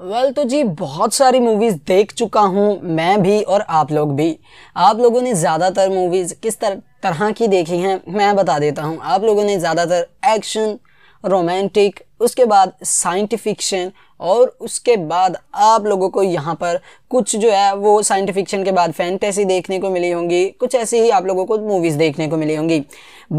well well, तो जी बहुत सारी मूवीज़ देख चुका हूँ मैं भी और आप लोग भी आप लोगों ने ज़्यादातर मूवीज़ किस तर, तरह की देखी हैं मैं बता देता हूँ आप लोगों ने ज़्यादातर एक्शन रोमांटिक उसके बाद साइंटिफिक्शन और उसके बाद आप लोगों को यहाँ पर कुछ जो है वो साइंटिफिक्शन के बाद फैंटेसी देखने को मिली होंगी कुछ ऐसी ही आप लोगों को मूवीज़ देखने को मिली होंगी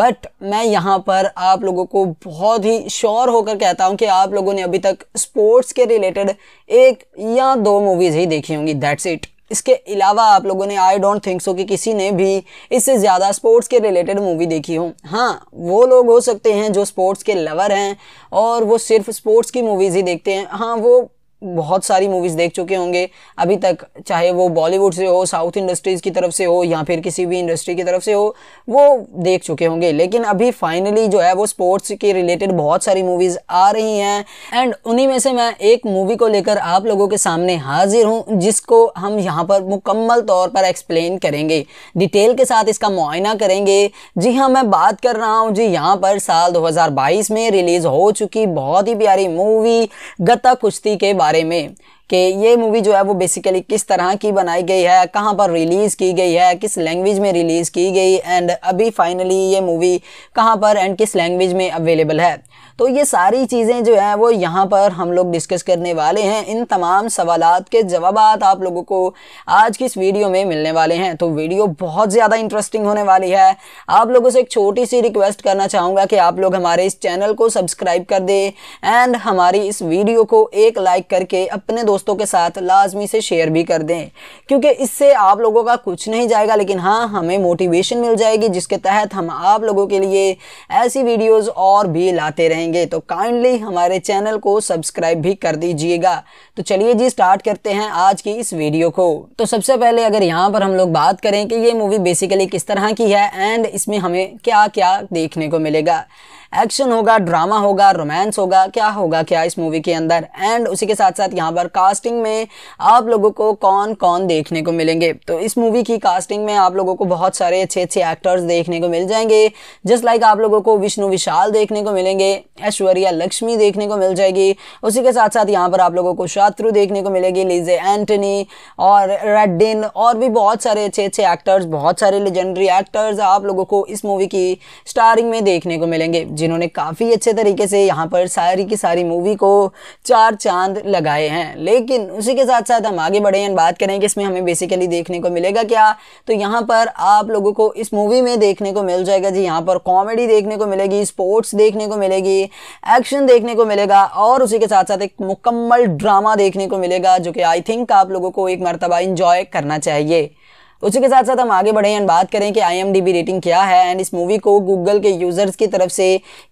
बट मैं यहाँ पर आप लोगों को बहुत ही श्योर होकर कहता हूँ कि आप लोगों ने अभी तक स्पोर्ट्स के रिलेटेड एक या दो मूवीज़ ही देखी होंगी दैट्स इट इसके अलावा आप लोगों ने आई डोंट थिंक सो कि किसी ने भी इससे ज़्यादा स्पोर्ट्स के रिलेटेड मूवी देखी हो हाँ वो लोग हो सकते हैं जो स्पोर्ट्स के लवर हैं और वो सिर्फ स्पोर्ट्स की मूवीज़ ही देखते हैं हाँ वो बहुत सारी मूवीज़ देख चुके होंगे अभी तक चाहे वो बॉलीवुड से हो साउथ इंडस्ट्रीज़ की तरफ से हो या फिर किसी भी इंडस्ट्री की तरफ से हो वो देख चुके होंगे लेकिन अभी फाइनली जो है वो स्पोर्ट्स के रिलेटेड बहुत सारी मूवीज़ आ रही हैं एंड उन्हीं में से मैं एक मूवी को लेकर आप लोगों के सामने हाजिर हूँ जिसको हम यहाँ पर मुकम्मल तौर पर एक्सप्लेन करेंगे डिटेल के साथ इसका मुआयना करेंगे जी हाँ मैं बात कर रहा हूँ जी यहाँ पर साल दो में रिलीज़ हो चुकी बहुत ही प्यारी मूवी गत्ता कुश्ती के बारे बारे में कि ये मूवी जो है वो बेसिकली किस तरह की बनाई गई है कहाँ पर रिलीज़ की गई है किस लैंग्वेज में रिलीज़ की गई एंड अभी फाइनली ये मूवी कहाँ पर एंड किस लैंग्वेज में अवेलेबल है तो ये सारी चीज़ें जो हैं वो यहाँ पर हम लोग डिस्कस करने वाले हैं इन तमाम सवाल के जवाब आप लोगों को आज की इस वीडियो में मिलने वाले हैं तो वीडियो बहुत ज़्यादा इंटरेस्टिंग होने वाली है आप लोगों से एक छोटी सी रिक्वेस्ट करना चाहूँगा कि आप लोग हमारे इस चैनल को सब्सक्राइब कर दें एंड हमारी इस वीडियो को एक लाइक करके अपने दोस्तों के साथ लाजमी से शेयर भी कर दें क्योंकि इससे आप लोगों का कुछ नहीं जाएगा लेकिन हाँ हमें मोटिवेशन मिल जाएगी जिसके तहत हम आप लोगों के लिए ऐसी वीडियोज़ और भी लाते रहेंगे करेंगे तो काइंडली हमारे चैनल को सब्सक्राइब भी कर दीजिएगा तो चलिए जी स्टार्ट करते हैं आज की इस वीडियो को तो सबसे पहले अगर यहाँ पर हम लोग बात करें कि ये मूवी बेसिकली किस तरह की है एंड इसमें हमें क्या क्या देखने को मिलेगा एक्शन होगा ड्रामा होगा रोमांस होगा क्या होगा क्या इस मूवी के अंदर एंड उसी के साथ साथ यहाँ पर कास्टिंग में आप लोगों को कौन कौन देखने को मिलेंगे तो इस मूवी की कास्टिंग में आप लोगों को बहुत सारे अच्छे अच्छे एक्टर्स देखने को मिल जाएंगे जस्ट लाइक आप लोगों को विष्णु विशाल देखने को मिलेंगे ऐश्वर्या लक्ष्मी देखने को मिल जाएगी उसी के साथ साथ यहाँ पर आप लोगों को शत्रु देखने को मिलेगी लीजे एंटनी और रेडिन और भी बहुत सारे अच्छे अच्छे एक्टर्स बहुत सारे लेजेंडरी एक्टर्स आप लोगों को इस मूवी की स्टारिंग में देखने को मिलेंगे जिन्होंने काफ़ी अच्छे तरीके से यहाँ पर सारी की सारी मूवी को चार चांद लगाए हैं लेकिन उसी के साथ साथ हम आगे बढ़े हैं बात करें कि इसमें हमें बेसिकली देखने को मिलेगा क्या तो यहाँ पर आप लोगों को इस मूवी में देखने को मिल जाएगा जी यहाँ पर कॉमेडी देखने को मिलेगी स्पोर्ट्स देखने को मिलेगी एक्शन देखने को मिलेगा और उसी के साथ साथ एक मुकम्मल ड्रामा देखने को मिलेगा जो कि आई थिंक आप लोगों को एक मरतबा इंजॉय करना चाहिए उसी के साथ साथ हम आगे बढ़ें एंड बात करें कि आई रेटिंग क्या है एंड इस मूवी को गूगल के यूज़र्स की तरफ से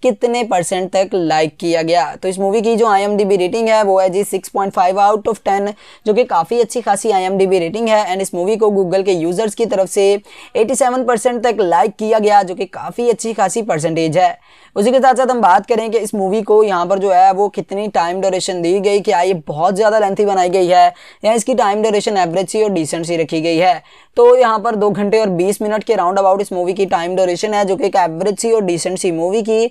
कितने परसेंट तक लाइक किया गया तो इस मूवी की जो आई रेटिंग है वो है जी सिक्स आउट ऑफ टेन जो कि काफ़ी अच्छी खासी आई रेटिंग है एंड इस मूवी को गूगल के यूज़र्स की तरफ से एटी तक लाइक किया गया जो कि काफ़ी अच्छी खासी परसेंटेज है उसी के साथ साथ हम बात करें कि इस मूवी को यहाँ पर जो है वो कितनी टाइम ड्यूरेशन दी गई क्या ये बहुत ज़्यादा लेंथी बनाई गई है या इसकी टाइम ड्यूरेशन एवरेज सी और डिसेंट सी रखी गई है तो यहाँ पर दो घंटे और बीस मिनट के राउंड अबाउट इस मूवी की टाइम ड्यूरेशन है जो कि एक एवरेज सी और डिसेंट सी मूवी की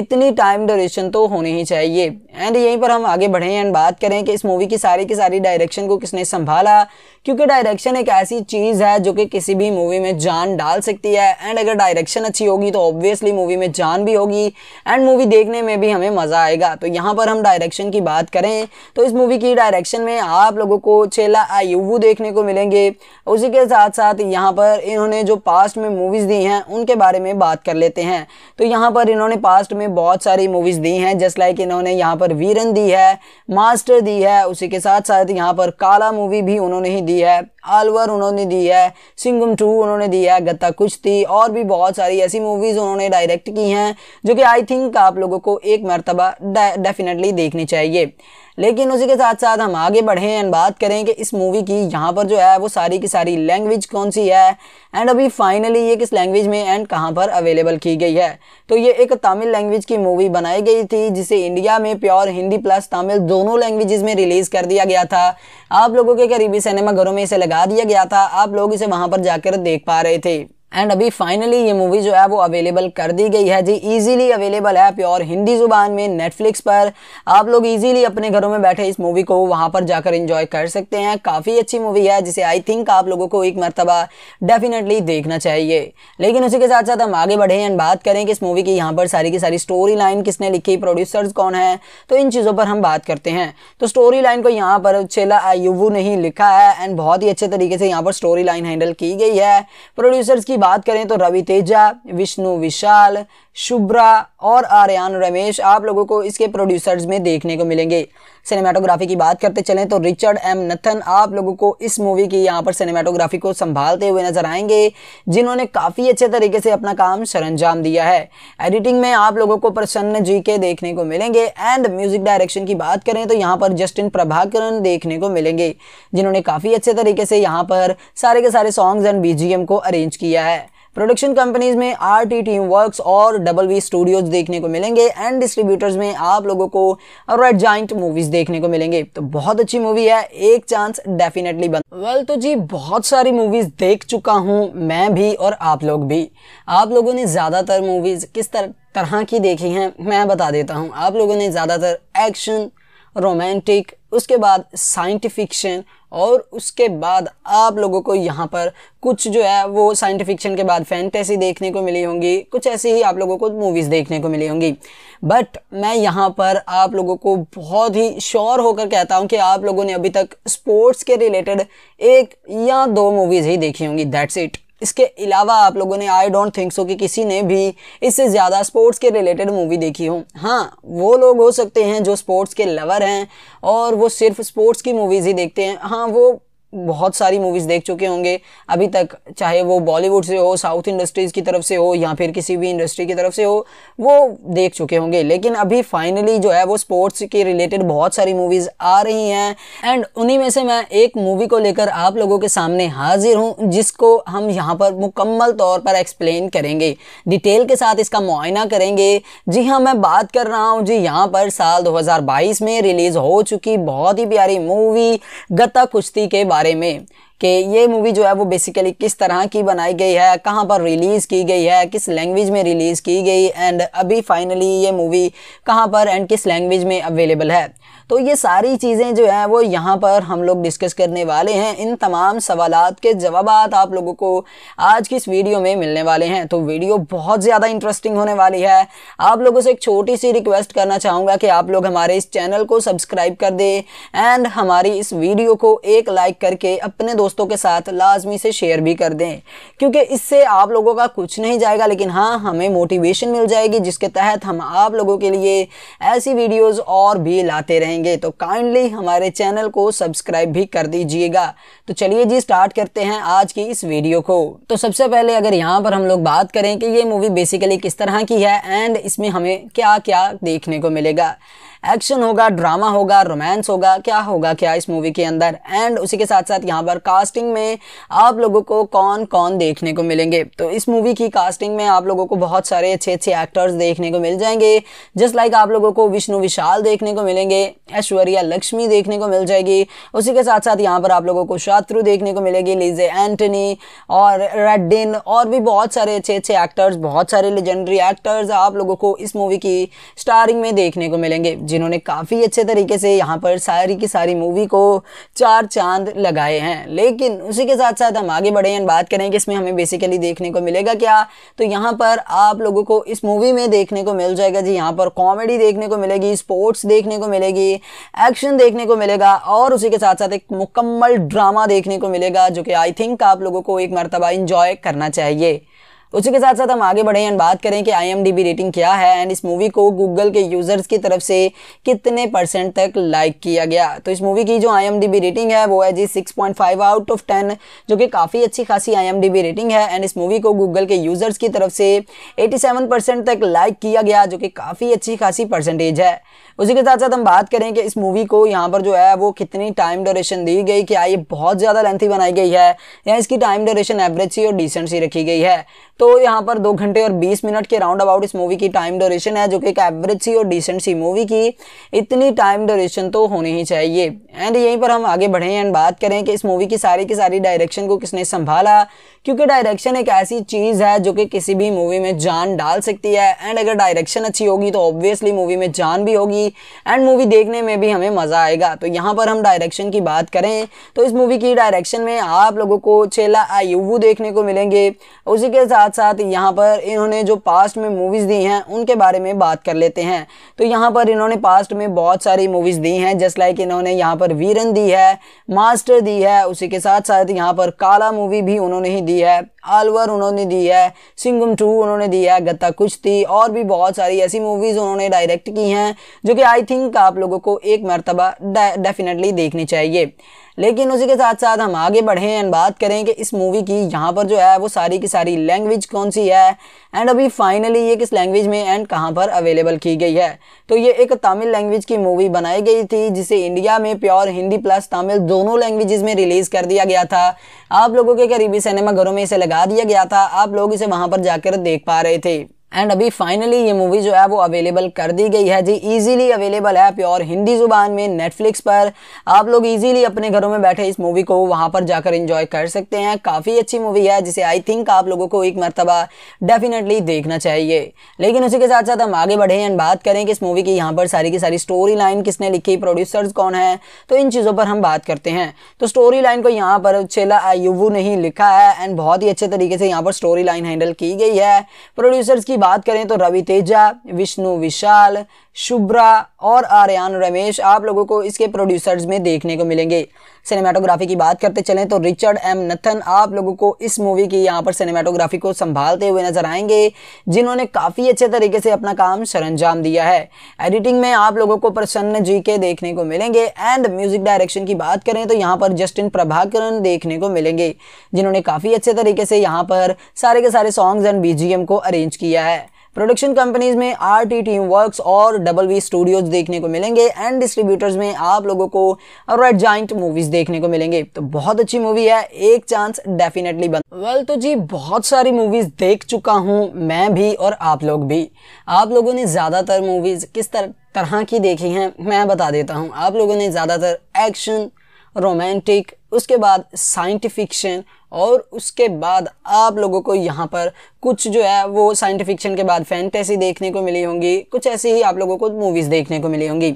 इतनी टाइम ड्यूरेशन तो होनी ही चाहिए एंड यहीं पर हम आगे बढ़ें एंड बात करें कि इस मूवी की सारी की सारी डायरेक्शन को किसने संभाला क्योंकि डायरेक्शन एक ऐसी चीज़ है जो कि किसी भी मूवी में जान डाल सकती है एंड अगर डायरेक्शन अच्छी होगी तो ऑब्वियसली मूवी में जान भी होगी आएगी एंड मूवी देखने में भी हमें मज़ा आएगा तो यहाँ पर हम डायरेक्शन की बात करें तो इस मूवी की डायरेक्शन में आप लोगों को चेला आयुवू देखने को मिलेंगे उसी के साथ साथ यहाँ पर इन्होंने जो पास्ट में मूवीज़ दी हैं उनके बारे में बात कर लेते हैं तो यहाँ पर इन्होंने पास्ट में बहुत सारी मूवीज़ दी हैं जस्ट लाइक इन्होंने यहाँ पर वीरन दी है मास्टर दी है उसी के साथ साथ यहाँ पर काला मूवी भी उन्होंने ही दी है आलवर उन्होंने दी है सिंगम टू उन्होंने दी है गत्ता कुश्ती और भी बहुत सारी ऐसी मूवीज़ उन्होंने डायरेक्ट की हैं जो भी आई थिंक आप लोगों को एक मरतबा डेफिनेटली देखनी चाहिए लेकिन उसी के साथ साथ हम आगे बढ़ें एंड बात करें कि इस मूवी की यहाँ पर जो है वो सारी की सारी लैंग्वेज कौन सी है एंड अभी फाइनली ये किस लैंग्वेज में एंड कहाँ पर अवेलेबल की गई है तो ये एक तमिल लैंग्वेज की मूवी बनाई गई थी जिसे इंडिया में प्योर हिंदी प्लस तमिल दोनों लैंग्वेज में रिलीज़ कर दिया गया था आप लोगों के करीबी सिनेमा घरों में इसे लगा दिया गया था आप लोग इसे वहाँ पर जाकर देख पा रहे थे एंड अभी फाइनली ये मूवी जो है वो अवेलेबल कर दी गई है जी इजीली अवेलेबल है प्योर हिंदी ज़ुबान में नेटफ्लिक्स पर आप लोग इजीली अपने घरों में बैठे इस मूवी को वहाँ पर जाकर इंजॉय कर सकते हैं काफ़ी अच्छी मूवी है जिसे आई थिंक आप लोगों को एक मरतबा डेफिनेटली देखना चाहिए लेकिन उसी के साथ साथ हम आगे बढ़े एंड बात करें कि इस मूवी की यहाँ पर सारी की सारी स्टोरी लाइन किसने लिखी प्रोड्यूसर्स कौन है तो इन चीज़ों पर हम बात करते हैं तो स्टोरी लाइन को यहाँ पर चेला यू ने ही लिखा है एंड बहुत ही अच्छे तरीके से यहाँ पर स्टोरी लाइन हैंडल की गई है प्रोड्यूसर्स की बात करें तो रवि तेजा विष्णु विशाल शुभ्रा और आर्यन रमेश आप लोगों को इसके प्रोड्यूसर्स में देखने को मिलेंगे सिनेमाटोग्राफी की बात करते चलें तो रिचर्ड एम नथन आप लोगों को इस मूवी की यहाँ पर सिनेमाटोग्राफी को संभालते हुए नजर आएंगे जिन्होंने काफ़ी अच्छे तरीके से अपना काम सरंजाम दिया है एडिटिंग में आप लोगों को प्रसन्न जी के देखने को मिलेंगे एंड म्यूजिक डायरेक्शन की बात करें तो यहाँ पर जस्टिन प्रभाकरण देखने को मिलेंगे जिन्होंने काफ़ी अच्छे तरीके से यहाँ पर सारे के सारे सॉन्ग्स एंड बी को अरेंज किया है प्रोडक्शन कंपनीज में आर टी टीम वर्क और डबल वी स्टूडियोज देखने को मिलेंगे एंड डिस्ट्रीब्यूटर्स में आप लोगों को रेड जॉइंट मूवीज देखने को मिलेंगे तो बहुत अच्छी मूवी है एक चांस डेफिनेटली बन वेल तो जी बहुत सारी मूवीज देख चुका हूँ मैं भी और आप लोग भी आप लोगों ने ज़्यादातर मूवीज किस तरह तरह की देखी हैं मैं बता देता हूँ आप लोगों ने ज़्यादातर एक्शन रोमांटिक उसके बाद साइंटिफिक्शन और उसके बाद आप लोगों को यहाँ पर कुछ जो है वो साइंटिफिक्शन के बाद फैंटेसी देखने को मिली होंगी कुछ ऐसी ही आप लोगों को मूवीज़ देखने को मिली होंगी बट मैं यहाँ पर आप लोगों को बहुत ही श्योर होकर कहता हूँ कि आप लोगों ने अभी तक स्पोर्ट्स के रिलेटेड एक या दो मूवीज़ ही देखी होंगी दैट्स इट इसके अलावा आप लोगों ने आई डोंट थिंक सो कि किसी ने भी इससे ज़्यादा स्पोर्ट्स के रिलेटेड मूवी देखी हो हाँ वो लोग हो सकते हैं जो स्पोर्ट्स के लवर हैं और वो सिर्फ स्पोर्ट्स की मूवीज़ ही देखते हैं हाँ वो बहुत सारी मूवीज़ देख चुके होंगे अभी तक चाहे वो बॉलीवुड से हो साउथ इंडस्ट्रीज़ की तरफ से हो या फिर किसी भी इंडस्ट्री की तरफ से हो वो देख चुके होंगे लेकिन अभी फाइनली जो है वो स्पोर्ट्स के रिलेटेड बहुत सारी मूवीज़ आ रही हैं एंड उन्हीं में से मैं एक मूवी को लेकर आप लोगों के सामने हाजिर हूँ जिसको हम यहाँ पर मुकम्मल तौर पर एक्सप्लेन करेंगे डिटेल के साथ इसका मुआयना करेंगे जी हाँ मैं बात कर रहा हूँ जी यहाँ पर साल दो में रिलीज़ हो चुकी बहुत ही प्यारी मूवी गत्ता कुश्ती के बारे बारे में कि ये मूवी जो है वो बेसिकली किस तरह की बनाई गई है कहाँ पर रिलीज़ की गई है किस लैंग्वेज में रिलीज़ की गई एंड अभी फाइनली ये मूवी कहाँ पर एंड किस लैंग्वेज में अवेलेबल है तो ये सारी चीज़ें जो हैं वो यहाँ पर हम लोग डिस्कस करने वाले हैं इन तमाम सवाल के जवाब आप लोगों को आज की इस वीडियो में मिलने वाले हैं तो वीडियो बहुत ज़्यादा इंटरेस्टिंग होने वाली है आप लोगों से एक छोटी सी रिक्वेस्ट करना चाहूँगा कि आप लोग हमारे इस चैनल को सब्सक्राइब कर दें एंड हमारी इस वीडियो को एक लाइक करके अपने दोस्तों दोस्तों के साथ लाजमी से शेयर भी कर दें क्योंकि इससे आप लोगों का कुछ नहीं जाएगा लेकिन हाँ हमें मोटिवेशन मिल जाएगी जिसके तहत हम आप लोगों के लिए ऐसी वीडियोस और भी लाते रहेंगे तो काइंडली हमारे चैनल को सब्सक्राइब भी कर दीजिएगा तो चलिए जी स्टार्ट करते हैं आज की इस वीडियो को तो सबसे पहले अगर यहाँ पर हम लोग बात करें कि ये मूवी बेसिकली किस तरह की है एंड इसमें हमें क्या क्या देखने को मिलेगा एक्शन होगा ड्रामा होगा रोमांस होगा क्या होगा क्या इस मूवी के अंदर एंड उसी के साथ साथ यहाँ पर कास्टिंग में आप लोगों को कौन कौन देखने को मिलेंगे तो इस मूवी की कास्टिंग में आप लोगों को बहुत सारे अच्छे अच्छे एक्टर्स देखने को मिल जाएंगे जस्ट लाइक आप लोगों को विष्णु विशाल देखने को मिलेंगे ऐश्वर्या लक्ष्मी देखने को मिल जाएगी उसी के साथ साथ यहाँ पर आप लोगों को शत्रु देखने को मिलेगी लीजे एंटनी और रेडिन और भी बहुत सारे अच्छे अच्छे एक्टर्स बहुत सारे लेजेंडरी एक्टर्स आप लोगों को इस मूवी की स्टारिंग में देखने को मिलेंगे जिन्होंने काफ़ी अच्छे तरीके से यहाँ पर सारी की सारी मूवी को चार चांद लगाए हैं लेकिन उसी के साथ साथ हम आगे बढ़े हैं बात करें कि इसमें हमें बेसिकली देखने को मिलेगा क्या तो यहाँ पर आप लोगों को इस मूवी में देखने को मिल जाएगा जी यहाँ पर कॉमेडी देखने को मिलेगी स्पोर्ट्स देखने को मिलेगी एक्शन देखने को मिलेगा और उसी के साथ साथ एक मुकम्मल ड्रामा देखने को मिलेगा जो कि आई थिंक आप लोगों को एक मरतबा इंजॉय करना चाहिए उसी के साथ साथ हम आगे बढ़ें एंड बात करें कि आई रेटिंग क्या है एंड इस मूवी को गूगल के यूज़र्स की तरफ से कितने परसेंट तक लाइक किया गया तो इस मूवी की जो आई रेटिंग है वो है जी सिक्स आउट ऑफ टेन जो कि काफ़ी अच्छी खासी आई रेटिंग है एंड इस मूवी को गूगल के यूज़र्स की तरफ से एटी तक लाइक किया गया जो कि काफ़ी अच्छी खासी परसेंटेज है उसी के साथ साथ हम बात करें कि इस मूवी को यहाँ पर जो है वो कितनी टाइम ड्यूरेशन दी गई क्या ये बहुत ज़्यादा लेंथी बनाई गई है या इसकी टाइम ड्यूरेशन एवरेज सी और डिसेंट सी रखी गई है तो यहाँ पर दो घंटे और बीस मिनट के राउंड अबाउट इस मूवी की टाइम ड्यूरेशन है जो कि एक एवरेज सी और डिसेंट सी मूवी की इतनी टाइम ड्यूरेशन तो होनी ही चाहिए एंड यहीं पर हम आगे बढ़ें एंड बात करें कि इस मूवी की सारी की सारी डायरेक्शन को किसने संभाला क्योंकि डायरेक्शन एक ऐसी चीज़ है जो कि किसी भी मूवी में जान डाल सकती है एंड अगर डायरेक्शन अच्छी होगी तो ऑब्वियसली मूवी में जान भी होगी एंड मूवी देखने में भी हमें मज़ा आएगा तो यहाँ पर हम डायरेक्शन की बात करें तो इस मूवी की डायरेक्शन में आप लोगों को चेला आयुवू देखने को मिलेंगे उसी के साथ साथ साथ यहाँ पर इन्होंने जो पास्ट में मूवीज़ दी हैं उनके बारे में बात कर लेते हैं तो यहाँ पर इन्होंने पास्ट में बहुत सारी मूवीज़ दी हैं जस्ट लाइक इन्होंने यहाँ पर वीरन दी है मास्टर दी है उसी के साथ साथ यहाँ पर काला मूवी भी उन्होंने ही दी है आलवर उन्होंने दी है सिंगम टू उन्होंने दी है गत्ता कुश्ती और भी बहुत सारी ऐसी मूवीज़ उन्होंने डायरेक्ट की हैं जो कि आई थिंक आप लोगों को एक मरतबा डेफिनेटली देखनी चाहिए लेकिन उसी के साथ साथ हम आगे बढ़ें एंड बात करें कि इस मूवी की यहाँ पर जो है वो सारी की सारी लैंग्वेज कौन सी है एंड अभी फाइनली ये किस लैंग्वेज में एंड कहाँ पर अवेलेबल की गई है तो ये एक तमिल लैंग्वेज की मूवी बनाई गई थी जिसे इंडिया में प्योर हिंदी प्लस तमिल दोनों लैंग्वेज में रिलीज़ कर दिया गया था आप लोगों के करीबी सिनेमा घरों में इसे लगा दिया गया था आप लोग इसे वहाँ पर जाकर देख पा रहे थे एंड अभी फाइनली ये मूवी जो है वो अवेलेबल कर दी गई है जी इजीली अवेलेबल है प्योर हिंदी ज़ुबान में नेटफ्लिक्स पर आप लोग इजीली अपने घरों में बैठे इस मूवी को वहाँ पर जाकर इंजॉय कर सकते हैं काफ़ी अच्छी मूवी है जिसे आई थिंक आप लोगों को एक मरतबा डेफिनेटली देखना चाहिए लेकिन उसी के साथ साथ हम आगे बढ़े एंड बात करें कि इस मूवी की यहाँ पर सारी की सारी स्टोरी लाइन किसने लिखी प्रोड्यूसर्स कौन है तो इन चीज़ों पर हम बात करते हैं तो स्टोरी लाइन को यहाँ पर चेला यू ने ही लिखा है एंड बहुत ही अच्छे तरीके से यहाँ पर स्टोरी लाइन हैंडल की गई है प्रोड्यूसर्स की बात करें तो रवि तेजा विष्णु विशाल शुभ्रा और आर्यन रमेश आप लोगों को इसके प्रोड्यूसर्स में देखने को मिलेंगे सिनेमाटोग्राफी की बात करते चलें तो रिचर्ड एम नथन आप लोगों को इस मूवी की यहाँ पर सिनेमाटोग्राफी को संभालते हुए नजर आएंगे जिन्होंने काफ़ी अच्छे तरीके से अपना काम सरंजाम दिया है एडिटिंग में आप लोगों को प्रसन्न जी के देखने को मिलेंगे एंड म्यूजिक डायरेक्शन की बात करें तो यहाँ पर जस्टिन प्रभाकरण देखने को मिलेंगे जिन्होंने काफ़ी अच्छे तरीके से यहाँ पर सारे के सारे सॉन्ग्स एंड बीजीएम को अरेंज किया है प्रोडक्शन कंपनीज में आर टी टीम वर्क और डबल वी स्टूडियोज देखने को मिलेंगे एंड डिस्ट्रीब्यूटर्स में आप लोगों को रेड जॉइंट मूवीज देखने को मिलेंगे तो बहुत अच्छी मूवी है एक चांस डेफिनेटली बन वेल तो जी बहुत सारी मूवीज देख चुका हूँ मैं भी और आप लोग भी आप लोगों ने ज़्यादातर मूवीज किस तरह तरह की देखी हैं मैं बता देता हूँ आप लोगों ने ज़्यादातर एक्शन रोमांटिक उसके बाद साइंटिफिक्शन और उसके बाद आप लोगों को यहाँ पर कुछ जो है वो साइंटिफिक्शन के बाद फैंटेसी देखने को मिली होंगी कुछ ऐसी ही आप लोगों को मूवीज़ देखने को मिली होंगी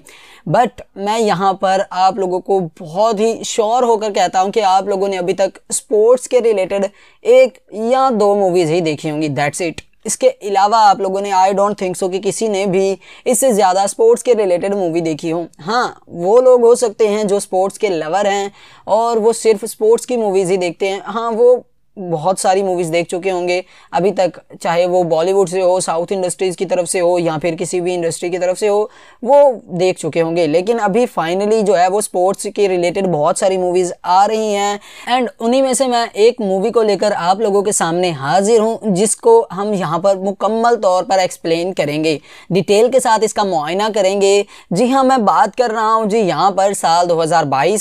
बट मैं यहाँ पर आप लोगों को बहुत ही श्योर होकर कहता हूँ कि आप लोगों ने अभी तक स्पोर्ट्स के रिलेटेड एक या दो मूवीज़ ही देखी होंगी दैट्स इट इसके अलावा आप लोगों ने आई डोंट थिंक सो कि किसी ने भी इससे ज़्यादा स्पोर्ट्स के रिलेटेड मूवी देखी हो हाँ वो लोग हो सकते हैं जो स्पोर्ट्स के लवर हैं और वो सिर्फ स्पोर्ट्स की मूवीज़ ही देखते हैं हाँ वो बहुत सारी मूवीज़ देख चुके होंगे अभी तक चाहे वो बॉलीवुड से हो साउथ इंडस्ट्रीज़ की तरफ से हो या फिर किसी भी इंडस्ट्री की तरफ से हो वो देख चुके होंगे लेकिन अभी फाइनली जो है वो स्पोर्ट्स के रिलेटेड बहुत सारी मूवीज़ आ रही हैं एंड उन्हीं में से मैं एक मूवी को लेकर आप लोगों के सामने हाजिर हूँ जिसको हम यहाँ पर मुकम्मल तौर पर एक्सप्लेन करेंगे डिटेल के साथ इसका मुआयना करेंगे जी हाँ मैं बात कर रहा हूँ जी यहाँ पर साल दो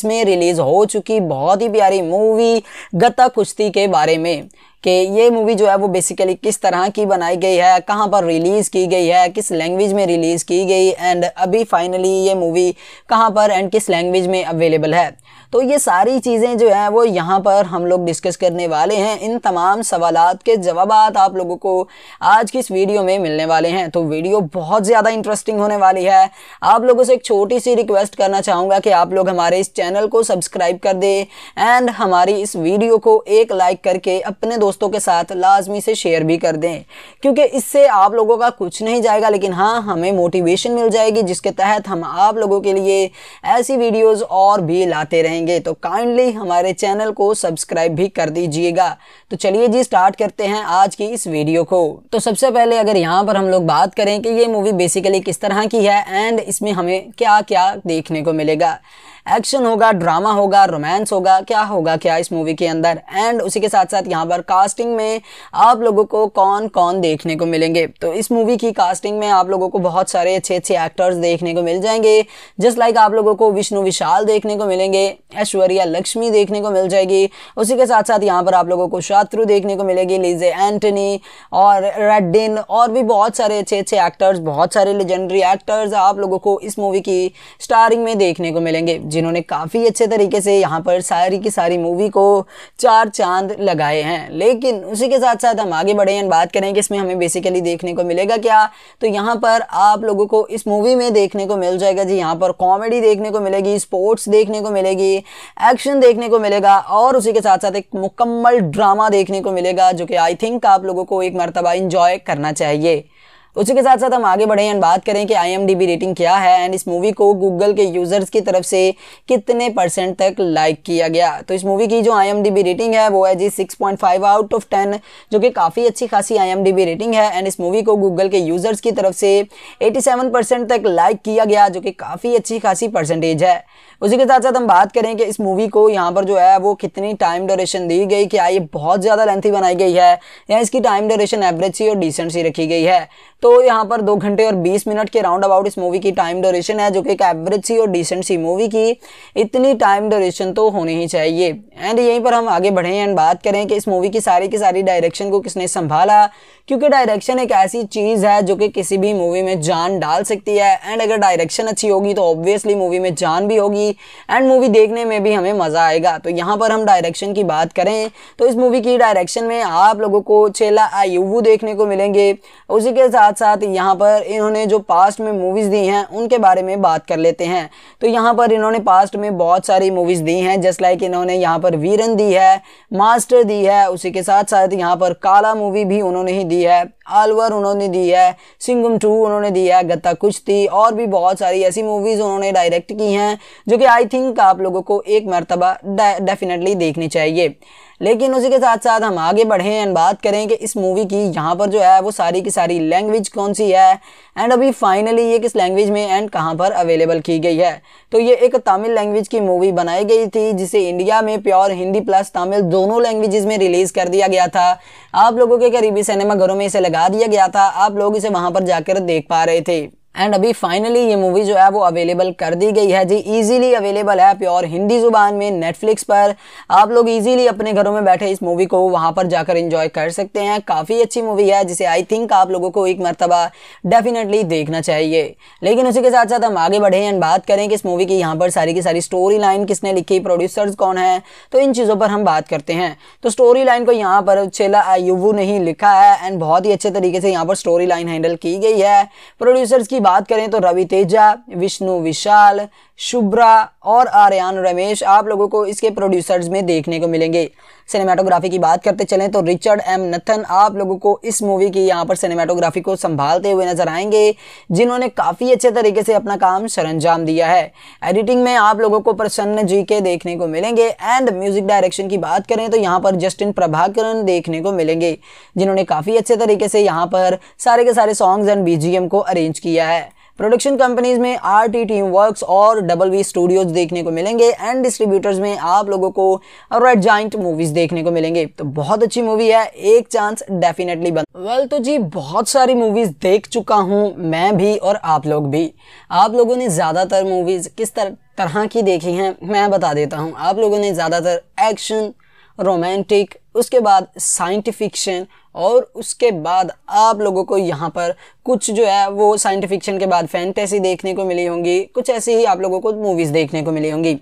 में रिलीज़ हो चुकी बहुत ही प्यारी मूवी गत्ता कुश्ती के बारे बारे में कि ये मूवी जो है वो बेसिकली किस तरह की बनाई गई है कहाँ पर रिलीज़ की गई है किस लैंग्वेज में रिलीज़ की गई एंड अभी फाइनली ये मूवी कहाँ पर एंड किस लैंग्वेज में अवेलेबल है तो ये सारी चीज़ें जो हैं वो यहाँ पर हम लोग डिस्कस करने वाले हैं इन तमाम सवाल के जवाब आप लोगों को आज की इस वीडियो में मिलने वाले हैं तो वीडियो बहुत ज़्यादा इंटरेस्टिंग होने वाली है आप लोगों से एक छोटी सी रिक्वेस्ट करना चाहूँगा कि आप लोग हमारे इस चैनल को सब्सक्राइब कर दें एंड हमारी इस वीडियो को एक लाइक करके अपने दोस्तों के साथ लाजमी से शेयर भी कर दें क्योंकि इससे आप लोगों का कुछ नहीं जाएगा लेकिन हाँ हमें मोटिवेशन मिल जाएगी जिसके तहत हम आप लोगों के लिए ऐसी वीडियोज़ और भी लाते रहेंगे करेंगे तो काइंडली हमारे चैनल को सब्सक्राइब भी कर दीजिएगा तो चलिए जी स्टार्ट करते हैं आज की इस वीडियो को तो सबसे पहले अगर यहाँ पर हम लोग बात करें कि ये मूवी बेसिकली किस तरह की है एंड इसमें हमें क्या क्या देखने को मिलेगा एक्शन होगा ड्रामा होगा रोमांस होगा क्या होगा क्या इस मूवी के अंदर एंड उसी के साथ साथ यहाँ पर कास्टिंग में आप लोगों को कौन कौन देखने को मिलेंगे तो इस मूवी की कास्टिंग में आप लोगों को बहुत सारे अच्छे अच्छे एक्टर्स देखने को मिल जाएंगे जस्ट लाइक आप लोगों को विष्णु विशाल देखने को मिलेंगे ऐश्वर्या लक्ष्मी देखने को मिल जाएगी उसी के साथ साथ यहाँ पर आप लोगों को शत्रु देखने को मिलेगी लीजे एंटनी और रेडिन और भी बहुत सारे अच्छे अच्छे एक्टर्स बहुत सारे लेजेंडरी एक्टर्स आप लोगों को इस मूवी की स्टारिंग में देखने को मिलेंगे जिन्होंने काफ़ी अच्छे तरीके से यहाँ पर सारी की सारी मूवी को चार चांद लगाए हैं लेकिन उसी के साथ साथ हम आगे बढ़े हैं बात करें कि इसमें हमें बेसिकली देखने को मिलेगा क्या तो यहाँ पर आप लोगों को इस मूवी में देखने को मिल जाएगा जी यहाँ पर कॉमेडी देखने को मिलेगी स्पोर्ट्स देखने को मिलेगी एक्शन देखने को मिलेगा और उसी के साथ साथ एक मुकम्मल ड्रामा देखने को मिलेगा जो कि आई थिंक आप लोगों को एक मरतबा इंजॉय करना चाहिए उसी के साथ साथ हम आगे बढ़ें एंड बात करें कि आई रेटिंग क्या है एंड इस मूवी को गूगल के यूज़र्स की तरफ से कितने परसेंट तक लाइक किया गया तो इस मूवी की जो आई रेटिंग है वो है जी सिक्स आउट ऑफ टेन जो कि काफ़ी अच्छी खासी आई रेटिंग है एंड इस मूवी को गूगल के यूज़र्स की तरफ से एटी तक लाइक किया गया जो कि काफ़ी अच्छी खासी परसेंटेज है उसी के साथ साथ हम बात करें कि इस मूवी को यहाँ पर जो है वो कितनी टाइम ड्यूरेशन दी गई क्या ये बहुत ज़्यादा लेंथी बनाई गई है या इसकी टाइम ड्यूरेशन एवरेज सी और डिसेंट सी रखी गई है तो यहाँ पर दो घंटे और बीस मिनट के राउंड अबाउट इस मूवी की टाइम ड्यूरेशन है जो कि एक एवरेज सी और डिसेंट सी मूवी की इतनी टाइम ड्यूरेशन तो होनी ही चाहिए एंड यहीं पर हम आगे बढ़ें एंड बात करें कि इस मूवी की सारी की सारी डायरेक्शन को किसने संभाला क्योंकि डायरेक्शन एक ऐसी चीज़ है जो कि किसी भी मूवी में जान डाल सकती है एंड अगर डायरेक्शन अच्छी होगी तो ऑब्वियसली मूवी में जान भी होगी एंड मूवी देखने में भी हमें मज़ा आएगा तो यहाँ पर हम डायरेक्शन की बात करें तो इस मूवी की डायरेक्शन में आप लोगों को चेला आयुवू देखने को मिलेंगे उसी के साथ साथ साथ यहाँ पर इन्होंने जो पास्ट में मूवीज़ दी हैं उनके बारे में बात कर लेते हैं तो यहाँ पर इन्होंने पास्ट में बहुत सारी मूवीज़ दी हैं जस्ट लाइक इन्होंने यहाँ पर वीरन दी है मास्टर दी है उसी के साथ साथ यहाँ पर काला मूवी भी उन्होंने ही दी है आलवर उन्होंने दी है सिंगम टू उन्होंने दी है गत्ता कुश्ती और भी बहुत सारी ऐसी मूवीज़ उन्होंने डायरेक्ट की हैं जो कि आई थिंक आप लोगों को एक मरतबा डेफिनेटली देखनी चाहिए लेकिन उसी के साथ साथ हम आगे बढ़ें एंड बात करें कि इस मूवी की यहाँ पर जो है वो सारी की सारी लैंग्वेज कौन सी है एंड अभी फाइनली ये किस लैंग्वेज में एंड कहाँ पर अवेलेबल की गई है तो ये एक तमिल लैंग्वेज की मूवी बनाई गई थी जिसे इंडिया में प्योर हिंदी प्लस तमिल दोनों लैंग्वेज में रिलीज़ कर दिया गया था आप लोगों के करीबी सिनेमा घरों में इसे लगा दिया गया था आप लोग इसे वहाँ पर जाकर देख पा रहे थे एंड अभी फाइनली ये मूवी जो है वो अवेलेबल कर दी गई है जी इजीली अवेलेबल है प्योर हिंदी ज़ुबान में नेटफ्लिक्स पर आप लोग इजीली अपने घरों में बैठे इस मूवी को वहाँ पर जाकर इंजॉय कर सकते हैं काफ़ी अच्छी मूवी है जिसे आई थिंक आप लोगों को एक मरतबा डेफिनेटली देखना चाहिए लेकिन उसी के साथ साथ हम आगे बढ़े एंड बात करें कि इस मूवी की यहाँ पर सारी की सारी स्टोरी लाइन किसने लिखी प्रोड्यूसर्स कौन है तो इन चीज़ों पर हम बात करते हैं तो स्टोरी लाइन को यहाँ पर चेला आयुबू ने ही लिखा है एंड बहुत ही अच्छे तरीके से यहाँ पर स्टोरी लाइन हैंडल की गई है प्रोड्यूसर्स की बात करें तो रवि तेजा विष्णु विशाल शुभ्रा और आर्यन रमेश आप लोगों को इसके प्रोड्यूसर्स में देखने को मिलेंगे सिनेमाटोग्राफी की बात करते चलें तो रिचर्ड एम नथन आप लोगों को इस मूवी की यहाँ पर सिनेमाटोग्राफी को संभालते हुए नजर आएंगे जिन्होंने काफ़ी अच्छे तरीके से अपना काम सरंजाम दिया है एडिटिंग में आप लोगों को प्रसन्न जी के देखने को मिलेंगे एंड म्यूजिक डायरेक्शन की बात करें तो यहाँ पर जस्टिन प्रभाकरण देखने को मिलेंगे जिन्होंने काफ़ी अच्छे तरीके से यहाँ पर सारे के सारे सॉन्ग्स एंड बी को अरेंज किया है प्रोडक्शन कंपनीज में आर टी टीम वर्क और डबल वी स्टूडियोज देखने को मिलेंगे एंड डिस्ट्रीब्यूटर्स में आप लोगों को रेड जॉइंट मूवीज देखने को मिलेंगे तो बहुत अच्छी मूवी है एक चांस डेफिनेटली बन वेल तो जी बहुत सारी मूवीज देख चुका हूँ मैं भी और आप लोग भी आप लोगों ने ज़्यादातर मूवीज किस तरह तरह की देखी हैं मैं बता देता हूँ आप लोगों ने ज़्यादातर एक्शन रोमांटिक उसके बाद साइंटिफिक्शन और उसके बाद आप लोगों को यहाँ पर कुछ जो है वो साइंटिफिक्शन के बाद फैंटेसी देखने को मिली होंगी कुछ ऐसी ही आप लोगों को मूवीज़ देखने को मिली होंगी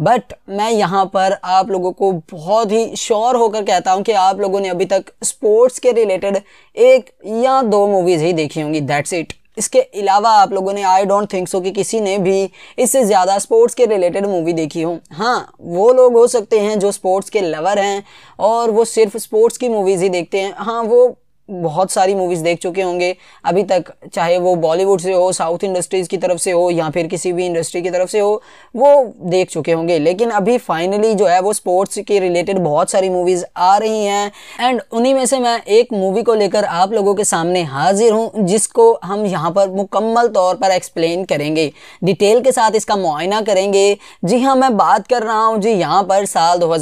बट मैं यहाँ पर आप लोगों को बहुत ही श्योर होकर कहता हूँ कि आप लोगों ने अभी तक स्पोर्ट्स के रिलेटेड एक या दो मूवीज़ ही देखी होंगी दैट्स इट इसके अलावा आप लोगों ने आई डोंट थिंक सो कि किसी ने भी इससे ज़्यादा स्पोर्ट्स के रिलेटेड मूवी देखी हो हाँ वो लोग हो सकते हैं जो स्पोर्ट्स के लवर हैं और वो सिर्फ स्पोर्ट्स की मूवीज़ ही देखते हैं हाँ वो बहुत सारी मूवीज़ देख चुके होंगे अभी तक चाहे वो बॉलीवुड से हो साउथ इंडस्ट्रीज़ की तरफ से हो या फिर किसी भी इंडस्ट्री की तरफ से हो वो देख चुके होंगे लेकिन अभी फाइनली जो है वो स्पोर्ट्स के रिलेटेड बहुत सारी मूवीज़ आ रही हैं एंड उन्हीं में से मैं एक मूवी को लेकर आप लोगों के सामने हाजिर हूँ जिसको हम यहाँ पर मुकम्मल तौर पर एक्सप्लेन करेंगे डिटेल के साथ इसका मुआयना करेंगे जी हाँ मैं बात कर रहा हूँ जी यहाँ पर साल दो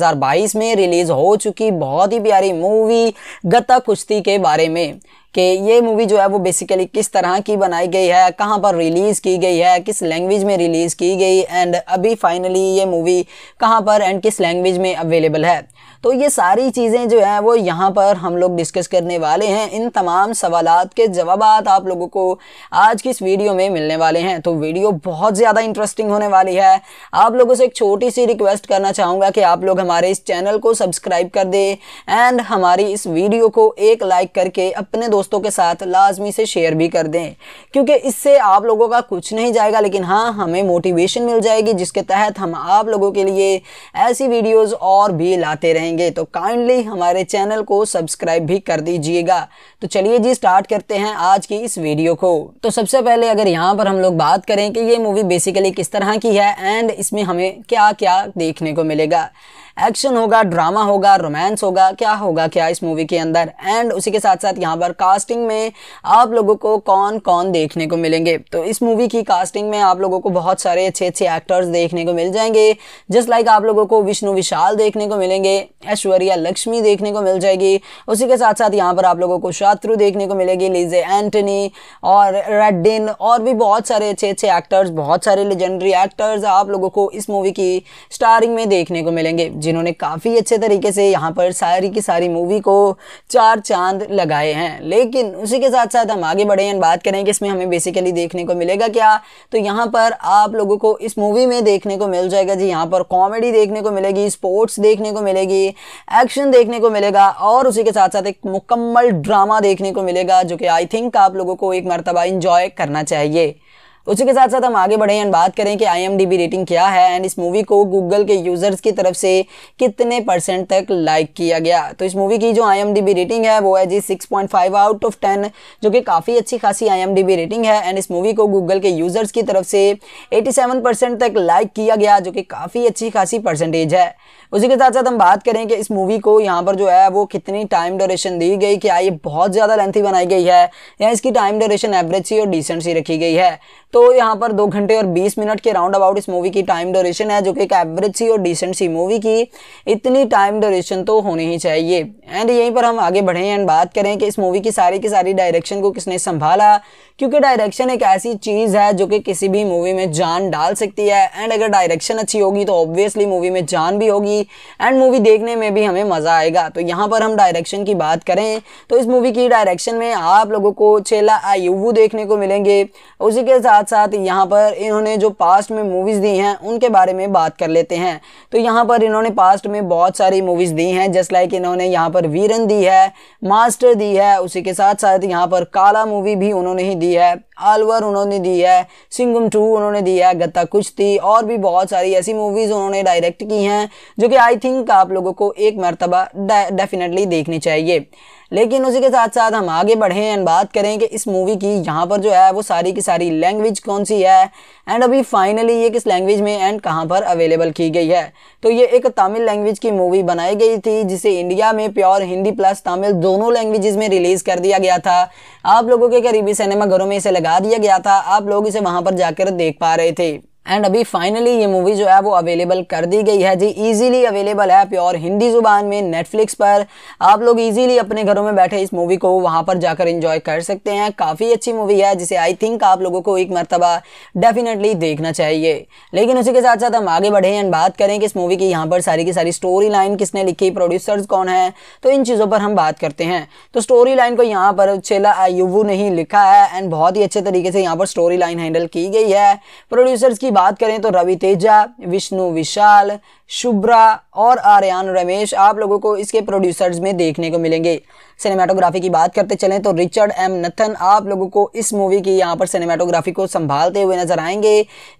में रिलीज़ हो चुकी बहुत ही प्यारी मूवी गत्ता कुश्ती के बारे बारे में कि ये मूवी जो है वो बेसिकली किस तरह की बनाई गई है कहाँ पर रिलीज़ की गई है किस लैंग्वेज में रिलीज़ की गई एंड अभी फाइनली ये मूवी कहाँ पर एंड किस लैंग्वेज में अवेलेबल है तो ये सारी चीज़ें जो हैं वो यहाँ पर हम लोग डिस्कस करने वाले हैं इन तमाम सवाल के जवाब आप लोगों को आज की इस वीडियो में मिलने वाले हैं तो वीडियो बहुत ज़्यादा इंटरेस्टिंग होने वाली है आप लोगों से एक छोटी सी रिक्वेस्ट करना चाहूँगा कि आप लोग हमारे इस चैनल को सब्सक्राइब कर दें एंड हमारी इस वीडियो को एक लाइक करके अपने दोस्तों दोस्तों के साथ लाजमी से शेयर भी कर दें क्योंकि इससे आप लोगों का कुछ नहीं जाएगा लेकिन हाँ हमें मोटिवेशन मिल जाएगी जिसके तहत हम आप लोगों के लिए ऐसी वीडियोस और भी लाते रहेंगे तो काइंडली हमारे चैनल को सब्सक्राइब भी कर दीजिएगा तो चलिए जी स्टार्ट करते हैं आज की इस वीडियो को तो सबसे पहले अगर यहाँ पर हम लोग बात करें कि ये मूवी बेसिकली किस तरह की है एंड इसमें हमें क्या क्या देखने को मिलेगा एक्शन होगा ड्रामा होगा रोमांस होगा क्या होगा क्या इस मूवी के अंदर एंड उसी के साथ साथ यहाँ पर कास्टिंग में आप लोगों को कौन कौन देखने को मिलेंगे तो इस मूवी की कास्टिंग में आप लोगों को बहुत सारे अच्छे अच्छे एक्टर्स देखने को मिल जाएंगे जस्ट लाइक आप लोगों को विष्णु विशाल देखने को मिलेंगे ऐश्वर्या लक्ष्मी देखने को मिल जाएगी उसी के साथ साथ यहाँ पर आप लोगों को शत्रु देखने को मिलेगी लीजे एंटनी और रेडिन और भी बहुत सारे अच्छे अच्छे एक्टर्स बहुत सारे लेजेंडरी एक्टर्स आप लोगों को इस मूवी की स्टारिंग में देखने को मिलेंगे जिन्होंने काफ़ी अच्छे तरीके से यहाँ पर सारी की सारी मूवी को चार चांद लगाए हैं लेकिन उसी के साथ साथ हम आगे बढ़े हैं बात करें कि इसमें हमें बेसिकली देखने को मिलेगा क्या तो यहाँ पर आप लोगों को इस मूवी में देखने को मिल जाएगा जी यहाँ पर कॉमेडी देखने को मिलेगी स्पोर्ट्स देखने को मिलेगी एक्शन देखने को मिलेगा और उसी के साथ साथ एक मुकम्मल ड्रामा देखने को मिलेगा जो कि आई थिंक आप लोगों को एक मरतबा इंजॉय करना चाहिए उसी के साथ साथ हम आगे बढ़े एंड बात करें कि आई रेटिंग क्या है एंड इस मूवी को गूगल के यूज़र्स की तरफ से कितने परसेंट तक लाइक किया गया तो इस मूवी की जो आई रेटिंग है वो है जी सिक्स आउट ऑफ टेन जो कि काफ़ी अच्छी खासी आई रेटिंग है एंड इस मूवी को गूगल के यूज़र्स की तरफ से एटी तक लाइक किया गया जो कि काफ़ी अच्छी खासी परसेंटेज है उसी के साथ साथ हम बात करें कि इस मूवी को यहाँ पर जो है वो कितनी टाइम ड्यूरेशन दी गई क्या ये बहुत ज़्यादा लेंथी बनाई गई है या इसकी टाइम ड्यूरेशन एवरेज सी और डिसेंट सी रखी गई है तो यहाँ पर दो घंटे और बीस मिनट के राउंड अबाउट इस मूवी की टाइम ड्यूरेशन है जो कि एक एवरेज सी और डिसेंट सी मूवी की इतनी टाइम ड्यूरेशन तो होनी ही चाहिए एंड यहीं पर हम आगे बढ़ें एंड बात करें कि इस मूवी की सारी की सारी डायरेक्शन को किसने संभाला क्योंकि डायरेक्शन एक ऐसी चीज़ है जो कि किसी भी मूवी में जान डाल सकती है एंड अगर डायरेक्शन अच्छी होगी तो ऑब्वियसली मूवी में जान भी होगी एंड मूवी देखने में भी हमें मज़ा आएगा तो यहाँ पर हम डायरेक्शन की बात करें तो इस मूवी की डायरेक्शन में आप लोगों को चेला आयुवू देखने को मिलेंगे उसी के साथ साथ साथ यहाँ पर इन्होंने जो पास्ट में मूवीज़ दी हैं उनके बारे में बात कर लेते हैं तो यहाँ पर इन्होंने पास्ट में बहुत सारी मूवीज़ दी हैं जस्ट लाइक इन्होंने यहाँ पर वीरन दी है मास्टर दी है उसी के साथ साथ यहाँ पर काला मूवी भी उन्होंने ही दी है आलवर उन्होंने दी है सिंगम टू उन्होंने दी है गत्ता कुश्ती और भी बहुत सारी ऐसी मूवीज़ उन्होंने डायरेक्ट की हैं जो कि आई थिंक आप लोगों को एक मरतबा डेफिनेटली देखनी चाहिए लेकिन उसी के साथ साथ हम आगे बढ़ें एंड बात करें कि इस मूवी की यहाँ पर जो है वो सारी की सारी लैंग्वेज कौन सी है एंड अभी फाइनली ये किस लैंग्वेज में एंड कहाँ पर अवेलेबल की गई है तो ये एक तमिल लैंग्वेज की मूवी बनाई गई थी जिसे इंडिया में प्योर हिंदी प्लस तमिल दोनों लैंग्वेज में रिलीज़ कर दिया गया था आप लोगों के करीबी सिनेमा घरों में इसे लगा दिया गया था आप लोग इसे वहाँ पर जाकर देख पा रहे थे एंड अभी फाइनली ये मूवी जो है वो अवेलेबल कर दी गई है जी इजीली अवेलेबल है प्योर हिंदी ज़ुबान में नेटफ्लिक्स पर आप लोग इजीली अपने घरों में बैठे इस मूवी को वहाँ पर जाकर इंजॉय कर सकते हैं काफ़ी अच्छी मूवी है जिसे आई थिंक आप लोगों को एक मरतबा डेफिनेटली देखना चाहिए लेकिन उसी के साथ साथ हम आगे बढ़े एंड बात करें कि इस मूवी की यहाँ पर सारी की सारी स्टोरी लाइन किसने लिखी प्रोड्यूसर्स कौन है तो इन चीज़ों पर हम बात करते हैं तो स्टोरी लाइन को यहाँ पर चेला आयुबू ने ही लिखा है एंड बहुत ही अच्छे तरीके से यहाँ पर स्टोरी लाइन हैंडल की गई है प्रोड्यूसर्स की बात करें तो रवि तेजा विष्णु विशाल शुभ्रा और आर्यन रमेश आप लोगों को इसके प्रोड्यूसर्स में देखने को मिलेंगे सिनेमाटोग्राफी की बात करते चलें तो रिचर्ड एम नथन आप लोगों को इस मूवी की यहाँ पर सिनेमाटोग्राफी को संभालते हुए नजर आएंगे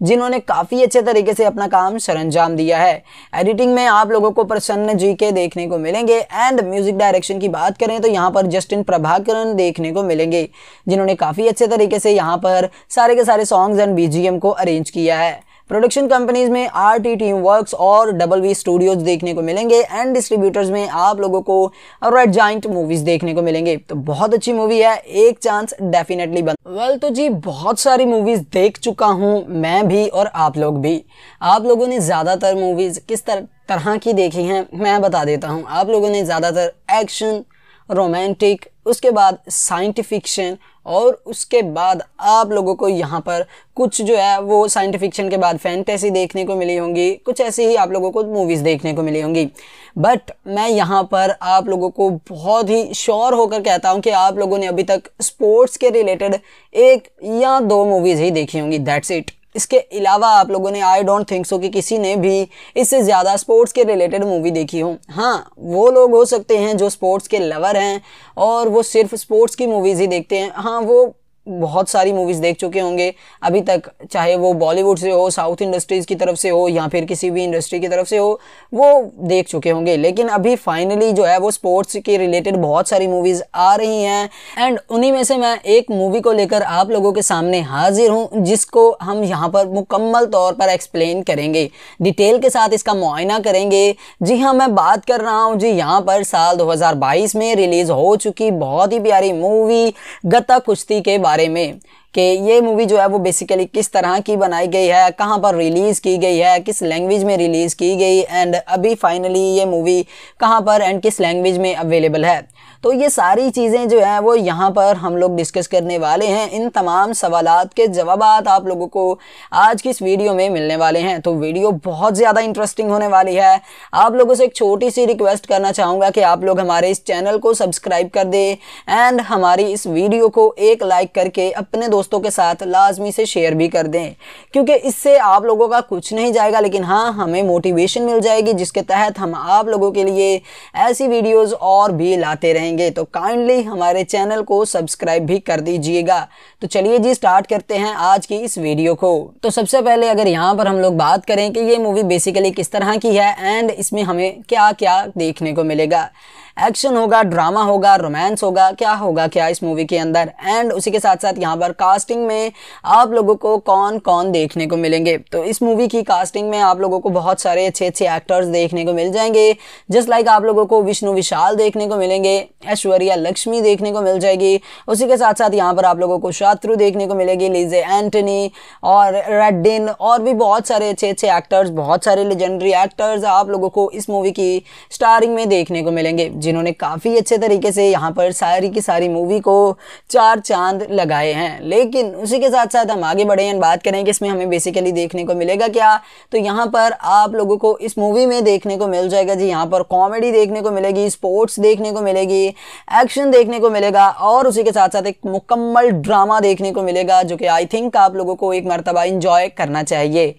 जिन्होंने काफ़ी अच्छे तरीके से अपना काम सरंजाम दिया है एडिटिंग में आप लोगों को प्रसन्न जी के देखने को मिलेंगे एंड म्यूजिक डायरेक्शन की बात करें तो यहाँ पर जस्टिन प्रभाकरण देखने को मिलेंगे जिन्होंने काफ़ी अच्छे तरीके से यहाँ पर सारे के सारे सॉन्ग्स एंड बीजीएम को अरेंज किया है प्रोडक्शन कंपनीज में आर टी टीम वर्क और डबल वी स्टूडियोज देखने को मिलेंगे एंड डिस्ट्रीब्यूटर्स में आप लोगों को रेड जॉइंट मूवीज देखने को मिलेंगे तो बहुत अच्छी मूवी है एक चांस डेफिनेटली बन वेल तो जी बहुत सारी मूवीज देख चुका हूँ मैं भी और आप लोग भी आप लोगों ने ज़्यादातर मूवीज किस तरह तरह की देखी हैं मैं बता देता हूँ आप लोगों ने ज़्यादातर एक्शन रोमांटिक उसके बाद साइंटिफिक्शन और उसके बाद आप लोगों को यहाँ पर कुछ जो है वो साइंटिफिक्शन के बाद फैंटेसी देखने को मिली होंगी कुछ ऐसी ही आप लोगों को मूवीज़ देखने को मिली होंगी बट मैं यहाँ पर आप लोगों को बहुत ही श्योर होकर कहता हूँ कि आप लोगों ने अभी तक स्पोर्ट्स के रिलेटेड एक या दो मूवीज़ ही देखी होंगी दैट्स इट इसके अलावा आप लोगों ने आई डोंट थिंक सो कि किसी ने भी इससे ज़्यादा स्पोर्ट्स के रिलेटेड मूवी देखी हो हाँ वो लोग हो सकते हैं जो स्पोर्ट्स के लवर हैं और वो सिर्फ स्पोर्ट्स की मूवीज़ ही देखते हैं हाँ वो बहुत सारी मूवीज़ देख चुके होंगे अभी तक चाहे वो बॉलीवुड से हो साउथ इंडस्ट्रीज़ की तरफ से हो या फिर किसी भी इंडस्ट्री की तरफ से हो वो देख चुके होंगे लेकिन अभी फाइनली जो है वो स्पोर्ट्स के रिलेटेड बहुत सारी मूवीज़ आ रही हैं एंड उन्हीं में से मैं एक मूवी को लेकर आप लोगों के सामने हाजिर हूँ जिसको हम यहाँ पर मुकम्मल तौर पर एक्सप्लेन करेंगे डिटेल के साथ इसका मुआयना करेंगे जी हाँ मैं बात कर रहा हूँ जी यहाँ पर साल दो में रिलीज़ हो चुकी बहुत ही प्यारी मूवी गता कुश्ती के बारे बारे में कि ये मूवी जो है वो बेसिकली किस तरह की बनाई गई है कहाँ पर रिलीज़ की गई है किस लैंग्वेज में रिलीज़ की गई एंड अभी फाइनली ये मूवी कहाँ पर एंड किस लैंग्वेज में अवेलेबल है तो ये सारी चीज़ें जो हैं वो यहाँ पर हम लोग डिस्कस करने वाले हैं इन तमाम सवाल के जवाब आप लोगों को आज की इस वीडियो में मिलने वाले हैं तो वीडियो बहुत ज़्यादा इंटरेस्टिंग होने वाली है आप लोगों से एक छोटी सी रिक्वेस्ट करना चाहूँगा कि आप लोग हमारे इस चैनल को सब्सक्राइब कर दें एंड हमारी इस वीडियो को एक लाइक करके अपने दोस्तों के साथ लाजमी से शेयर भी कर दें क्योंकि इससे आप लोगों का कुछ नहीं जाएगा लेकिन हाँ हमें मोटिवेशन मिल जाएगी जिसके तहत हम आप लोगों के लिए ऐसी वीडियोज़ और भी लाते रहेंगे करेंगे तो काइंडली हमारे चैनल को सब्सक्राइब भी कर दीजिएगा तो चलिए जी स्टार्ट करते हैं आज की इस वीडियो को तो सबसे पहले अगर यहाँ पर हम लोग बात करें कि ये मूवी बेसिकली किस तरह की है एंड इसमें हमें क्या क्या देखने को मिलेगा एक्शन होगा ड्रामा होगा रोमांस होगा क्या होगा क्या इस मूवी के अंदर एंड उसी के साथ साथ यहाँ पर कास्टिंग में आप लोगों को कौन कौन देखने को मिलेंगे तो इस मूवी की कास्टिंग में आप लोगों को बहुत सारे अच्छे अच्छे एक्टर्स देखने को मिल जाएंगे जस्ट लाइक आप लोगों को विष्णु विशाल देखने को मिलेंगे ऐश्वर्या लक्ष्मी देखने को मिल जाएगी उसी के साथ साथ यहाँ पर आप लोगों को शत्रु देखने को मिलेगी लीजे एंटनी और रेडिन और भी बहुत सारे अच्छे अच्छे एक्टर्स बहुत सारे लेजेंडरी एक्टर्स आप लोगों को इस मूवी की स्टारिंग में देखने को मिलेंगे जिन्होंने काफ़ी अच्छे तरीके से यहाँ पर सारी की सारी मूवी को चार चांद लगाए हैं लेकिन उसी के साथ साथ हम आगे बढ़े हैं बात करें कि इसमें हमें बेसिकली देखने को मिलेगा क्या तो यहाँ पर आप लोगों को इस मूवी में देखने को मिल जाएगा जी यहाँ पर कॉमेडी देखने को मिलेगी स्पोर्ट्स देखने को मिलेगी एक्शन देखने को मिलेगा और उसी के साथ साथ एक मुकम्मल ड्रामा देखने को मिलेगा जो कि आई थिंक आप लोगों को एक मरतबा इंजॉय करना चाहिए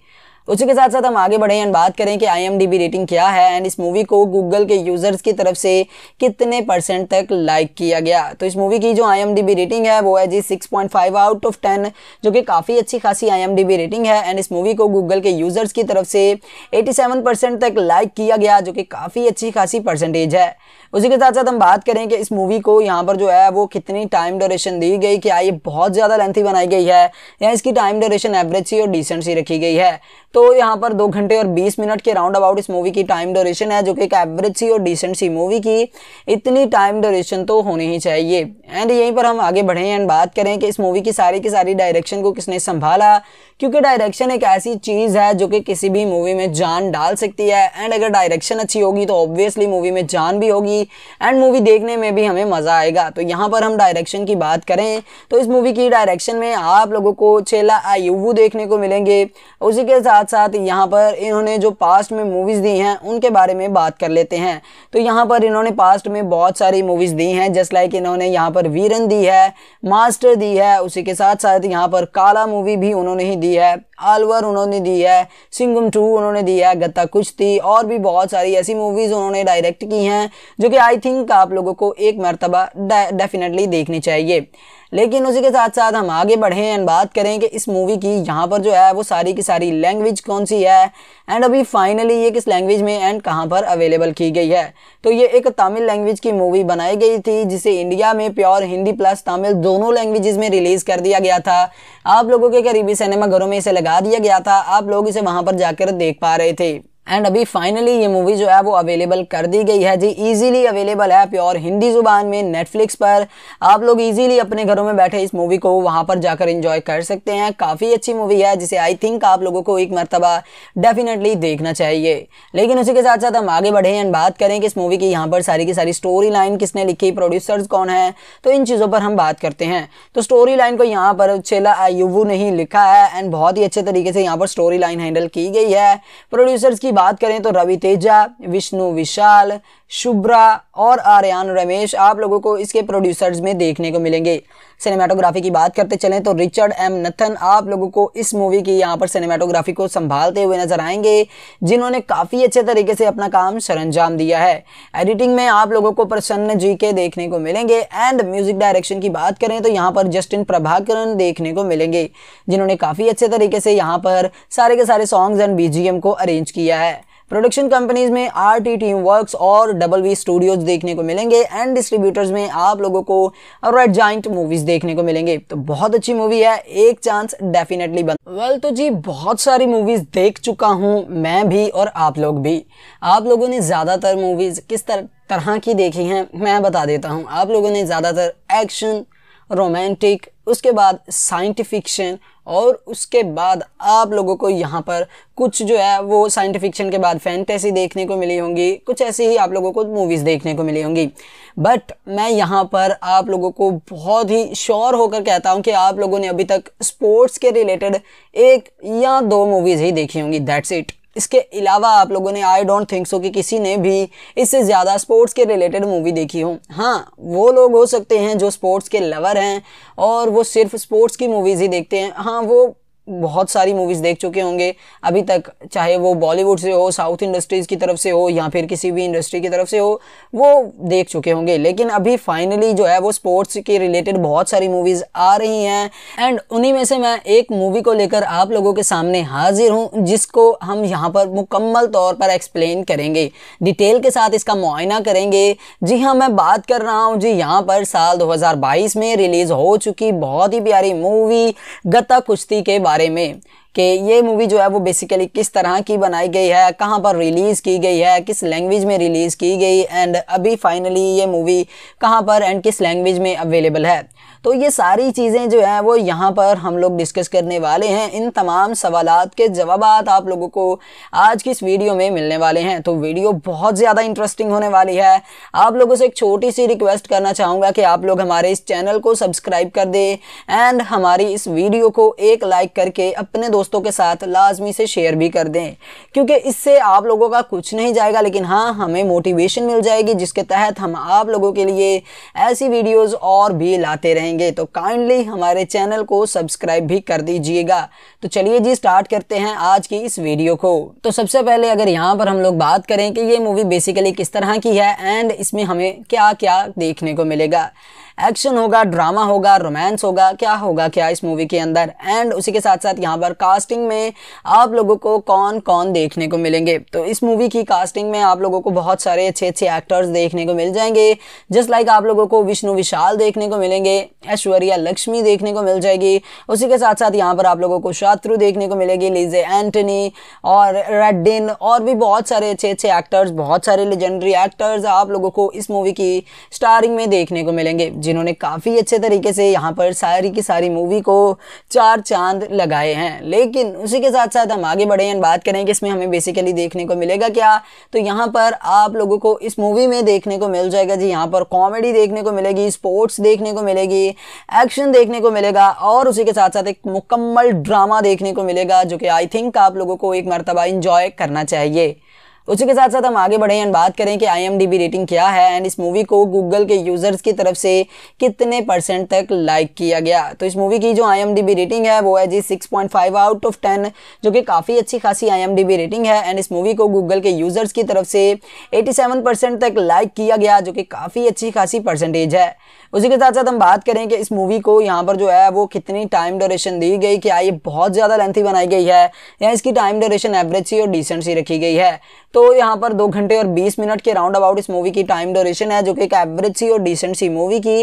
उसी के साथ साथ हम आगे बढ़े एंड बात करें कि आई रेटिंग क्या है एंड इस मूवी को गूगल के यूज़र्स की तरफ से कितने परसेंट तक लाइक किया गया तो इस मूवी की जो आई रेटिंग है वो है जी सिक्स आउट ऑफ टेन जो कि काफ़ी अच्छी खासी आई रेटिंग है एंड इस मूवी को गूगल के यूज़र्स की तरफ से एटी तक लाइक किया गया जो कि काफ़ी अच्छी खासी परसेंटेज है उसी के साथ साथ हम बात करें कि इस मूवी को यहाँ पर जो है वो कितनी टाइम ड्यूरेशन दी गई क्या ये बहुत ज़्यादा लेंथी बनाई गई है या इसकी टाइम ड्यूरेशन एवरेज सी और डिसेंट सी रखी गई है तो यहाँ पर दो घंटे और बीस मिनट के राउंड अबाउट इस मूवी की टाइम ड्यूरेशन है जो कि एक एवरेज सी और डिसेंट सी मूवी की इतनी टाइम ड्यूरेशन तो होनी ही चाहिए एंड यहीं पर हम आगे बढ़ें एंड बात करें कि इस मूवी की सारी की सारी डायरेक्शन को किसने संभाला क्योंकि डायरेक्शन एक ऐसी चीज़ है जो कि किसी भी मूवी में जान डाल सकती है एंड अगर डायरेक्शन अच्छी होगी तो ऑब्वियसली मूवी में जान भी होगी एंड मूवी देखने में भी हमें मज़ा आएगा तो यहाँ पर हम डायरेक्शन की बात करें तो इस मूवी की डायरेक्शन में आप लोगों को चेला आयुवू देखने को मिलेंगे उसी के साथ साथ साथ यहाँ पर इन्होंने जो पास्ट में मूवीज़ दी हैं उनके बारे में बात कर लेते हैं तो यहाँ पर इन्होंने पास्ट में बहुत सारी मूवीज़ दी हैं जस्ट लाइक इन्होंने यहाँ पर वीरन दी है मास्टर दी है उसी के साथ साथ यहाँ पर काला मूवी भी उन्होंने ही दी है अलवर उन्होंने दी है सिंगम टू उन्होंने दी है गत्ता कुश्ती और भी बहुत सारी ऐसी मूवीज़ उन्होंने डायरेक्ट की हैं जो कि आई थिंक आप लोगों को एक मरतबा डेफिनेटली देखनी चाहिए लेकिन उसी के साथ साथ हम आगे बढ़ें एंड बात करें कि इस मूवी की यहाँ पर जो है वो सारी की सारी लैंग्वेज कौन सी है एंड अभी फाइनली ये किस लैंग्वेज में एंड कहाँ पर अवेलेबल की गई है तो ये एक तमिल लैंग्वेज की मूवी बनाई गई थी जिसे इंडिया में प्योर हिंदी प्लस तमिल दोनों लैंग्वेज में रिलीज़ कर दिया गया था आप लोगों के करीबी सिनेमाघरों में इसे लगा दिया गया था आप लोग इसे वहां पर जाकर देख पा रहे थे एंड अभी फाइनली ये मूवी जो है वो अवेलेबल कर दी गई है जी इजीली अवेलेबल है प्योर हिंदी ज़ुबान में नेटफ्लिक्स पर आप लोग इजीली अपने घरों में बैठे इस मूवी को वहाँ पर जाकर इंजॉय कर सकते हैं काफ़ी अच्छी मूवी है जिसे आई थिंक आप लोगों को एक मरतबा डेफिनेटली देखना चाहिए लेकिन उसी के साथ साथ हम आगे बढ़े एंड बात करें कि इस मूवी की यहाँ पर सारी की सारी स्टोरी लाइन किसने लिखी प्रोड्यूसर्स कौन है तो इन चीज़ों पर हम बात करते हैं तो स्टोरी लाइन को यहाँ पर चेला आयुवू ने ही लिखा है एंड बहुत ही अच्छे तरीके से यहाँ पर स्टोरी लाइन हैंडल की गई है प्रोड्यूसर्स की बात करें तो रवि तेजा विष्णु विशाल शुभ्रा और आर्यन रमेश आप लोगों को इसके प्रोड्यूसर्स में देखने को मिलेंगे सिनेमाटोग्राफी की बात करते चलें तो रिचर्ड एम नथन आप लोगों को इस मूवी की यहाँ पर सिनेमाटोग्राफी को संभालते हुए नजर आएंगे जिन्होंने काफ़ी अच्छे तरीके से अपना काम सरंजाम दिया है एडिटिंग में आप लोगों को प्रसन्न जी के देखने को मिलेंगे एंड म्यूजिक डायरेक्शन की बात करें तो यहाँ पर जस्टिन प्रभाकरण देखने को मिलेंगे जिन्होंने काफ़ी अच्छे तरीके से यहाँ पर सारे के सारे सॉन्ग्स एंड बी को अरेंज किया है प्रोडक्शन कंपनीज में आर टी टीम वर्क और डबल वी स्टूडियोज देखने को मिलेंगे एंड डिस्ट्रीब्यूटर्स में आप लोगों को रेड जॉइंट मूवीज देखने को मिलेंगे तो बहुत अच्छी मूवी है एक चांस डेफिनेटली बन वेल तो जी बहुत सारी मूवीज देख चुका हूँ मैं भी और आप लोग भी आप लोगों ने ज़्यादातर मूवीज किस तरह तरह की देखी हैं मैं बता देता हूँ आप लोगों ने ज़्यादातर एक्शन रोमांटिक उसके बाद साइंटिफिक्शन और उसके बाद आप लोगों को यहाँ पर कुछ जो है वो साइंटिफिक्शन के बाद फैंटेसी देखने को मिली होंगी कुछ ऐसी ही आप लोगों को मूवीज़ देखने को मिली होंगी बट मैं यहाँ पर आप लोगों को बहुत ही श्योर होकर कहता हूँ कि आप लोगों ने अभी तक स्पोर्ट्स के रिलेटेड एक या दो मूवीज़ ही देखी होंगी दैट्स इट इसके अलावा आप लोगों ने आई डोंट थिंक सो कि किसी ने भी इससे ज़्यादा स्पोर्ट्स के रिलेटेड मूवी देखी हो हाँ वो लोग हो सकते हैं जो स्पोर्ट्स के लवर हैं और वो सिर्फ स्पोर्ट्स की मूवीज़ ही देखते हैं हाँ वो बहुत सारी मूवीज़ देख चुके होंगे अभी तक चाहे वो बॉलीवुड से हो साउथ इंडस्ट्रीज़ की तरफ से हो या फिर किसी भी इंडस्ट्री की तरफ से हो वो देख चुके होंगे लेकिन अभी फाइनली जो है वो स्पोर्ट्स के रिलेटेड बहुत सारी मूवीज़ आ रही हैं एंड उन्हीं में से मैं एक मूवी को लेकर आप लोगों के सामने हाजिर हूँ जिसको हम यहाँ पर मुकम्मल तौर पर एक्सप्लेन करेंगे डिटेल के साथ इसका मुआयना करेंगे जी हाँ मैं बात कर रहा हूँ जी यहाँ पर साल दो में रिलीज़ हो चुकी बहुत ही प्यारी मूवी गता कुश्ती के बारे बारे में कि ये मूवी जो है वो बेसिकली किस तरह की बनाई गई है कहाँ पर रिलीज़ की गई है किस लैंग्वेज में रिलीज़ की गई एंड अभी फाइनली ये मूवी कहाँ पर एंड किस लैंग्वेज में अवेलेबल है तो ये सारी चीज़ें जो हैं वो यहाँ पर हम लोग डिस्कस करने वाले हैं इन तमाम सवाल के जवाब आप लोगों को आज की इस वीडियो में मिलने वाले हैं तो वीडियो बहुत ज़्यादा इंटरेस्टिंग होने वाली है आप लोगों से एक छोटी सी रिक्वेस्ट करना चाहूँगा कि आप लोग हमारे इस चैनल को सब्सक्राइब कर दें एंड हमारी इस वीडियो को एक लाइक करके अपने दोस्तों के साथ लाजमी से शेयर भी कर दें क्योंकि इससे आप लोगों का कुछ नहीं जाएगा लेकिन हाँ हमें मोटिवेशन मिल जाएगी जिसके तहत हम आप लोगों के लिए ऐसी वीडियोज़ और भी लाते रहेंगे करेंगे तो काइंडली हमारे चैनल को सब्सक्राइब भी कर दीजिएगा तो चलिए जी स्टार्ट करते हैं आज की इस वीडियो को तो सबसे पहले अगर यहाँ पर हम लोग बात करें कि ये मूवी बेसिकली किस तरह की है एंड इसमें हमें क्या क्या देखने को मिलेगा एक्शन होगा ड्रामा होगा रोमांस होगा क्या होगा क्या इस मूवी के अंदर एंड उसी के साथ साथ यहाँ पर कास्टिंग में आप लोगों को कौन कौन देखने को मिलेंगे तो इस मूवी की कास्टिंग में आप लोगों को बहुत सारे अच्छे अच्छे एक्टर्स देखने को मिल जाएंगे जस्ट लाइक आप लोगों को विष्णु विशाल देखने को मिलेंगे ऐश्वर्या लक्ष्मी देखने को मिल जाएगी उसी के साथ साथ यहाँ पर आप लोगों को शत्रु देखने को मिलेगी लीजे एंटनी और रेडिन और भी बहुत सारे अच्छे अच्छे एक्टर्स बहुत सारे लेजेंडरी एक्टर्स आप लोगों को इस मूवी की स्टारिंग में देखने को मिलेंगे जिन्होंने काफ़ी अच्छे तरीके से यहाँ पर सारी की सारी मूवी को चार चांद लगाए हैं लेकिन उसी के साथ साथ हम आगे बढ़े हैं बात करें कि इसमें हमें बेसिकली देखने को मिलेगा क्या तो यहाँ पर आप लोगों को इस मूवी में देखने को मिल जाएगा जी यहाँ पर कॉमेडी देखने को मिलेगी स्पोर्ट्स देखने को मिलेगी एक्शन देखने को मिलेगा और उसी के साथ साथ एक मुकम्मल ड्रामा देखने को मिलेगा जो कि आई थिंक आप लोगों को एक मरतबा इंजॉय करना चाहिए उसी के साथ साथ हम आगे बढ़े एंड बात करें कि आई रेटिंग क्या है एंड इस मूवी को गूगल के यूज़र्स की तरफ से कितने परसेंट तक लाइक किया गया तो इस मूवी की जो आई रेटिंग है वो है जी सिक्स आउट ऑफ टेन जो कि काफ़ी अच्छी खासी आई रेटिंग है एंड इस मूवी को गूगल के यूज़र्स की तरफ से एटी तक लाइक किया गया जो कि काफ़ी अच्छी खासी परसेंटेज है उसी के साथ साथ हम बात करें कि इस मूवी को यहाँ पर जो है वो कितनी टाइम ड्यूरेशन दी गई क्या ये बहुत ज़्यादा लेंथी बनाई गई है या इसकी टाइम ड्यूरेशन एवरेज सी और डिसेंट सी रखी गई है तो यहाँ पर दो घंटे और बीस मिनट के राउंड अबाउट इस मूवी की टाइम ड्यूरेशन है जो कि एक एवरेज सी और डिसेंट सी मूवी की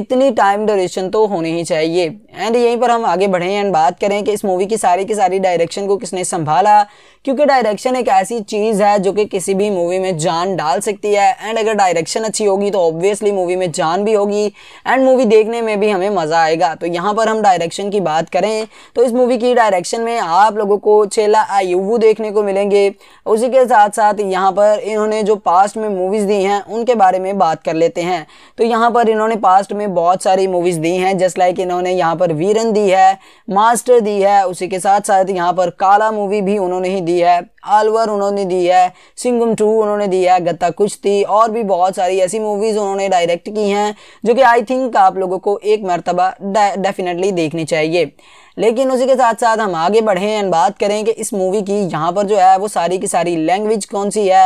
इतनी टाइम ड्यूरेशन तो होनी ही चाहिए एंड यहीं पर हम आगे बढ़ें एंड बात करें कि इस मूवी की सारी की सारी डायरेक्शन को किसने संभाला क्योंकि डायरेक्शन एक ऐसी चीज़ है जो कि किसी भी मूवी में जान डाल सकती है एंड अगर डायरेक्शन अच्छी होगी तो ऑब्वियसली मूवी में जान भी होगी आएगी एंड मूवी देखने में भी हमें मज़ा आएगा तो यहाँ पर हम डायरेक्शन की बात करें तो इस मूवी की डायरेक्शन में आप लोगों को चेला आयुवू देखने को मिलेंगे उसी के साथ साथ यहाँ पर इन्होंने जो पास्ट में मूवीज़ दी हैं उनके बारे में बात कर लेते हैं तो यहाँ पर इन्होंने पास्ट में बहुत सारी मूवीज़ दी हैं जस्ट लाइक इन्होंने यहाँ पर वीरन दी है मास्टर दी है उसी के साथ साथ यहाँ पर काला मूवी भी उन्होंने ही दी है आलवर उन्होंने दी है सिंगम टू उन्होंने दी है गत्ता कुश्ती और भी बहुत सारी ऐसी मूवीज़ उन्होंने डायरेक्ट की हैं जो कि आई थिंक आप लोगों को एक मरतबा डेफिनेटली देखनी चाहिए लेकिन उसी के साथ साथ हम आगे बढ़ें एंड बात करें कि इस मूवी की यहाँ पर जो है वो सारी की सारी लैंग्वेज कौन सी है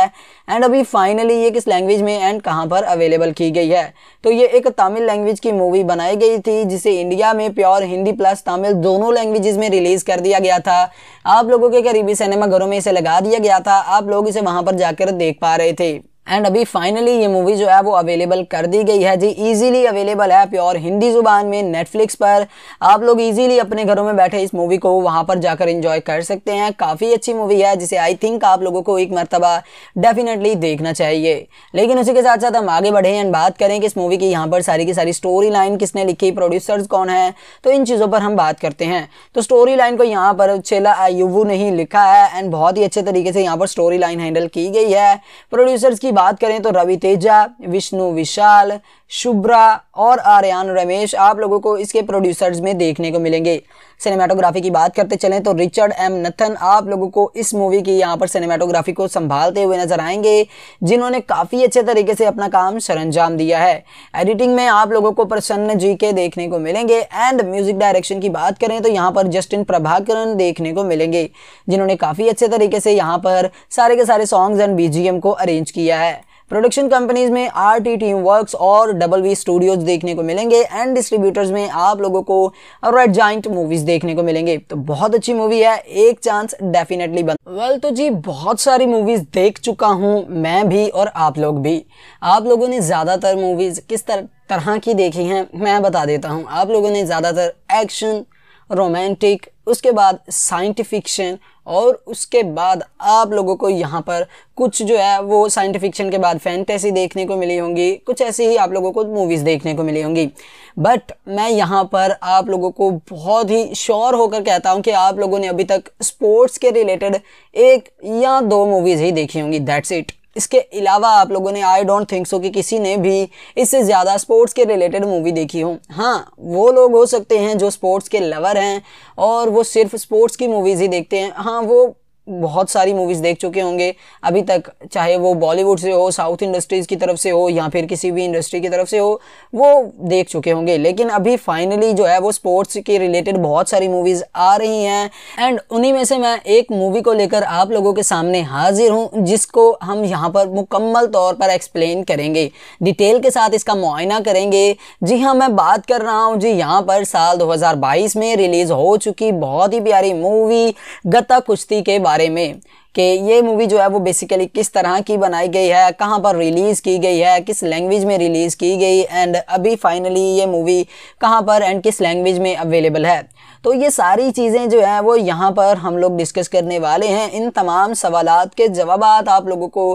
एंड अभी फाइनली ये किस लैंग्वेज में एंड कहाँ पर अवेलेबल की गई है तो ये एक तमिल लैंग्वेज की मूवी बनाई गई थी जिसे इंडिया में प्योर हिंदी प्लस तमिल दोनों लैंग्वेज में रिलीज़ कर दिया गया था आप लोगों के करीबी सिनेमा घरों में इसे लगा दिया गया था आप लोग इसे वहाँ पर जाकर देख पा रहे थे एंड अभी फाइनली ये मूवी जो है वो अवेलेबल कर दी गई है जी इजीली अवेलेबल है प्योर हिंदी ज़ुबान में नेटफ्लिक्स पर आप लोग इजीली अपने घरों में बैठे इस मूवी को वहाँ पर जाकर इंजॉय कर सकते हैं काफ़ी अच्छी मूवी है जिसे आई थिंक आप लोगों को एक मरतबा डेफिनेटली देखना चाहिए लेकिन उसी के साथ साथ हम आगे बढ़े एंड बात करें कि इस मूवी की यहाँ पर सारी की सारी स्टोरी लाइन किसने लिखी प्रोड्यूसर्स कौन है तो इन चीज़ों पर हम बात करते हैं तो स्टोरी लाइन को यहाँ पर चेला आयुवू ने ही लिखा है एंड बहुत ही अच्छे तरीके से यहाँ पर स्टोरी लाइन हैंडल की गई है प्रोड्यूसर्स की बात करें तो रवि तेजा विष्णु विशाल शुभ्रा और आर्यन रमेश आप लोगों को इसके प्रोड्यूसर्स में देखने को मिलेंगे सिनेमाटोग्राफी की बात करते चलें तो रिचर्ड एम नथन आप लोगों को इस मूवी की यहाँ पर सिनेमाटोग्राफी को संभालते हुए नजर आएंगे जिन्होंने काफ़ी अच्छे तरीके से अपना काम सरंजाम दिया है एडिटिंग में आप लोगों को प्रसन्न जी के देखने को मिलेंगे एंड म्यूजिक डायरेक्शन की बात करें तो यहाँ पर जस्टिन प्रभाकरण देखने को मिलेंगे जिन्होंने काफ़ी अच्छे तरीके से यहाँ पर सारे के सारे सॉन्ग्स एंड बीजीएम को अरेंज किया है प्रोडक्शन कंपनीज में आर टी टीम वर्क और डबल वी स्टूडियोज देखने को मिलेंगे एंड डिस्ट्रीब्यूटर्स में आप लोगों को रेड जॉइंट मूवीज देखने को मिलेंगे तो बहुत अच्छी मूवी है एक चांस डेफिनेटली बन वेल तो जी बहुत सारी मूवीज देख चुका हूँ मैं भी और आप लोग भी आप लोगों ने ज़्यादातर मूवीज़ किस तरह तरह की देखी हैं मैं बता देता हूँ आप लोगों ने ज़्यादातर एक्शन रोमांटिक उसके बाद साइंटिफिक्शन और उसके बाद आप लोगों को यहाँ पर कुछ जो है वो साइंटिफिक फिक्शन के बाद फैंटेसी देखने को मिली होंगी कुछ ऐसी ही आप लोगों को मूवीज़ देखने को मिली होंगी बट मैं यहाँ पर आप लोगों को बहुत ही श्योर होकर कहता हूँ कि आप लोगों ने अभी तक स्पोर्ट्स के रिलेटेड एक या दो मूवीज़ ही देखी होंगी दैट्स इट इसके अलावा आप लोगों ने आई डोंट थिंक सो कि किसी ने भी इससे ज़्यादा स्पोर्ट्स के रिलेटेड मूवी देखी हो हाँ वो लोग हो सकते हैं जो स्पोर्ट्स के लवर हैं और वो सिर्फ स्पोर्ट्स की मूवीज़ ही देखते हैं हाँ वो बहुत सारी मूवीज़ देख चुके होंगे अभी तक चाहे वो बॉलीवुड से हो साउथ इंडस्ट्रीज़ की तरफ से हो या फिर किसी भी इंडस्ट्री की तरफ से हो वो देख चुके होंगे लेकिन अभी फाइनली जो है वो स्पोर्ट्स के रिलेटेड बहुत सारी मूवीज़ आ रही हैं एंड उन्हीं में से मैं एक मूवी को लेकर आप लोगों के सामने हाजिर हूँ जिसको हम यहाँ पर मुकम्मल तौर पर एक्सप्लेन करेंगे डिटेल के साथ इसका मुआयना करेंगे जी हाँ मैं बात कर रहा हूँ जी यहाँ पर साल दो में रिलीज़ हो चुकी बहुत ही प्यारी मूवी गता कुश्ती के बारे बारे में कि ये मूवी जो है वो बेसिकली किस तरह की बनाई गई है कहाँ पर रिलीज़ की गई है किस लैंग्वेज में रिलीज़ की गई एंड अभी फाइनली ये मूवी कहाँ पर एंड किस लैंग्वेज में अवेलेबल है तो ये सारी चीज़ें जो हैं वो यहाँ पर हम लोग डिस्कस करने वाले हैं इन तमाम सवाल के जवाब आप लोगों को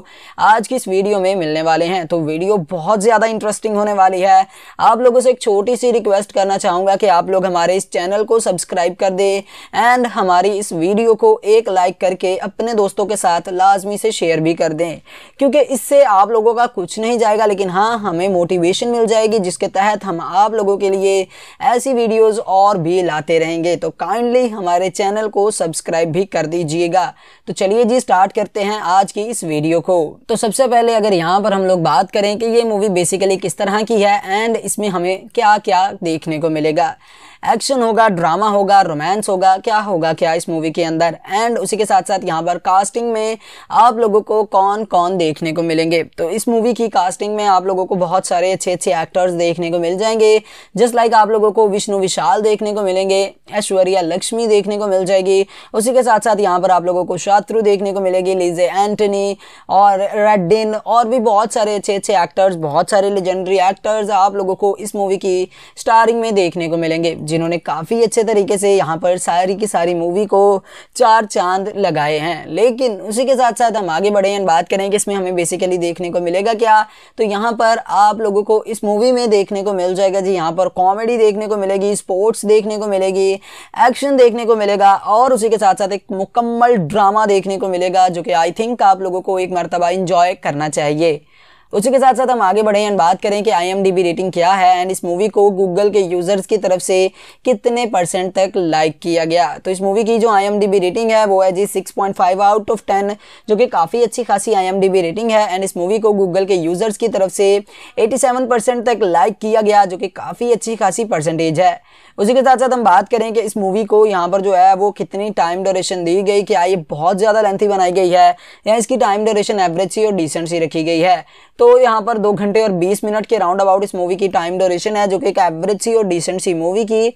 आज की इस वीडियो में मिलने वाले हैं तो वीडियो बहुत ज़्यादा इंटरेस्टिंग होने वाली है आप लोगों से एक छोटी सी रिक्वेस्ट करना चाहूँगा कि आप लोग हमारे इस चैनल को सब्सक्राइब कर दें एंड हमारी इस वीडियो को एक लाइक करके अपने दोस्तों के साथ लाजमी से शेयर भी कर दें क्योंकि इससे आप लोगों का कुछ नहीं जाएगा लेकिन हाँ हमें मोटिवेशन मिल जाएगी जिसके तहत हम आप लोगों के लिए ऐसी वीडियोज़ और भी लाते रहेंगे करेंगे तो काइंडली हमारे चैनल को सब्सक्राइब भी कर दीजिएगा तो चलिए जी स्टार्ट करते हैं आज की इस वीडियो को तो सबसे पहले अगर यहाँ पर हम लोग बात करें कि ये मूवी बेसिकली किस तरह की है एंड इसमें हमें क्या क्या देखने को मिलेगा एक्शन होगा ड्रामा होगा रोमांस होगा क्या होगा क्या इस मूवी के अंदर एंड उसी के साथ साथ यहाँ पर कास्टिंग में आप लोगों को कौन कौन देखने को मिलेंगे तो इस मूवी की कास्टिंग में आप लोगों को बहुत सारे अच्छे अच्छे एक्टर्स देखने को मिल जाएंगे जस्ट लाइक आप लोगों को विष्णु विशाल देखने को मिलेंगे ऐश्वर्या लक्ष्मी देखने को मिल जाएगी उसी के साथ साथ यहाँ पर आप लोगों को शत्रु देखने को मिलेगी लीजे एंटनी और रेडिन और भी बहुत सारे अच्छे अच्छे एक्टर्स बहुत सारे लेजेंडरी एक्टर्स आप लोगों को इस मूवी की स्टारिंग में देखने को मिलेंगे जिन्होंने काफ़ी अच्छे तरीके से यहाँ पर सारी की सारी मूवी को चार चांद लगाए हैं लेकिन उसी के साथ साथ हम आगे बढ़े हैं बात करें कि इसमें हमें बेसिकली देखने को मिलेगा क्या तो यहाँ पर आप लोगों को इस मूवी में देखने को मिल जाएगा जी यहाँ पर कॉमेडी देखने को मिलेगी स्पोर्ट्स देखने को मिलेगी एक्शन देखने को मिलेगा और उसी के साथ साथ एक मुकम्मल ड्रामा देखने को मिलेगा जो कि आई थिंक आप लोगों को एक मरतबा इंजॉय करना चाहिए उसी के साथ साथ हम आगे बढ़े एंड बात करें कि आई रेटिंग क्या है एंड इस मूवी को गूगल के यूज़र्स की तरफ से कितने परसेंट तक लाइक किया गया तो इस मूवी की जो आई रेटिंग है वो है जी सिक्स आउट ऑफ टेन जो कि काफ़ी अच्छी खासी आई रेटिंग है एंड इस मूवी को गूगल के यूज़र्स की तरफ से एटी तक लाइक किया गया जो कि काफ़ी अच्छी खासी परसेंटेज है उसी के साथ साथ हम बात करें कि इस मूवी को यहाँ पर जो है वो कितनी टाइम ड्यूरेशन दी गई क्या ये बहुत ज़्यादा लेंथी बनाई गई है या इसकी टाइम ड्यूरेशन एवरेज सी और डिसेंट सी रखी गई है तो यहाँ पर दो घंटे और बीस मिनट के राउंड अबाउट इस मूवी की टाइम ड्यूरेशन है जो कि एक एवरेज सी और डिसेंट सी मूवी की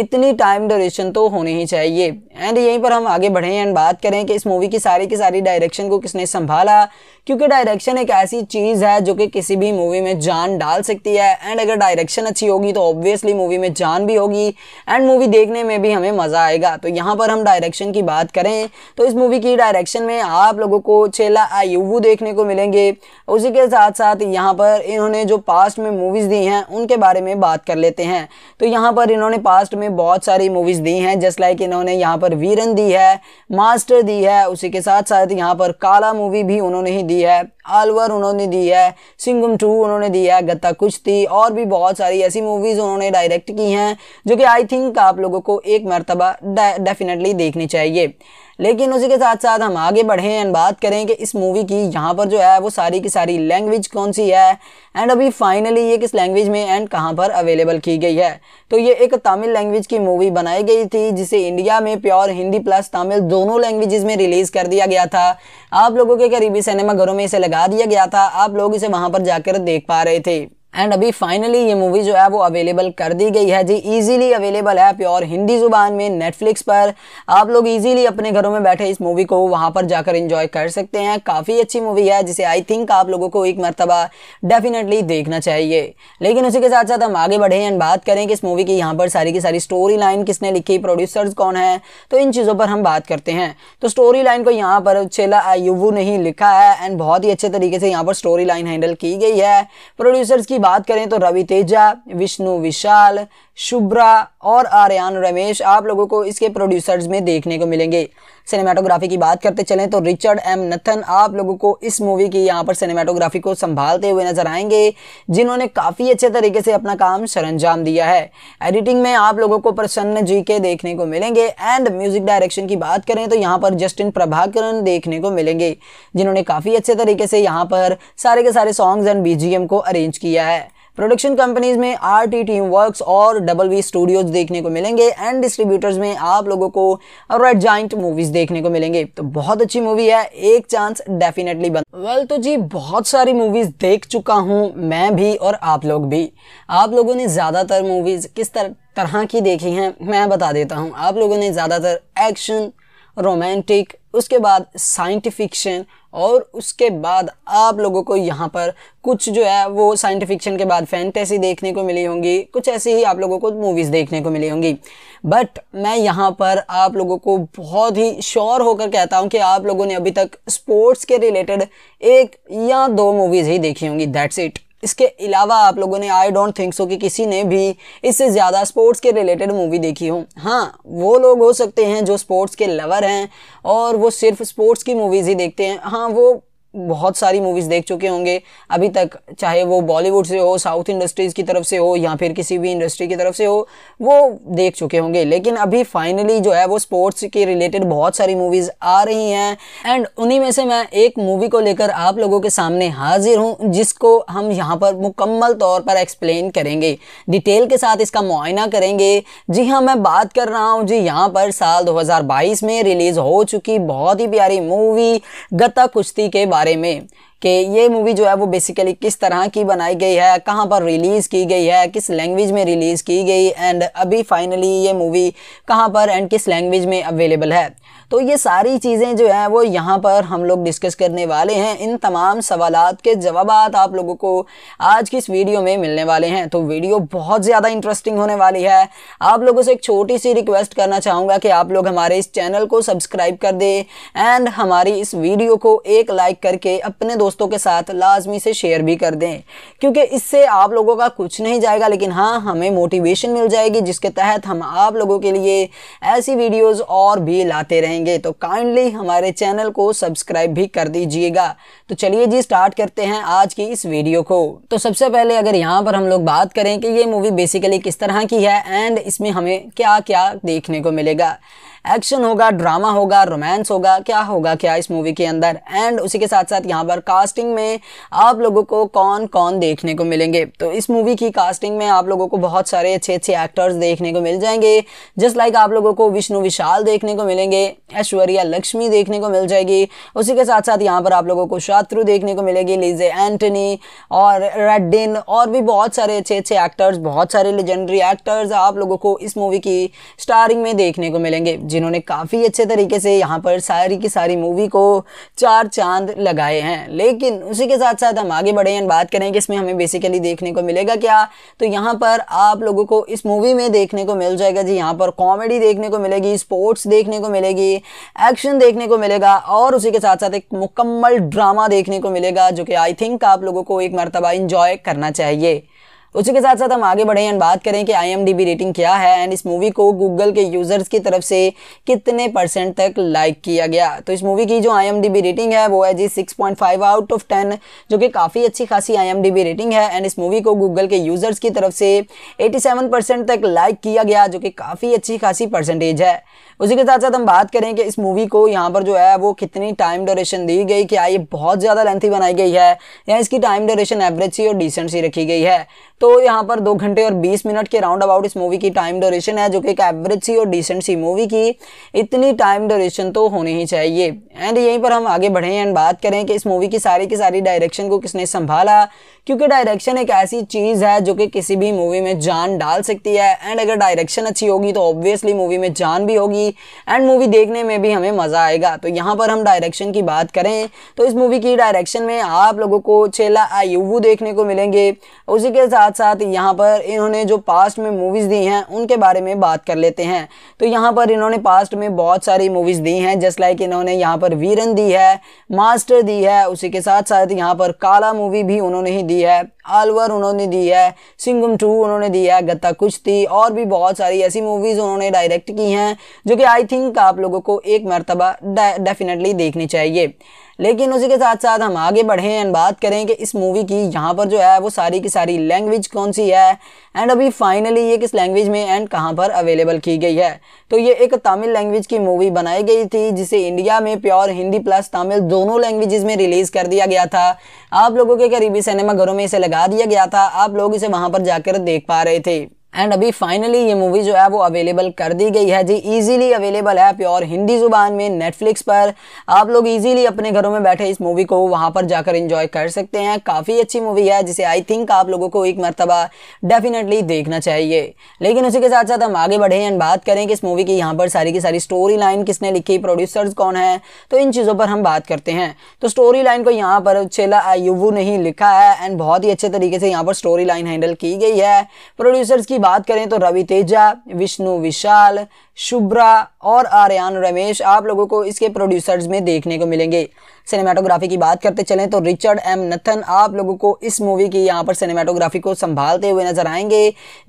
इतनी टाइम ड्यूरेशन तो होनी ही चाहिए एंड यहीं पर हम आगे बढ़ें एंड बात करें कि इस मूवी की सारी की सारी डायरेक्शन को किसने संभाला क्योंकि डायरेक्शन एक ऐसी चीज़ है जो कि किसी भी मूवी में जान डाल सकती है एंड अगर डायरेक्शन अच्छी होगी तो ऑब्वियसली मूवी में जान भी होगी एंड मूवी देखने में भी हमें मज़ा आएगा तो यहाँ पर हम डायरेक्शन की बात करें तो इस मूवी की डायरेक्शन में आप लोगों को चेला आयुवू देखने को मिलेंगे उसी के साथ साथ साथ यहाँ पर इन्होंने जो पास्ट में मूवीज़ दी हैं उनके बारे में बात कर लेते हैं तो यहाँ पर इन्होंने पास्ट में बहुत सारी मूवीज़ दी हैं जस्ट लाइक इन्होंने यहाँ पर वीरन दी है मास्टर दी है उसी के साथ साथ यहाँ पर काला मूवी भी उन्होंने ही दी है अलवर उन्होंने दी है सिंगम टू उन्होंने दी है गत्ता कुश्ती और भी बहुत सारी ऐसी मूवीज़ उन्होंने डायरेक्ट की हैं जो कि आई थिंक आप लोगों को एक मरतबा डेफिनेटली देखनी चाहिए लेकिन उसी के साथ साथ हम आगे बढ़ें एंड बात करें कि इस मूवी की यहाँ पर जो है वो सारी की सारी लैंग्वेज कौन सी है एंड अभी फाइनली ये किस लैंग्वेज में एंड कहाँ पर अवेलेबल की गई है तो ये एक तमिल लैंग्वेज की मूवी बनाई गई थी जिसे इंडिया में प्योर हिंदी प्लस तमिल दोनों लैंग्वेज में रिलीज़ कर दिया गया था आप लोगों के करीबी सिनेमाघरों में इसे लगा दिया गया था आप लोग इसे वहां पर जाकर देख पा रहे थे एंड अभी फाइनली ये मूवी जो है वो अवेलेबल कर दी गई है जी इजीली अवेलेबल है प्योर हिंदी ज़ुबान में नेटफ्लिक्स पर आप लोग इजीली अपने घरों में बैठे इस मूवी को वहाँ पर जाकर इंजॉय कर सकते हैं काफ़ी अच्छी मूवी है जिसे आई थिंक आप लोगों को एक मरतबा डेफिनेटली देखना चाहिए लेकिन उसी के साथ साथ हम आगे बढ़े एंड बात करें कि इस मूवी की यहाँ पर सारी की सारी स्टोरी लाइन किसने लिखी प्रोड्यूसर्स कौन है तो इन चीज़ों पर हम बात करते हैं तो स्टोरी लाइन को यहाँ पर चेला आयुवू ने ही लिखा है एंड बहुत ही अच्छे तरीके से यहाँ पर स्टोरी लाइन हैंडल की गई है प्रोड्यूसर्स की बात करें तो रवि तेजा विष्णु विशाल शुभ्रा और आर्यन रमेश आप लोगों को इसके प्रोड्यूसर्स में देखने को मिलेंगे सिनेमाटोग्राफी की बात करते चलें तो रिचर्ड एम नथन आप लोगों को इस मूवी की यहाँ पर सिनेमाटोग्राफी को संभालते हुए नजर आएंगे जिन्होंने काफ़ी अच्छे तरीके से अपना काम सरंजाम दिया है एडिटिंग में आप लोगों को प्रसन्न जी के देखने को मिलेंगे एंड म्यूजिक डायरेक्शन की बात करें तो यहाँ पर जस्टिन प्रभाकरण देखने को मिलेंगे जिन्होंने काफ़ी अच्छे तरीके से यहाँ पर सारे के सारे सॉन्ग्स एंड बी को अरेंज किया है प्रोडक्शन कंपनीज में आर टी टीम वर्क और डबल वी स्टूडियोज देखने को मिलेंगे एंड डिस्ट्रीब्यूटर्स में आप लोगों को रेड जॉइंट मूवीज देखने को मिलेंगे तो बहुत अच्छी मूवी है एक चांस डेफिनेटली बन वेल तो जी बहुत सारी मूवीज देख चुका हूँ मैं भी और आप लोग भी आप लोगों ने ज़्यादातर मूवीज किस तरह तरह की देखी हैं मैं बता देता हूँ आप लोगों ने ज़्यादातर एक्शन रोमांटिक उसके बाद साइंटिफिक्शन और उसके बाद आप लोगों को यहाँ पर कुछ जो है वो साइंटिफिक्शन के बाद फैंटेसी देखने को मिली होंगी कुछ ऐसी ही आप लोगों को मूवीज़ देखने को मिली होंगी बट मैं यहाँ पर आप लोगों को बहुत ही श्योर होकर कहता हूँ कि आप लोगों ने अभी तक स्पोर्ट्स के रिलेटेड एक या दो मूवीज़ ही देखी होंगी दैट्स इट इसके अलावा आप लोगों ने आई डोंट थिंक सो कि किसी ने भी इससे ज़्यादा स्पोर्ट्स के रिलेटेड मूवी देखी हो हाँ वो लोग हो सकते हैं जो स्पोर्ट्स के लवर हैं और वो सिर्फ स्पोर्ट्स की मूवीज़ ही देखते हैं हाँ वो बहुत सारी मूवीज़ देख चुके होंगे अभी तक चाहे वो बॉलीवुड से हो साउथ इंडस्ट्रीज़ की तरफ से हो या फिर किसी भी इंडस्ट्री की तरफ से हो वो देख चुके होंगे लेकिन अभी फाइनली जो है वो स्पोर्ट्स के रिलेटेड बहुत सारी मूवीज़ आ रही हैं एंड उन्हीं में से मैं एक मूवी को लेकर आप लोगों के सामने हाजिर हूँ जिसको हम यहाँ पर मुकम्मल तौर पर एक्सप्लेन करेंगे डिटेल के साथ इसका मुआयना करेंगे जी हाँ मैं बात कर रहा हूँ जी यहाँ पर साल दो में रिलीज़ हो चुकी बहुत ही प्यारी मूवी गता कुश्ती के बारे बारे में कि ये मूवी जो है वो बेसिकली किस तरह की बनाई गई है कहाँ पर रिलीज़ की गई है किस लैंग्वेज में रिलीज़ की गई एंड अभी फाइनली ये मूवी कहाँ पर एंड किस लैंग्वेज में अवेलेबल है तो ये सारी चीज़ें जो हैं वो यहाँ पर हम लोग डिस्कस करने वाले हैं इन तमाम सवाल के जवाब आप लोगों को आज की इस वीडियो में मिलने वाले हैं तो वीडियो बहुत ज़्यादा इंटरेस्टिंग होने वाली है आप लोगों से एक छोटी सी रिक्वेस्ट करना चाहूँगा कि आप लोग हमारे इस चैनल को सब्सक्राइब कर दें एंड हमारी इस वीडियो को एक लाइक करके अपने दोस्तों के साथ लाजमी से शेयर भी कर दें क्योंकि इससे आप लोगों का कुछ नहीं जाएगा लेकिन हाँ हमें मोटिवेशन मिल जाएगी जिसके तहत हम आप लोगों के लिए ऐसी वीडियोज़ और भी लाते रहेंगे करेंगे तो काइंडली हमारे चैनल को सब्सक्राइब भी कर दीजिएगा तो चलिए जी स्टार्ट करते हैं आज की इस वीडियो को तो सबसे पहले अगर यहाँ पर हम लोग बात करें कि ये मूवी बेसिकली किस तरह की है एंड इसमें हमें क्या क्या देखने को मिलेगा एक्शन होगा ड्रामा होगा रोमांस होगा क्या होगा क्या इस मूवी के अंदर एंड उसी के साथ साथ यहाँ पर कास्टिंग में आप लोगों को कौन कौन देखने को मिलेंगे तो इस मूवी की कास्टिंग में आप लोगों को बहुत सारे अच्छे अच्छे एक्टर्स देखने को मिल जाएंगे जस्ट लाइक आप लोगों को विष्णु विशाल देखने को मिलेंगे ऐश्वर्या लक्ष्मी देखने को मिल जाएगी उसी के साथ साथ यहाँ पर आप लोगों को शत्रु देखने को मिलेगी लीजे एंटनी और रेडिन और भी बहुत सारे अच्छे अच्छे एक्टर्स बहुत सारे लेजेंडरी एक्टर्स आप लोगों को इस मूवी की स्टारिंग में देखने को मिलेंगे जिन्होंने काफ़ी अच्छे तरीके से यहाँ पर सारी की सारी मूवी को चार चांद लगाए हैं लेकिन उसी के साथ साथ हम आगे बढ़े हैं बात करें कि इसमें हमें बेसिकली देखने को मिलेगा क्या तो यहाँ पर आप लोगों को इस मूवी में देखने को मिल जाएगा जी यहाँ पर कॉमेडी देखने को मिलेगी स्पोर्ट्स देखने को मिलेगी एक्शन देखने को मिलेगा और उसी के साथ साथ एक मुकम्मल ड्रामा देखने को मिलेगा जो कि आई थिंक आप लोगों को एक मरतबा इंजॉय करना चाहिए उसी के साथ साथ हम आगे बढ़े एंड बात करें कि आई रेटिंग क्या है एंड इस मूवी को गूगल के यूज़र्स की तरफ से कितने परसेंट तक लाइक किया गया तो इस मूवी की जो आई रेटिंग है वो है जी सिक्स आउट ऑफ टेन जो कि काफ़ी अच्छी खासी आई रेटिंग है एंड इस मूवी को गूगल के यूज़र्स की तरफ से एटी तक लाइक किया गया जो कि काफ़ी अच्छी खासी परसेंटेज है उसी के साथ साथ हम बात करें कि इस मूवी को यहाँ पर जो है वो कितनी टाइम ड्यूरेशन दी गई क्या ये बहुत ज़्यादा लेंथी बनाई गई है या इसकी टाइम ड्यूरेशन एवरेज सी और डिसेंट सी रखी गई है तो यहाँ पर दो घंटे और बीस मिनट के राउंड अबाउट इस मूवी की टाइम ड्यूरेशन है जो कि एक एवरेज सी और डिसेंट सी मूवी की इतनी टाइम ड्यूरेशन तो होनी ही चाहिए एंड यहीं पर हम आगे बढ़ें एंड बात करें कि इस मूवी की सारी की सारी डायरेक्शन को किसने संभाला क्योंकि डायरेक्शन एक ऐसी चीज़ है जो कि किसी भी मूवी में जान डाल सकती है एंड अगर डायरेक्शन अच्छी होगी तो ऑब्वियसली मूवी में जान भी होगी आएगी एंड मूवी देखने में भी हमें मज़ा आएगा तो यहाँ पर हम डायरेक्शन की बात करें तो इस मूवी की डायरेक्शन में आप लोगों को चेला आयुवू देखने को मिलेंगे उसी के साथ साथ यहाँ पर इन्होंने जो पास्ट में मूवीज़ दी हैं उनके बारे में बात कर लेते हैं तो यहाँ पर इन्होंने पास्ट में बहुत सारी मूवीज़ दी हैं जस्ट लाइक इन्होंने यहाँ पर वीरन दी है मास्टर दी है उसी के साथ साथ यहाँ पर काला मूवी भी उन्होंने ही दी है आलवर उन्होंने दी है सिंगम टू उन्होंने दी है गत्ता कुश्ती और भी बहुत सारी ऐसी मूवीज़ उन्होंने डायरेक्ट की हैं जो कि आई थिंक आप लोगों को एक मरतबा डेफिनेटली देखनी चाहिए लेकिन उसी के साथ साथ हम आगे बढ़ें एंड बात करें कि इस मूवी की यहाँ पर जो है वो सारी की सारी लैंग्वेज कौन सी है एंड अभी फाइनली ये किस लैंग्वेज में एंड कहाँ पर अवेलेबल की गई है तो ये एक तमिल लैंग्वेज की मूवी बनाई गई थी जिसे इंडिया में प्योर हिंदी प्लस तमिल दोनों लैंग्वेज में रिलीज़ कर दिया गया था आप लोगों के करीबी सिनेमा घरों में इसे लगा दिया गया था आप लोग इसे वहाँ पर जाकर देख पा रहे थे एंड अभी फाइनली ये मूवी जो है वो अवेलेबल कर दी गई है जी इजीली अवेलेबल है प्योर हिंदी ज़ुबान में नेटफ्लिक्स पर आप लोग इजीली अपने घरों में बैठे इस मूवी को वहाँ पर जाकर इंजॉय कर सकते हैं काफ़ी अच्छी मूवी है जिसे आई थिंक आप लोगों को एक मरतबा डेफिनेटली देखना चाहिए लेकिन उसी के साथ साथ हम आगे बढ़े एंड बात करें कि इस मूवी की यहाँ पर सारी की सारी स्टोरी लाइन किसने लिखी प्रोड्यूसर्स कौन है तो इन चीज़ों पर हम बात करते हैं तो स्टोरी लाइन को यहाँ पर चेला आयुवू ने ही लिखा है एंड बहुत ही अच्छे तरीके से यहाँ पर स्टोरी लाइन हैंडल की गई है प्रोड्यूसर्स की बात करें तो रवि तेजा विष्णु विशाल शुभ्रा और आर्यन रमेश आप लोगों को इसके प्रोड्यूसर्स में देखने को मिलेंगे सिनेमाटोग्राफी की बात करते चलें तो रिचर्ड एम नथन आप लोगों को इस मूवी की यहाँ पर सिनेमाटोग्राफी को संभालते हुए नजर आएंगे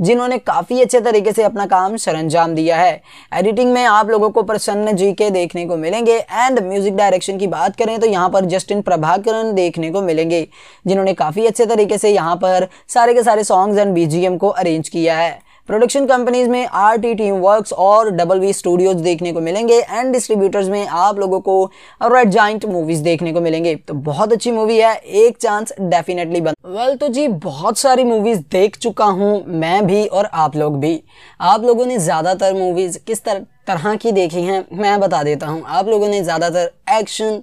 जिन्होंने काफ़ी अच्छे तरीके से अपना काम सरंजाम दिया है एडिटिंग में आप लोगों को प्रसन्न जी के देखने को मिलेंगे एंड म्यूजिक डायरेक्शन की बात करें तो यहाँ पर जस्टिन प्रभाकरण देखने को मिलेंगे जिन्होंने काफ़ी अच्छे तरीके से यहाँ पर सारे के सारे सॉन्ग्स एंड बीजीएम को अरेंज किया है प्रोडक्शन कंपनीज में आर टी टीम वर्क और डबल वी स्टूडियोज देखने को मिलेंगे एंड डिस्ट्रीब्यूटर्स में आप लोगों को रेड जॉइंट मूवीज देखने को मिलेंगे तो बहुत अच्छी मूवी है एक चांस डेफिनेटली बन वेल तो जी बहुत सारी मूवीज देख चुका हूँ मैं भी और आप लोग भी आप लोगों ने ज़्यादातर मूवीज़ किस तरह तरह की देखी हैं मैं बता देता हूँ आप लोगों ने ज़्यादातर एक्शन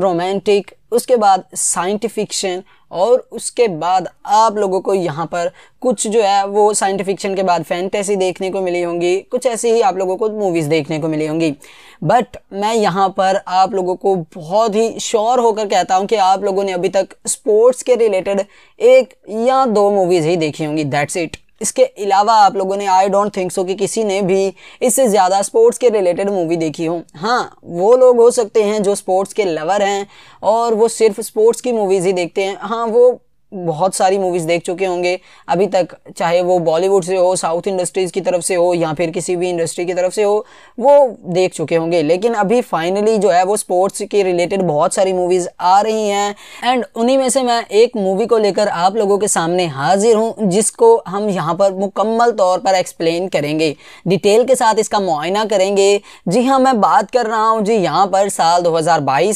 रोमांटिक उसके बाद साइंटिफिक्शन और उसके बाद आप लोगों को यहाँ पर कुछ जो है वो साइंटिफिक फिक्शन के बाद फैंटेसी देखने को मिली होंगी कुछ ऐसी ही आप लोगों को मूवीज़ देखने को मिली होंगी बट मैं यहाँ पर आप लोगों को बहुत ही श्योर होकर कहता हूँ कि आप लोगों ने अभी तक स्पोर्ट्स के रिलेटेड एक या दो मूवीज़ ही देखी होंगी दैट्स इट इसके अलावा आप लोगों ने आई डोंट थिंक सो कि किसी ने भी इससे ज़्यादा स्पोर्ट्स के रिलेटेड मूवी देखी हो हाँ वो लोग हो सकते हैं जो स्पोर्ट्स के लवर हैं और वो सिर्फ स्पोर्ट्स की मूवीज़ ही देखते हैं हाँ वो बहुत सारी मूवीज़ देख चुके होंगे अभी तक चाहे वो बॉलीवुड से हो साउथ इंडस्ट्रीज़ की तरफ से हो या फिर किसी भी इंडस्ट्री की तरफ से हो वो देख चुके होंगे लेकिन अभी फाइनली जो है वो स्पोर्ट्स के रिलेटेड बहुत सारी मूवीज़ आ रही हैं एंड उन्हीं में से मैं एक मूवी को लेकर आप लोगों के सामने हाजिर हूँ जिसको हम यहाँ पर मुकम्मल तौर पर एक्सप्लेन करेंगे डिटेल के साथ इसका मुआयना करेंगे जी हाँ मैं बात कर रहा हूँ जी यहाँ पर साल दो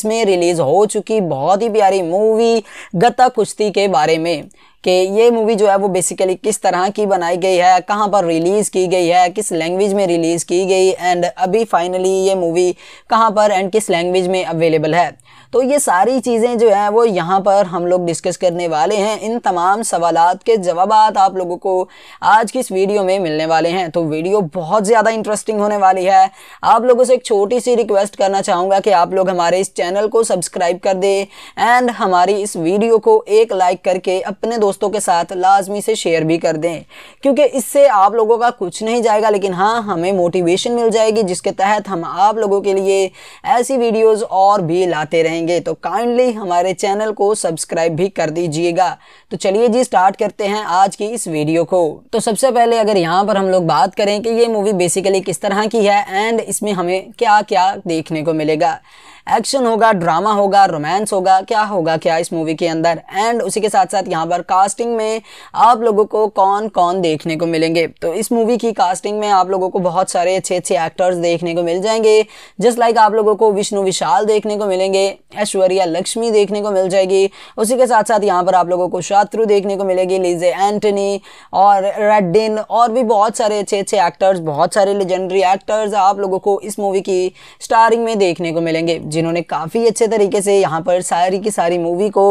में रिलीज़ हो चुकी बहुत ही प्यारी मूवी गता कुश्ती के बारे बारे में कि ये मूवी जो है वो बेसिकली किस तरह की बनाई गई है कहाँ पर रिलीज़ की गई है किस लैंग्वेज में रिलीज़ की गई एंड अभी फाइनली ये मूवी कहाँ पर एंड किस लैंग्वेज में अवेलेबल है तो ये सारी चीज़ें जो हैं वो यहाँ पर हम लोग डिस्कस करने वाले हैं इन तमाम सवाल के जवाब आप लोगों को आज की इस वीडियो में मिलने वाले हैं तो वीडियो बहुत ज़्यादा इंटरेस्टिंग होने वाली है आप लोगों से एक छोटी सी रिक्वेस्ट करना चाहूँगा कि आप लोग हमारे इस चैनल को सब्सक्राइब कर दें एंड हमारी इस वीडियो को एक लाइक करके अपने दोस्तों के साथ लाजमी से शेयर भी कर दें क्योंकि इससे आप लोगों का कुछ नहीं जाएगा लेकिन हाँ हमें मोटिवेशन मिल जाएगी जिसके तहत हम आप लोगों के लिए ऐसी वीडियोज़ और भी लाते रहेंगे करेंगे तो काइंडली हमारे चैनल को सब्सक्राइब भी कर दीजिएगा तो चलिए जी स्टार्ट करते हैं आज की इस वीडियो को तो सबसे पहले अगर यहाँ पर हम लोग बात करें कि ये मूवी बेसिकली किस तरह की है एंड इसमें हमें क्या क्या देखने को मिलेगा एक्शन होगा ड्रामा होगा रोमांस होगा क्या होगा क्या इस मूवी के अंदर एंड उसी के साथ साथ यहाँ पर कास्टिंग में आप लोगों को कौन कौन देखने को मिलेंगे तो इस मूवी की कास्टिंग में आप लोगों को बहुत सारे अच्छे अच्छे एक्टर्स देखने को मिल जाएंगे जस्ट लाइक आप लोगों को विष्णु विशाल देखने को मिलेंगे ऐश्वर्या लक्ष्मी देखने को मिल जाएगी उसी के साथ साथ यहाँ पर आप लोगों को शत्रु देखने को मिलेगी लीजे एंटनी और रेडिन और भी बहुत सारे अच्छे अच्छे एक्टर्स बहुत सारे लेजेंडरी एक्टर्स आप लोगों को इस मूवी की स्टारिंग में देखने को मिलेंगे जिन्होंने काफ़ी अच्छे तरीके से यहाँ पर सारी की सारी मूवी को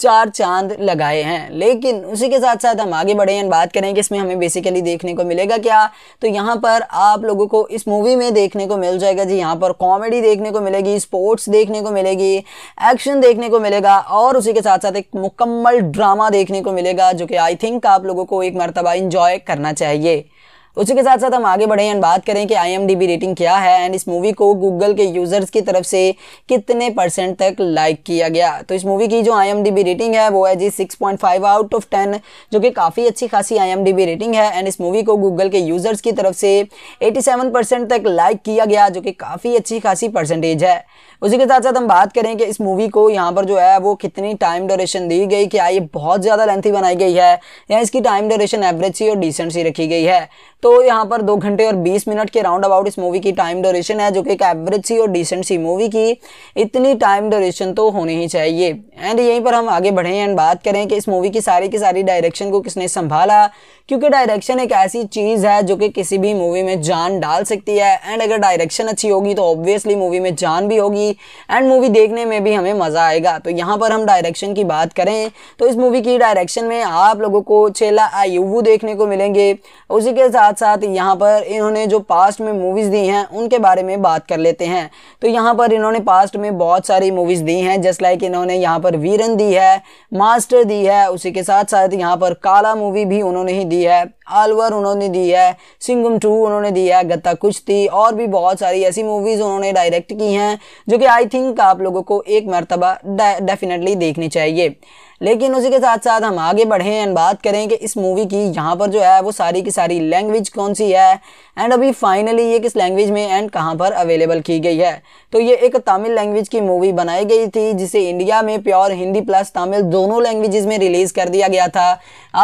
चार चांद लगाए हैं लेकिन उसी के साथ साथ हम आगे बढ़े हैं बात करें कि इसमें हमें बेसिकली देखने को मिलेगा क्या तो यहाँ पर आप लोगों को इस मूवी में देखने को मिल जाएगा जी यहाँ पर कॉमेडी देखने को मिलेगी स्पोर्ट्स देखने को मिलेगी एक्शन देखने को मिलेगा और उसी के साथ साथ एक मुकम्मल ड्रामा देखने को मिलेगा जो कि आई थिंक आप लोगों को एक मरतबा इंजॉय करना चाहिए उसी के साथ साथ हम आगे बढ़ें एंड बात करें कि आई रेटिंग क्या है एंड इस मूवी को गूगल के यूज़र्स की तरफ से कितने परसेंट तक लाइक किया गया तो इस मूवी की जो आई रेटिंग है वो है जी सिक्स आउट ऑफ टेन जो कि काफ़ी अच्छी खासी आई रेटिंग है एंड इस मूवी को गूगल के यूज़र्स की तरफ से एटी तक लाइक किया गया जो कि काफ़ी अच्छी खासी परसेंटेज है उसी के साथ साथ हम बात करें कि इस मूवी को यहाँ पर जो है वो कितनी टाइम ड्यूरेशन दी गई क्या ये बहुत ज़्यादा लेंथी बनाई गई है या इसकी टाइम ड्यूरेशन एवरेज सी और डिसेंट सी रखी गई है तो यहाँ पर दो घंटे और बीस मिनट के राउंड अबाउट इस मूवी की टाइम ड्यूरेशन है जो कि एक एवरेज सी और डिसेंट सी मूवी की इतनी टाइम ड्यूरेशन तो होनी ही चाहिए एंड यहीं पर हम आगे बढ़ें एंड बात करें कि इस मूवी की सारी की सारी डायरेक्शन को किसने संभाला क्योंकि डायरेक्शन एक ऐसी चीज़ है जो कि किसी भी मूवी में जान डाल सकती है एंड अगर डायरेक्शन अच्छी होगी तो ऑब्वियसली मूवी में जान भी होगी एंड मूवी देखने में भी हमें मज़ा आएगा तो यहाँ पर हम डायरेक्शन की बात करें तो इस मूवी की डायरेक्शन में आप लोगों को चेला आयुवू देखने को मिलेंगे उसी के साथ साथ साथ यहाँ पर इन्होंने जो पास्ट में मूवीज़ दी हैं उनके बारे में बात कर लेते हैं तो यहाँ पर इन्होंने पास्ट में बहुत सारी मूवीज़ दी हैं जस्ट लाइक इन्होंने यहाँ पर वीरन दी है मास्टर दी है उसी के साथ साथ यहाँ पर काला मूवी भी उन्होंने ही दी है अलवर उन्होंने दी है सिंगम टू उन्होंने दी है गत्ता कुश्ती और भी बहुत सारी ऐसी मूवीज़ उन्होंने डायरेक्ट की हैं जो कि आई थिंक आप लोगों को एक मरतबा डेफिनेटली देखनी चाहिए लेकिन उसी के साथ साथ हम आगे बढ़ें एंड बात करें कि इस मूवी की यहाँ पर जो है वो सारी की सारी लैंग्वेज कौन सी है एंड अभी फाइनली ये किस लैंग्वेज में एंड कहाँ पर अवेलेबल की गई है तो ये एक तमिल लैंग्वेज की मूवी बनाई गई थी जिसे इंडिया में प्योर हिंदी प्लस तमिल दोनों लैंग्वेज में रिलीज़ कर दिया गया था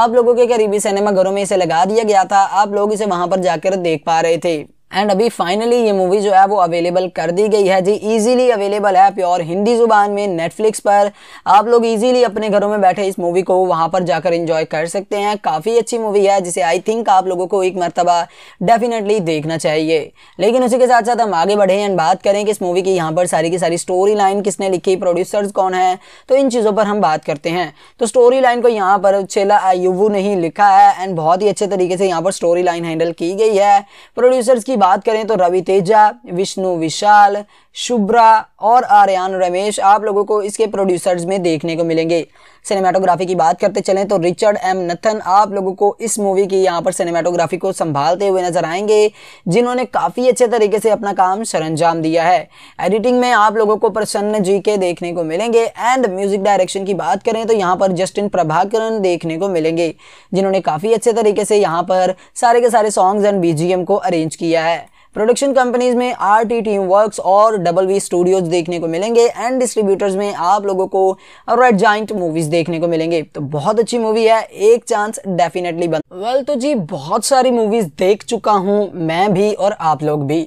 आप लोगों के करीबी सिनेमाघरों में इसे लगा लगा दिया गया था आप लोग इसे वहां पर जाकर देख पा रहे थे एंड अभी फाइनली ये मूवी जो है वो अवेलेबल कर दी गई है जी इजीली अवेलेबल है प्योर हिंदी ज़ुबान में नेटफ्लिक्स पर आप लोग इजीली अपने घरों में बैठे इस मूवी को वहाँ पर जाकर इंजॉय कर सकते हैं काफ़ी अच्छी मूवी है जिसे आई थिंक आप लोगों को एक मरतबा डेफिनेटली देखना चाहिए लेकिन उसी के साथ साथ हम आगे बढ़े एंड बात करें कि इस मूवी की यहाँ पर सारी की सारी स्टोरी लाइन किसने लिखी प्रोड्यूसर्स कौन है तो इन चीज़ों पर हम बात करते हैं तो स्टोरी लाइन को यहाँ पर चेला आयुवू ने ही लिखा है एंड बहुत ही अच्छे तरीके से यहाँ पर स्टोरी लाइन हैंडल की गई है प्रोड्यूसर्स की बात करें तो रवि तेजा विष्णु विशाल शुभ्रा और आर्यन रमेश आप लोगों को इसके प्रोड्यूसर्स में देखने को मिलेंगे सिनेमाटोग्राफी की बात करते चलें तो रिचर्ड एम नथन आप लोगों को इस मूवी की यहाँ पर सिनेमाटोग्राफी को संभालते हुए नजर आएंगे जिन्होंने काफ़ी अच्छे तरीके से अपना काम सरंजाम दिया है एडिटिंग में आप लोगों को प्रसन्न जी के देखने को मिलेंगे एंड म्यूजिक डायरेक्शन की बात करें तो यहाँ पर जस्टिन प्रभाकरण देखने को मिलेंगे जिन्होंने काफ़ी अच्छे तरीके से यहाँ पर सारे के सारे सॉन्ग्स एंड बी को अरेंज किया है प्रोडक्शन कंपनीज में आर टी टीम वर्क और डबल वी स्टूडियोज देखने को मिलेंगे एंड डिस्ट्रीब्यूटर्स में आप लोगों को रेड जॉइंट मूवीज देखने को मिलेंगे तो बहुत अच्छी मूवी है एक चांस डेफिनेटली बन वेल तो जी बहुत सारी मूवीज देख चुका हूँ मैं भी और आप लोग भी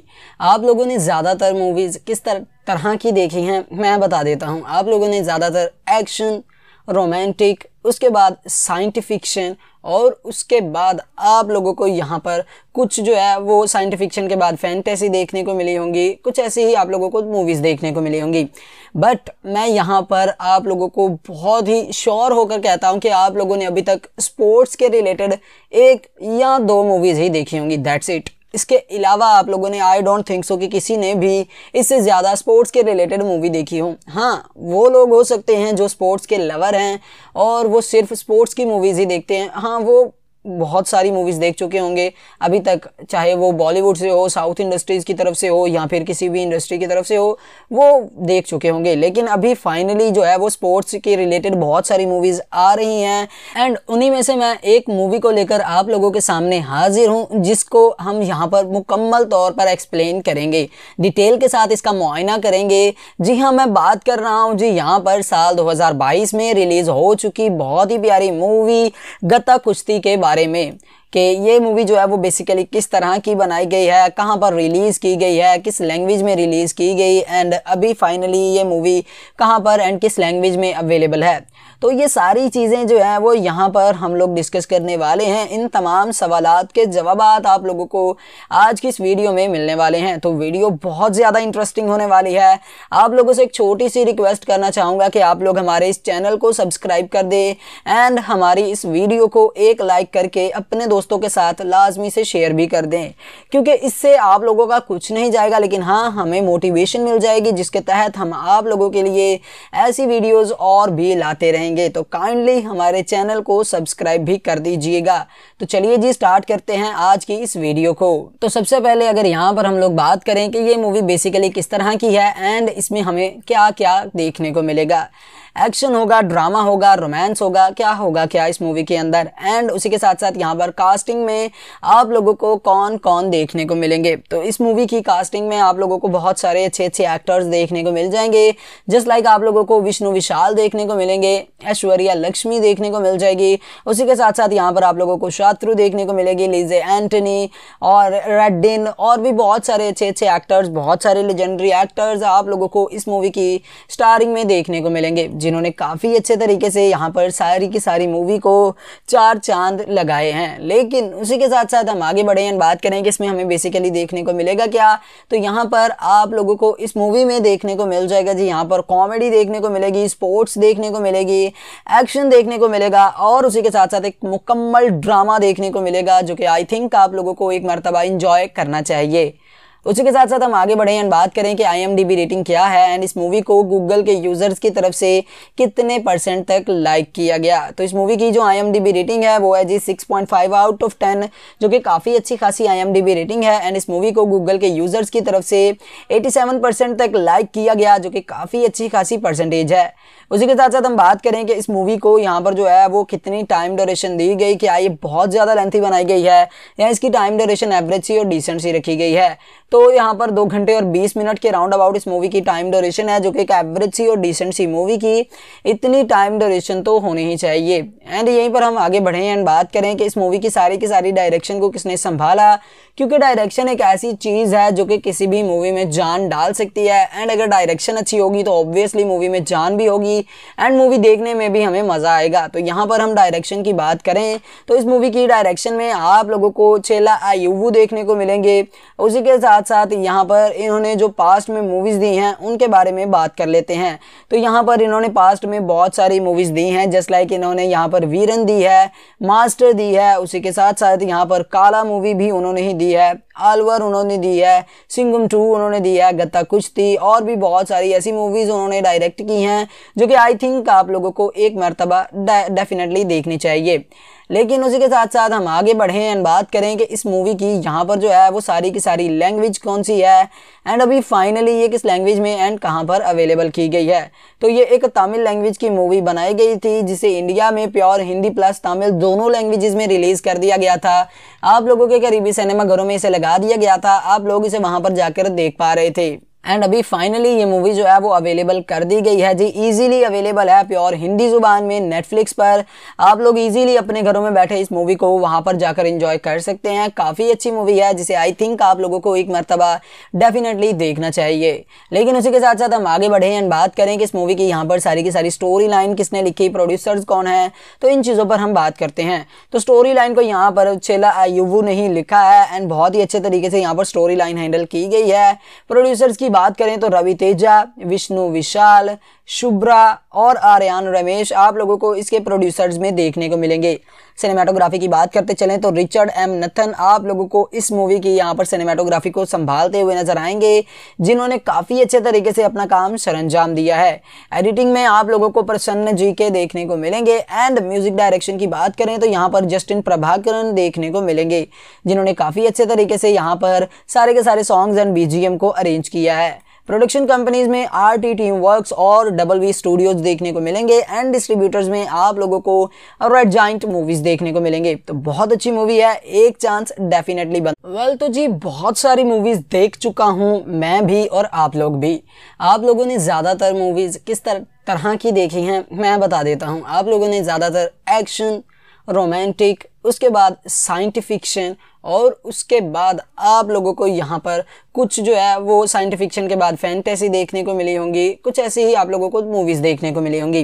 आप लोगों ने ज़्यादातर मूवीज किस तरह तरह की देखी हैं मैं बता देता हूँ आप लोगों ने ज़्यादातर एक्शन रोमांटिक उसके बाद साइंटिफिक्शन और उसके बाद आप लोगों को यहाँ पर कुछ जो है वो साइंटिफिक्शन के बाद फैंटेसी देखने को मिली होंगी कुछ ऐसी ही आप लोगों को मूवीज़ देखने को मिली होंगी बट मैं यहाँ पर आप लोगों को बहुत ही श्योर होकर कहता हूँ कि आप लोगों ने अभी तक स्पोर्ट्स के रिलेटेड एक या दो मूवीज़ ही देखी होंगी दैट्स इट इसके अलावा आप लोगों ने आई डोंट थिंक सो कि किसी ने भी इससे ज़्यादा स्पोर्ट्स के रिलेटेड मूवी देखी हो हाँ वो लोग हो सकते हैं जो स्पोर्ट्स के लवर हैं और वो सिर्फ स्पोर्ट्स की मूवीज़ ही देखते हैं हाँ वो बहुत सारी मूवीज़ देख चुके होंगे अभी तक चाहे वो बॉलीवुड से हो साउथ इंडस्ट्रीज़ की तरफ से हो या फिर किसी भी इंडस्ट्री की तरफ से हो वो देख चुके होंगे लेकिन अभी फाइनली जो है वो स्पोर्ट्स के रिलेटेड बहुत सारी मूवीज़ आ रही हैं एंड उन्हीं में से मैं एक मूवी को लेकर आप लोगों के सामने हाजिर हूँ जिसको हम यहाँ पर मुकम्मल तौर पर एक्सप्लेन करेंगे डिटेल के साथ इसका मुआयना करेंगे जी हाँ मैं बात कर रहा हूँ जी यहाँ पर साल दो में रिलीज़ हो चुकी बहुत ही प्यारी मूवी गता कुश्ती के बारे बारे में कि ये मूवी जो है वो बेसिकली किस तरह की बनाई गई है कहाँ पर रिलीज़ की गई है किस लैंग्वेज में रिलीज़ की गई एंड अभी फाइनली ये मूवी कहाँ पर एंड किस लैंग्वेज में अवेलेबल है तो ये सारी चीज़ें जो हैं वो यहाँ पर हम लोग डिस्कस करने वाले हैं इन तमाम सवाल के जवाब आप लोगों को आज की इस वीडियो में मिलने वाले हैं तो वीडियो बहुत ज़्यादा इंटरेस्टिंग होने वाली है आप लोगों से एक छोटी सी रिक्वेस्ट करना चाहूँगा कि आप लोग हमारे इस चैनल को सब्सक्राइब कर दें एंड हमारी इस वीडियो को एक लाइक करके अपने दोस्तों के साथ लाजमी से शेयर भी कर दें क्योंकि इससे आप लोगों का कुछ नहीं जाएगा लेकिन हाँ हमें मोटिवेशन मिल जाएगी जिसके तहत हम आप लोगों के लिए ऐसी वीडियोज़ और भी लाते रहेंगे करेंगे तो काइंडली हमारे चैनल को सब्सक्राइब भी कर दीजिएगा तो चलिए जी स्टार्ट करते हैं आज की इस वीडियो को तो सबसे पहले अगर यहाँ पर हम लोग बात करें कि ये मूवी बेसिकली किस तरह की है एंड इसमें हमें क्या क्या देखने को मिलेगा एक्शन होगा ड्रामा होगा रोमांस होगा क्या होगा क्या इस मूवी के अंदर एंड उसी के साथ साथ यहाँ पर कास्टिंग में आप लोगों को कौन कौन देखने को मिलेंगे तो इस मूवी की कास्टिंग में आप लोगों को बहुत सारे अच्छे अच्छे एक्टर्स देखने को मिल जाएंगे जस्ट लाइक आप लोगों को विष्णु विशाल देखने को मिलेंगे ऐश्वर्या लक्ष्मी देखने को मिल जाएगी उसी के साथ साथ यहाँ पर आप लोगों को शत्रु देखने को मिलेगी लीजे एंटनी और रेडिन और भी बहुत सारे अच्छे अच्छे एक्टर्स बहुत सारे लेजेंडरी एक्टर्स आप लोगों को इस मूवी की स्टारिंग में देखने को मिलेंगे जिन्होंने काफ़ी अच्छे तरीके से यहाँ पर सारी की सारी मूवी को चार चांद लगाए हैं लेकिन उसी के साथ साथ हम आगे बढ़े हैं बात करें कि इसमें हमें बेसिकली देखने को मिलेगा क्या तो यहाँ पर आप लोगों को इस मूवी में देखने को मिल जाएगा जी यहाँ पर कॉमेडी देखने को मिलेगी स्पोर्ट्स देखने को मिलेगी एक्शन देखने को मिलेगा और उसी के साथ साथ एक मुकम्मल ड्रामा देखने को मिलेगा जो कि आई थिंक आप लोगों को एक मरतबा इंजॉय करना चाहिए उसी के साथ साथ हम आगे बढ़ें एंड बात करें कि आई रेटिंग क्या है एंड इस मूवी को गूगल के यूज़र्स की तरफ से कितने परसेंट तक लाइक किया गया तो इस मूवी की जो आई रेटिंग है वो है जी सिक्स आउट ऑफ टेन जो कि काफ़ी अच्छी खासी आई रेटिंग है एंड इस मूवी को गूगल के यूज़र्स की तरफ से एटी तक लाइक किया गया जो कि काफ़ी अच्छी खासी परसेंटेज है उसी के साथ साथ हम बात करें कि इस मूवी को यहाँ पर जो है वो कितनी टाइम ड्यूरेशन दी गई क्या ये बहुत ज़्यादा लेंथी बनाई गई है या इसकी टाइम ड्यूरेशन एवरेज सी और डिसेंट सी रखी गई है तो यहाँ पर दो घंटे और बीस मिनट के राउंड अबाउट इस मूवी की टाइम ड्यूरेशन है जो कि एक एवरेज सी और डिसेंट सी मूवी की इतनी टाइम ड्यूरेशन तो होनी ही चाहिए एंड यहीं पर हम आगे बढ़ें एंड बात करें कि इस मूवी की सारी की सारी डायरेक्शन को किसने संभाला क्योंकि डायरेक्शन एक ऐसी चीज़ है जो कि किसी भी मूवी में जान डाल सकती है एंड अगर डायरेक्शन अच्छी होगी तो ऑब्वियसली मूवी में जान भी होगी एंड मूवी देखने में भी हमें मज़ा आएगा तो यहाँ पर हम डायरेक्शन की बात करें तो इस मूवी की डायरेक्शन में आप लोगों को चेला आयुवू देखने को मिलेंगे उसी के साथ साथ यहाँ पर इन्होंने जो पास्ट में मूवीज़ दी हैं उनके बारे में बात कर लेते हैं तो यहाँ पर इन्होंने पास्ट में बहुत सारी मूवीज़ दी हैं जस्ट लाइक इन्होंने यहाँ पर वीरन दी है मास्टर दी है उसी के साथ साथ यहाँ पर काला मूवी भी उन्होंने ही दी है आलवर उन्होंने दी है सिंगम टू उन्होंने दी है गत्ता कुश्ती और भी बहुत सारी ऐसी मूवीज़ उन्होंने डायरेक्ट की हैं जो कि आई थिंक आप लोगों को एक मरतबा डेफिनेटली देखनी चाहिए लेकिन उसी के साथ साथ हम आगे बढ़ें एंड बात करें कि इस मूवी की यहाँ पर जो है वो सारी की सारी लैंग्वेज कौन सी है एंड अभी फाइनली ये किस लैंग्वेज में एंड कहाँ पर अवेलेबल की गई है तो ये एक तमिल लैंग्वेज की मूवी बनाई गई थी जिसे इंडिया में प्योर हिंदी प्लस तमिल दोनों लैंग्वेज में रिलीज़ कर दिया गया था आप लोगों के करीबी सिनेमा घरों में इसे लगा दिया गया था आप लोग इसे वहाँ पर जाकर देख पा रहे थे एंड अभी फाइनली ये मूवी जो है वो अवेलेबल कर दी गई है जी इजीली अवेलेबल है प्योर हिंदी ज़ुबान में नेटफ्लिक्स पर आप लोग इजीली अपने घरों में बैठे इस मूवी को वहाँ पर जाकर इंजॉय कर सकते हैं काफ़ी अच्छी मूवी है जिसे आई थिंक आप लोगों को एक मरतबा डेफिनेटली देखना चाहिए लेकिन उसी के साथ साथ हम आगे बढ़े एंड बात करें कि इस मूवी की यहाँ पर सारी की सारी स्टोरी लाइन किसने लिखी प्रोड्यूसर्स कौन है तो इन चीज़ों पर हम बात करते हैं तो स्टोरी लाइन को यहाँ पर चेला आयुवू ने ही लिखा है एंड बहुत ही अच्छे तरीके से यहाँ पर स्टोरी लाइन हैंडल की गई है प्रोड्यूसर्स की बात करें तो रवि तेजा विष्णु विशाल शुभ्रा और आर्यन रमेश आप लोगों को इसके प्रोड्यूसर्स में देखने को मिलेंगे सिनेमाटोग्राफी की बात करते चलें तो रिचर्ड एम नथन आप लोगों को इस मूवी की यहाँ पर सिनेमाटोग्राफी को संभालते हुए नजर आएंगे जिन्होंने काफ़ी अच्छे तरीके से अपना काम सरंजाम दिया है एडिटिंग में आप लोगों को प्रसन्न जी के देखने को मिलेंगे एंड म्यूजिक डायरेक्शन की बात करें तो यहाँ पर जस्टिन प्रभाकरण देखने को मिलेंगे जिन्होंने काफ़ी अच्छे तरीके से यहाँ पर सारे के सारे सॉन्ग्स एंड बी को अरेंज किया है प्रोडक्शन कंपनीज में आर टी टीम वर्क और डबल वी स्टूडियोज देखने को मिलेंगे एंड डिस्ट्रीब्यूटर्स में आप लोगों को रेड जॉइंट मूवीज देखने को मिलेंगे तो बहुत अच्छी मूवी है एक चांस डेफिनेटली बन वेल तो जी बहुत सारी मूवीज देख चुका हूँ मैं भी और आप लोग भी आप लोगों ने ज़्यादातर मूवीज किस तरह तरह की देखी हैं मैं बता देता हूँ आप लोगों ने ज़्यादातर एक्शन रोमांटिक उसके बाद साइंटिफिक्शन और उसके बाद आप लोगों को यहाँ पर कुछ जो है वो साइंटिफिक फिक्शन के बाद फैंटेसी देखने को मिली होंगी कुछ ऐसी ही आप लोगों को मूवीज़ देखने को मिली होंगी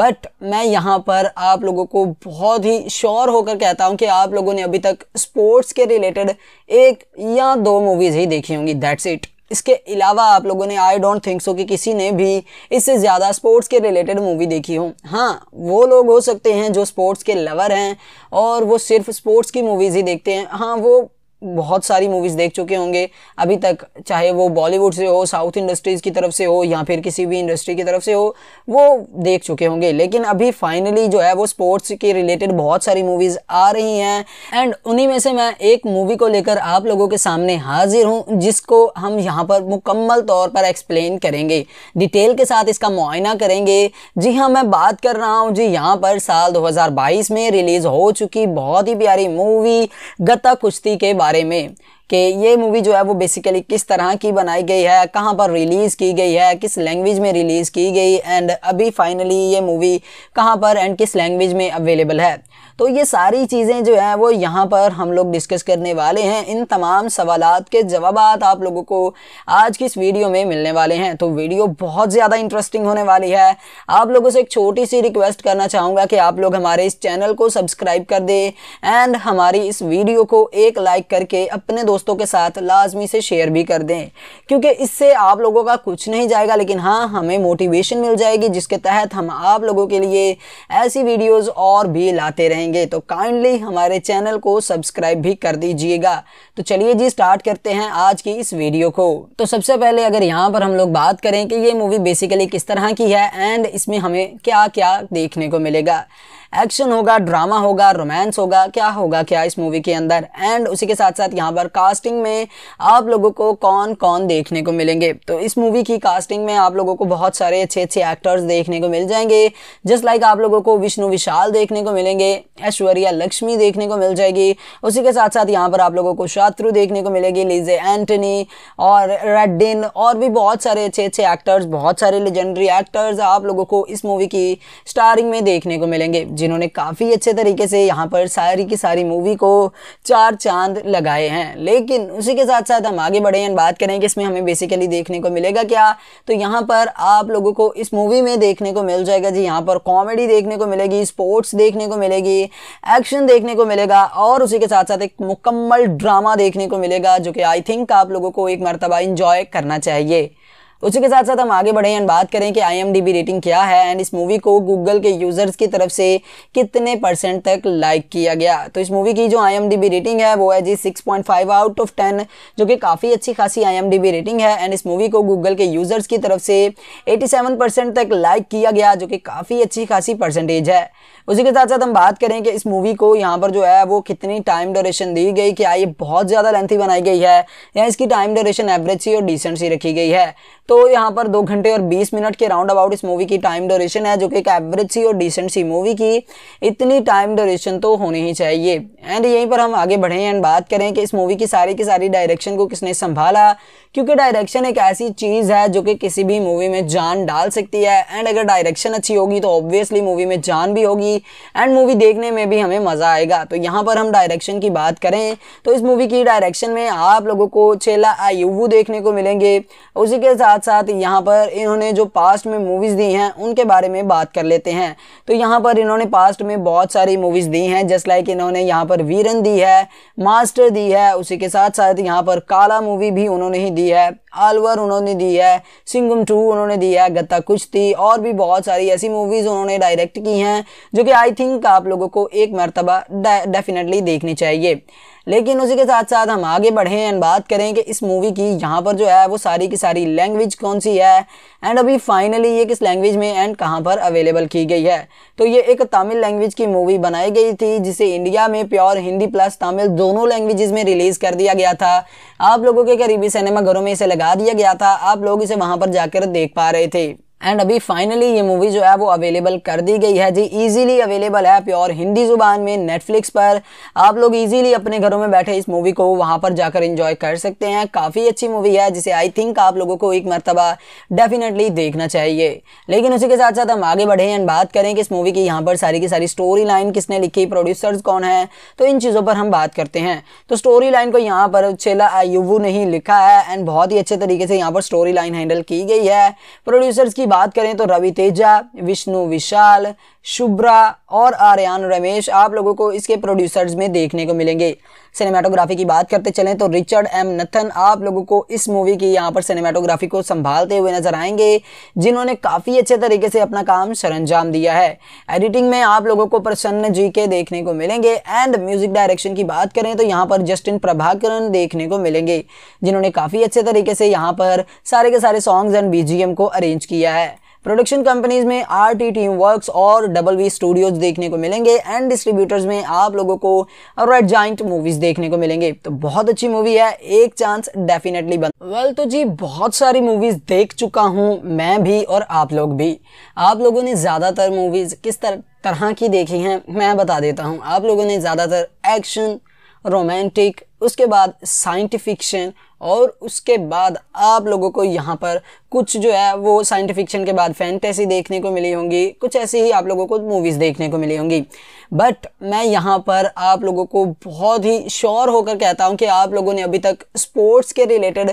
बट मैं यहाँ पर आप लोगों को बहुत ही श्योर होकर कहता हूँ कि आप लोगों ने अभी तक स्पोर्ट्स के रिलेटेड एक या दो मूवीज़ ही देखी होंगी दैट्स इट इसके अलावा आप लोगों ने आई डोंट थिंक सो कि किसी ने भी इससे ज़्यादा स्पोर्ट्स के रिलेटेड मूवी देखी हो हाँ वो लोग हो सकते हैं जो स्पोर्ट्स के लवर हैं और वो सिर्फ स्पोर्ट्स की मूवीज़ ही देखते हैं हाँ वो बहुत सारी मूवीज़ देख चुके होंगे अभी तक चाहे वो बॉलीवुड से हो साउथ इंडस्ट्रीज़ की तरफ से हो या फिर किसी भी इंडस्ट्री की तरफ से हो वो देख चुके होंगे लेकिन अभी फाइनली जो है वो स्पोर्ट्स के रिलेटेड बहुत सारी मूवीज़ आ रही हैं एंड उन्हीं में से मैं एक मूवी को लेकर आप लोगों के सामने हाजिर हूँ जिसको हम यहाँ पर मुकम्मल तौर पर एक्सप्लेन करेंगे डिटेल के साथ इसका मुआयना करेंगे जी हाँ मैं बात कर रहा हूँ जी यहाँ पर साल दो में रिलीज़ हो चुकी बहुत ही प्यारी मूवी गता कुश्ती के बारे बारे में कि ये मूवी जो है वो बेसिकली किस तरह की बनाई गई है कहाँ पर रिलीज़ की गई है किस लैंग्वेज में रिलीज़ की गई एंड अभी फाइनली ये मूवी कहाँ पर एंड किस लैंग्वेज में अवेलेबल है तो ये सारी चीज़ें जो है वो यहाँ पर हम लोग डिस्कस करने वाले हैं इन तमाम सवाल के जवाब आप लोगों को आज की इस वीडियो में मिलने वाले हैं तो वीडियो बहुत ज़्यादा इंटरेस्टिंग होने वाली है आप लोगों से एक छोटी सी रिक्वेस्ट करना चाहूँगा कि आप लोग हमारे इस चैनल को सब्सक्राइब कर दें एंड हमारी इस वीडियो को एक लाइक करके अपने दोस्तों दोस्तों के साथ लाजमी से शेयर भी कर दें क्योंकि इससे आप लोगों का कुछ नहीं जाएगा लेकिन हाँ हमें मोटिवेशन मिल जाएगी जिसके तहत हम आप लोगों के लिए ऐसी वीडियोस और भी लाते रहेंगे तो काइंडली हमारे चैनल को सब्सक्राइब भी कर दीजिएगा तो चलिए जी स्टार्ट करते हैं आज की इस वीडियो को तो सबसे पहले अगर यहाँ पर हम लोग बात करें कि ये मूवी बेसिकली किस तरह की है एंड इसमें हमें क्या क्या देखने को मिलेगा एक्शन होगा ड्रामा होगा रोमांस होगा क्या होगा क्या इस मूवी के अंदर एंड उसी के साथ साथ यहाँ पर कास्टिंग में आप लोगों को कौन कौन देखने को मिलेंगे तो इस मूवी की कास्टिंग में आप लोगों को बहुत सारे अच्छे अच्छे एक्टर्स देखने को मिल जाएंगे जस्ट लाइक आप लोगों को विष्णु विशाल देखने को मिलेंगे ऐश्वर्या लक्ष्मी देखने को मिल जाएगी उसी के साथ साथ यहाँ पर आप लोगों को शत्रु देखने को मिलेगी लीजे एंटनी और रेडिन और भी बहुत सारे अच्छे अच्छे एक्टर्स बहुत सारे लेजेंडरी एक्टर्स आप लोगों को इस मूवी की स्टारिंग में देखने को मिलेंगे जिन्होंने काफ़ी अच्छे तरीके से यहाँ पर सारी की सारी मूवी को चार चांद लगाए हैं लेकिन उसी के साथ साथ हम आगे बढ़े हैं बात करें कि इसमें हमें बेसिकली देखने को मिलेगा क्या तो यहाँ पर आप लोगों को इस मूवी में देखने को मिल जाएगा जी यहाँ पर कॉमेडी देखने को मिलेगी स्पोर्ट्स देखने को मिलेगी एक्शन देखने को मिलेगा और उसी के साथ साथ एक मुकम्मल ड्रामा देखने को मिलेगा जो कि आई थिंक आप लोगों को एक मरतबा इंजॉय करना चाहिए उसी के साथ साथ हम आगे बढ़ें एंड बात करें कि आई रेटिंग क्या है एंड इस मूवी को गूगल के यूज़र्स की तरफ से कितने परसेंट तक लाइक किया गया तो इस मूवी की जो आई रेटिंग है वो है जी सिक्स आउट ऑफ टेन जो कि काफ़ी अच्छी खासी आई रेटिंग है एंड इस मूवी को गूगल के यूज़र्स की तरफ से एटी तक लाइक किया गया जो कि काफ़ी अच्छी खासी परसेंटेज है उसी के साथ साथ हम बात करें कि इस मूवी को यहाँ पर जो है वो कितनी टाइम ड्यूरेशन दी गई क्या ये बहुत ज़्यादा लेंथी बनाई गई है या इसकी टाइम ड्यूरेशन एवरेज सी और डिसेंट सी रखी गई है तो यहाँ पर दो घंटे और बीस मिनट के राउंड अबाउट इस मूवी की टाइम ड्यूरेशन है जो कि एक एवरेज सी और डिसेंट सी मूवी की इतनी टाइम ड्यूरेशन तो होनी ही चाहिए एंड यहीं पर हम आगे बढ़ें एंड बात करें कि इस मूवी की सारी की सारी डायरेक्शन को किसने संभाला क्योंकि डायरेक्शन एक ऐसी चीज़ है जो कि किसी भी मूवी में जान डाल सकती है एंड अगर डायरेक्शन अच्छी होगी तो ऑब्वियसली मूवी में जान भी होगी आएगी एंड मूवी देखने में भी हमें मज़ा आएगा तो यहाँ पर हम डायरेक्शन की बात करें तो इस मूवी की डायरेक्शन में आप लोगों को चेला आयुवू देखने को मिलेंगे उसी के साथ साथ यहाँ पर इन्होंने जो पास्ट में मूवीज़ दी हैं उनके बारे में बात कर लेते हैं तो यहाँ पर इन्होंने पास्ट में बहुत सारी मूवीज़ दी हैं जस्ट लाइक इन्होंने यहाँ पर वीरन दी है मास्टर दी है उसी के साथ साथ यहाँ पर काला मूवी भी उन्होंने ही दी है अलवर उन्होंने दी है सिंगम टू उन्होंने दी है गत्ता कुश्ती और भी बहुत सारी ऐसी मूवीज़ उन्होंने डायरेक्ट की हैं जो कि आई थिंक आप लोगों को एक मरतबा डेफिनेटली देखनी चाहिए लेकिन उसी के साथ साथ हम आगे बढ़ें एंड बात करें कि इस मूवी की यहाँ पर जो है वो सारी की सारी लैंग्वेज कौन सी है एंड अभी फाइनली ये किस लैंग्वेज में एंड कहाँ पर अवेलेबल की गई है तो ये एक तमिल लैंग्वेज की मूवी बनाई गई थी जिसे इंडिया में प्योर हिंदी प्लस तमिल दोनों लैंग्वेज में रिलीज़ कर दिया गया था आप लोगों के करीबी सिनेमा घरों में इसे लगा दिया गया था आप लोग इसे वहाँ पर जाकर देख पा रहे थे एंड अभी फाइनली ये मूवी जो है वो अवेलेबल कर दी गई है जी इजीली अवेलेबल है प्योर हिंदी ज़ुबान में नेटफ्लिक्स पर आप लोग इजीली अपने घरों में बैठे इस मूवी को वहाँ पर जाकर इंजॉय कर सकते हैं काफ़ी अच्छी मूवी है जिसे आई थिंक आप लोगों को एक मरतबा डेफिनेटली देखना चाहिए लेकिन उसी के साथ साथ हम आगे बढ़े एंड बात करें कि इस मूवी की यहाँ पर सारी की सारी स्टोरी लाइन किसने लिखी प्रोड्यूसर्स कौन है तो इन चीज़ों पर हम बात करते हैं तो स्टोरी लाइन को यहाँ पर चेला आयुवू ने ही लिखा है एंड बहुत ही अच्छे तरीके से यहाँ पर स्टोरी लाइन हैंडल की गई है प्रोड्यूसर्स की बात करें तो रवि तेजा विष्णु विशाल शुभ्रा और आर्यन रमेश आप लोगों को इसके प्रोड्यूसर्स में देखने को मिलेंगे सिनेमाटोग्राफी की बात करते चलें तो रिचर्ड एम नथन आप लोगों को इस मूवी की यहाँ पर सिनेमाटोग्राफी को संभालते हुए नजर आएंगे जिन्होंने काफ़ी अच्छे तरीके से अपना काम सरंजाम दिया है एडिटिंग में आप लोगों को प्रसन्न जी के देखने को मिलेंगे एंड म्यूजिक डायरेक्शन की बात करें तो यहाँ पर जस्टिन प्रभाकरण देखने को मिलेंगे जिन्होंने काफ़ी अच्छे तरीके से यहाँ पर सारे के सारे सॉन्ग्स एंड बी को अरेंज किया है है प्रोडक्शन कंपनीज में आर टी टीम वर्क और डबल वी स्टूडियोज देखने को मिलेंगे एंड डिस्ट्रीब्यूटर्स में आप लोगों को रेड जॉइंट मूवीज देखने को मिलेंगे तो बहुत अच्छी मूवी है एक चांस डेफिनेटली बन वेल तो जी बहुत सारी मूवीज देख चुका हूँ मैं भी और आप लोग भी आप लोगों ने ज़्यादातर मूवीज किस तरह तरह की देखी हैं मैं बता देता हूँ आप लोगों ने ज़्यादातर एक्शन रोमांटिक उसके बाद साइंटिफिक्शन और उसके बाद आप लोगों को यहाँ पर कुछ जो है वो साइंटिफिक्शन के बाद फैंटेसी देखने को मिली होंगी कुछ ऐसी ही आप लोगों को मूवीज़ देखने को मिली होंगी बट मैं यहाँ पर आप लोगों को बहुत ही श्योर होकर कहता हूँ कि आप लोगों ने अभी तक स्पोर्ट्स के रिलेटेड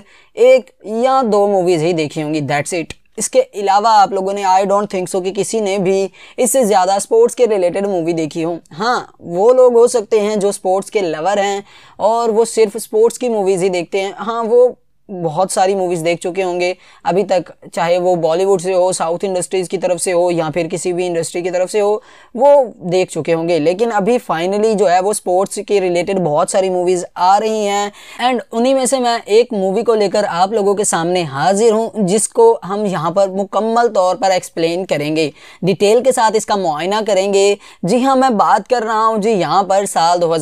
एक या दो मूवीज़ ही देखी होंगी दैट्स इट इसके अलावा आप लोगों ने आई डोंट थिंक सो कि किसी ने भी इससे ज़्यादा स्पोर्ट्स के रिलेटेड मूवी देखी हो हाँ वो लोग हो सकते हैं जो स्पोर्ट्स के लवर हैं और वो सिर्फ स्पोर्ट्स की मूवीज़ ही देखते हैं हाँ वो बहुत सारी मूवीज़ देख चुके होंगे अभी तक चाहे वो बॉलीवुड से हो साउथ इंडस्ट्रीज़ की तरफ से हो या फिर किसी भी इंडस्ट्री की तरफ से हो वो देख चुके होंगे लेकिन अभी फाइनली जो है वो स्पोर्ट्स के रिलेटेड बहुत सारी मूवीज़ आ रही हैं एंड उन्हीं में से मैं एक मूवी को लेकर आप लोगों के सामने हाजिर हूँ जिसको हम यहाँ पर मुकम्मल तौर पर एक्सप्लेन करेंगे डिटेल के साथ इसका मुआयना करेंगे जी हाँ मैं बात कर रहा हूँ जी यहाँ पर साल दो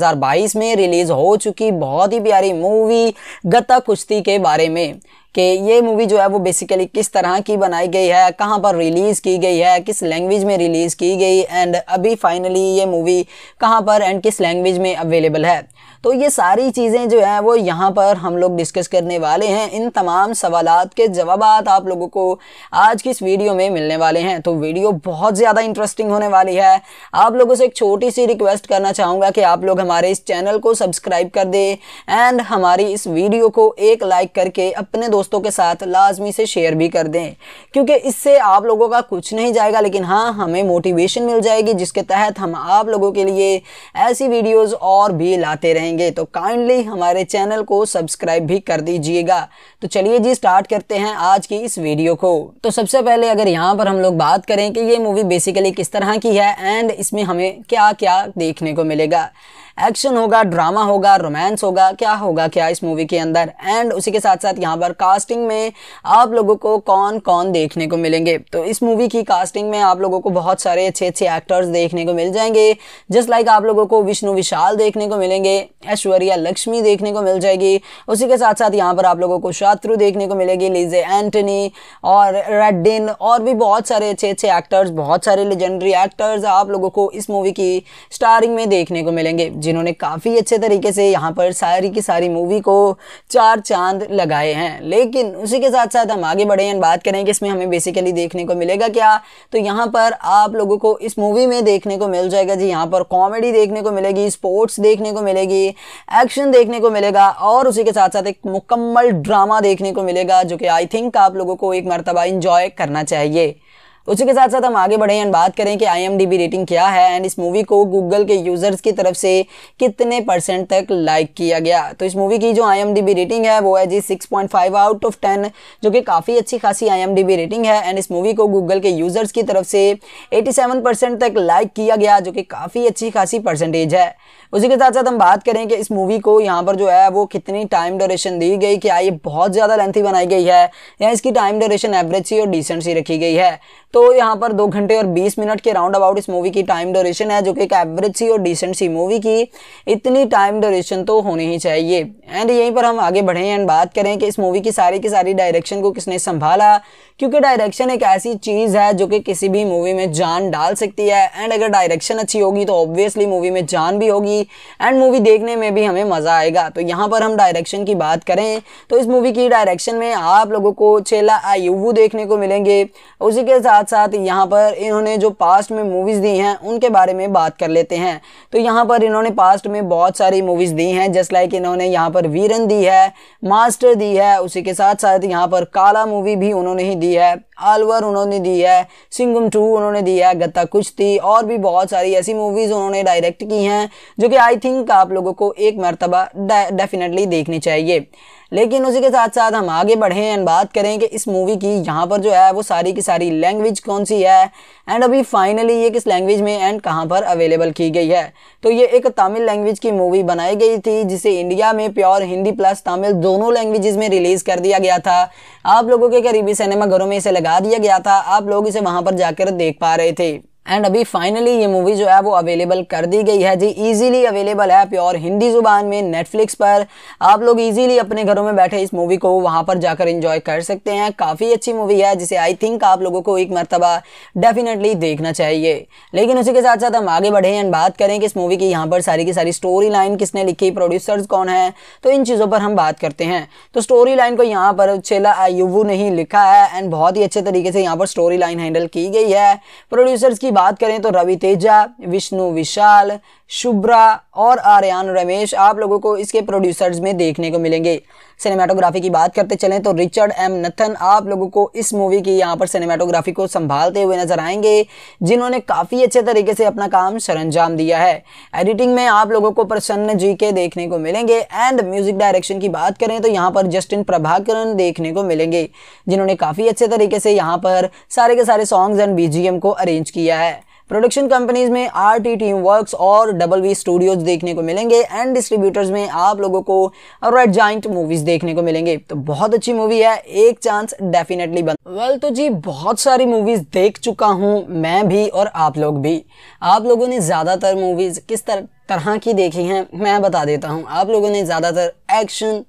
में रिलीज़ हो चुकी बहुत ही प्यारी मूवी गत्ता कुश्ती के बारे बारे में कि ये मूवी जो है वो बेसिकली किस तरह की बनाई गई है कहाँ पर रिलीज़ की गई है किस लैंग्वेज में रिलीज़ की गई एंड अभी फाइनली ये मूवी कहाँ पर एंड किस लैंग्वेज में अवेलेबल है तो ये सारी चीज़ें जो हैं वो यहाँ पर हम लोग डिस्कस करने वाले हैं इन तमाम सवाल के जवाब आप लोगों को आज की इस वीडियो में मिलने वाले हैं तो वीडियो बहुत ज़्यादा इंटरेस्टिंग होने वाली है आप लोगों से एक छोटी सी रिक्वेस्ट करना चाहूँगा कि आप लोग हमारे इस चैनल को सब्सक्राइब कर दें एंड हमारी इस वीडियो को एक लाइक करके अपने दोस्तों के साथ लाजमी से शेयर भी कर दें क्योंकि इससे आप लोगों का कुछ नहीं जाएगा लेकिन हाँ हमें मोटिवेशन मिल जाएगी जिसके तहत हम आप लोगों के लिए ऐसी वीडियोज़ और भी लाते रहेंगे करेंगे तो काइंडली हमारे चैनल को सब्सक्राइब भी कर दीजिएगा तो चलिए जी स्टार्ट करते हैं आज की इस वीडियो को तो सबसे पहले अगर यहाँ पर हम लोग बात करें कि ये मूवी बेसिकली किस तरह की है एंड इसमें हमें क्या क्या देखने को मिलेगा एक्शन होगा ड्रामा होगा रोमांस होगा क्या होगा क्या इस मूवी के अंदर एंड उसी के साथ साथ यहाँ पर कास्टिंग में आप लोगों को कौन कौन देखने को मिलेंगे तो इस मूवी की कास्टिंग में आप लोगों को बहुत सारे अच्छे अच्छे एक्टर्स देखने को मिल जाएंगे जस्ट लाइक आप लोगों को विष्णु विशाल देखने को मिलेंगे ऐश्वर्या लक्ष्मी देखने को मिल जाएगी उसी के साथ साथ यहाँ पर आप लोगों को शत्रु देखने को मिलेगी लीजे एंटनी और रेडिन और भी बहुत सारे अच्छे अच्छे एक्टर्स बहुत सारे लेजेंडरी एक्टर्स आप लोगों को इस मूवी की स्टारिंग में देखने को मिलेंगे जिन्होंने काफ़ी अच्छे तरीके से यहाँ पर सारी की सारी मूवी को चार चांद लगाए हैं लेकिन उसी के साथ साथ हम आगे बढ़े हैं बात करें कि इसमें हमें बेसिकली देखने को मिलेगा क्या तो यहाँ पर आप लोगों को इस मूवी में देखने को मिल जाएगा जी यहाँ पर कॉमेडी देखने को मिलेगी स्पोर्ट्स देखने को मिलेगी एक्शन देखने को मिलेगा और उसी के साथ साथ एक मुकम्मल ड्रामा देखने को मिलेगा जो कि आई थिंक आप लोगों को एक मरतबा इंजॉय करना चाहिए उसी के साथ साथ हम आगे बढ़ें एंड बात करें कि आई रेटिंग क्या है एंड इस मूवी को गूगल के यूज़र्स की तरफ से कितने परसेंट तक लाइक किया गया तो इस मूवी की जो आई रेटिंग है वो है जी सिक्स आउट ऑफ टेन जो कि काफ़ी अच्छी खासी आई रेटिंग है एंड इस मूवी को गूगल के यूज़र्स की तरफ से एटी तक लाइक किया गया जो कि काफ़ी अच्छी खासी परसेंटेज है उसी के साथ साथ हम बात करें कि इस मूवी को यहाँ पर जो है वो कितनी टाइम ड्यूरेशन दी गई क्या ये बहुत ज़्यादा लेंथी बनाई गई है या इसकी टाइम ड्यूरेशन एवरेज सी और डिसेंट सी रखी गई है तो यहाँ पर दो घंटे और बीस मिनट के राउंड अबाउट इस मूवी की टाइम ड्यूरेशन है जो कि एक एवरेज सी और डिसेंट सी मूवी की इतनी टाइम ड्यूरेशन तो होनी ही चाहिए एंड यहीं पर हम आगे बढ़ें एंड बात करें कि इस मूवी की सारी की सारी डायरेक्शन को किसने संभाला क्योंकि डायरेक्शन एक ऐसी चीज़ है जो कि किसी भी मूवी में जान डाल सकती है एंड अगर डायरेक्शन अच्छी होगी तो ऑब्वियसली मूवी में जान भी होगी एंड मूवी देखने में भी हमें मज़ा आएगा तो यहाँ पर हम डायरेक्शन की बात करें तो इस मूवी की डायरेक्शन में आप लोगों को चेला आयुवू देखने को मिलेंगे उसी के साथ साथ यहाँ पर इन्होंने जो पास्ट में मूवीज़ दी हैं उनके बारे में बात कर लेते हैं तो यहाँ पर इन्होंने पास्ट में बहुत सारी मूवीज़ दी हैं जस्ट लाइक इन्होंने यहाँ पर वीरन दी है मास्टर दी है उसी के साथ साथ यहाँ पर काला मूवी भी उन्होंने ही दी है आलवर उन्होंने दी है सिंगम टू उन्होंने दी है गत्ता कुश्ती और भी बहुत सारी ऐसी मूवीज़ उन्होंने डायरेक्ट की हैं जो जो कि आई थिंक आप लोगों को एक मरतबा डेफिनेटली देखनी चाहिए लेकिन उसी के साथ साथ हम आगे बढ़ें एंड बात करें कि इस मूवी की यहाँ पर जो है वो सारी की सारी लैंग्वेज कौन सी है एंड अभी फाइनली ये किस लैंग्वेज में एंड कहाँ पर अवेलेबल की गई है तो ये एक तमिल लैंग्वेज की मूवी बनाई गई थी जिसे इंडिया में प्योर हिंदी प्लस तमिल दोनों लैंग्वेजेस में रिलीज़ कर दिया गया था आप लोगों के करीबी सिनेमा घरों में इसे लगा दिया गया था आप लोग इसे वहाँ पर जाकर देख पा रहे थे एंड अभी फाइनली ये मूवी जो है वो अवेलेबल कर दी गई है जी इजीली अवेलेबल है प्योर हिंदी ज़ुबान में नेटफ्लिक्स पर आप लोग इजीली अपने घरों में बैठे इस मूवी को वहाँ पर जाकर इंजॉय कर सकते हैं काफ़ी अच्छी मूवी है जिसे आई थिंक आप लोगों को एक मरतबा डेफिनेटली देखना चाहिए लेकिन उसी के साथ साथ हम आगे बढ़े एंड बात करें कि इस मूवी की यहाँ पर सारी की सारी स्टोरी लाइन किसने लिखी प्रोड्यूसर्स कौन है तो इन चीज़ों पर हम बात करते हैं तो स्टोरी लाइन को यहाँ पर चेला आयुवू ने ही लिखा है एंड बहुत ही अच्छे तरीके से यहाँ पर स्टोरी लाइन हैंडल की गई है प्रोड्यूसर्स की बात करें तो रवि तेजा विष्णु विशाल शुभ्रा और आर्यन रमेश आप लोगों को इसके प्रोड्यूसर्स में देखने को मिलेंगे सिनेमाटोग्राफी की बात करते चलें तो रिचर्ड एम नथन आप लोगों को इस मूवी की यहाँ पर सिनेमाटोग्राफी को संभालते हुए नजर आएंगे जिन्होंने काफ़ी अच्छे तरीके से अपना काम सरंजाम दिया है एडिटिंग में आप लोगों को प्रसन्न जी के देखने को मिलेंगे एंड म्यूजिक डायरेक्शन की बात करें तो यहाँ पर जस्टिन प्रभाकरण देखने को मिलेंगे जिन्होंने काफ़ी अच्छे तरीके से यहाँ पर सारे के सारे सॉन्ग्स एंड बी को अरेंज किया है प्रोडक्शन कंपनीज में आर टी टीम वर्क और डबल वी स्टूडियोज देखने को मिलेंगे एंड डिस्ट्रीब्यूटर्स में आप लोगों को रेड जॉइंट मूवीज देखने को मिलेंगे तो बहुत अच्छी मूवी है एक चांस डेफिनेटली बन वेल तो जी बहुत सारी मूवीज देख चुका हूँ मैं भी और आप लोग भी आप लोगों ने ज़्यादातर मूवीज किस तरह तरह की देखी हैं मैं बता देता हूँ आप लोगों ने ज़्यादातर एक्शन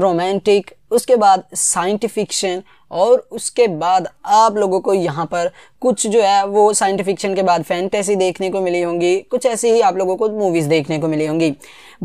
रोमांटिक उसके बाद साइंटिफिक्शन और उसके बाद आप लोगों को यहाँ पर कुछ जो है वो साइंटिफिक फिक्शन के बाद फैंटेसी देखने को मिली होंगी कुछ ऐसी ही आप लोगों को मूवीज़ देखने को मिली होंगी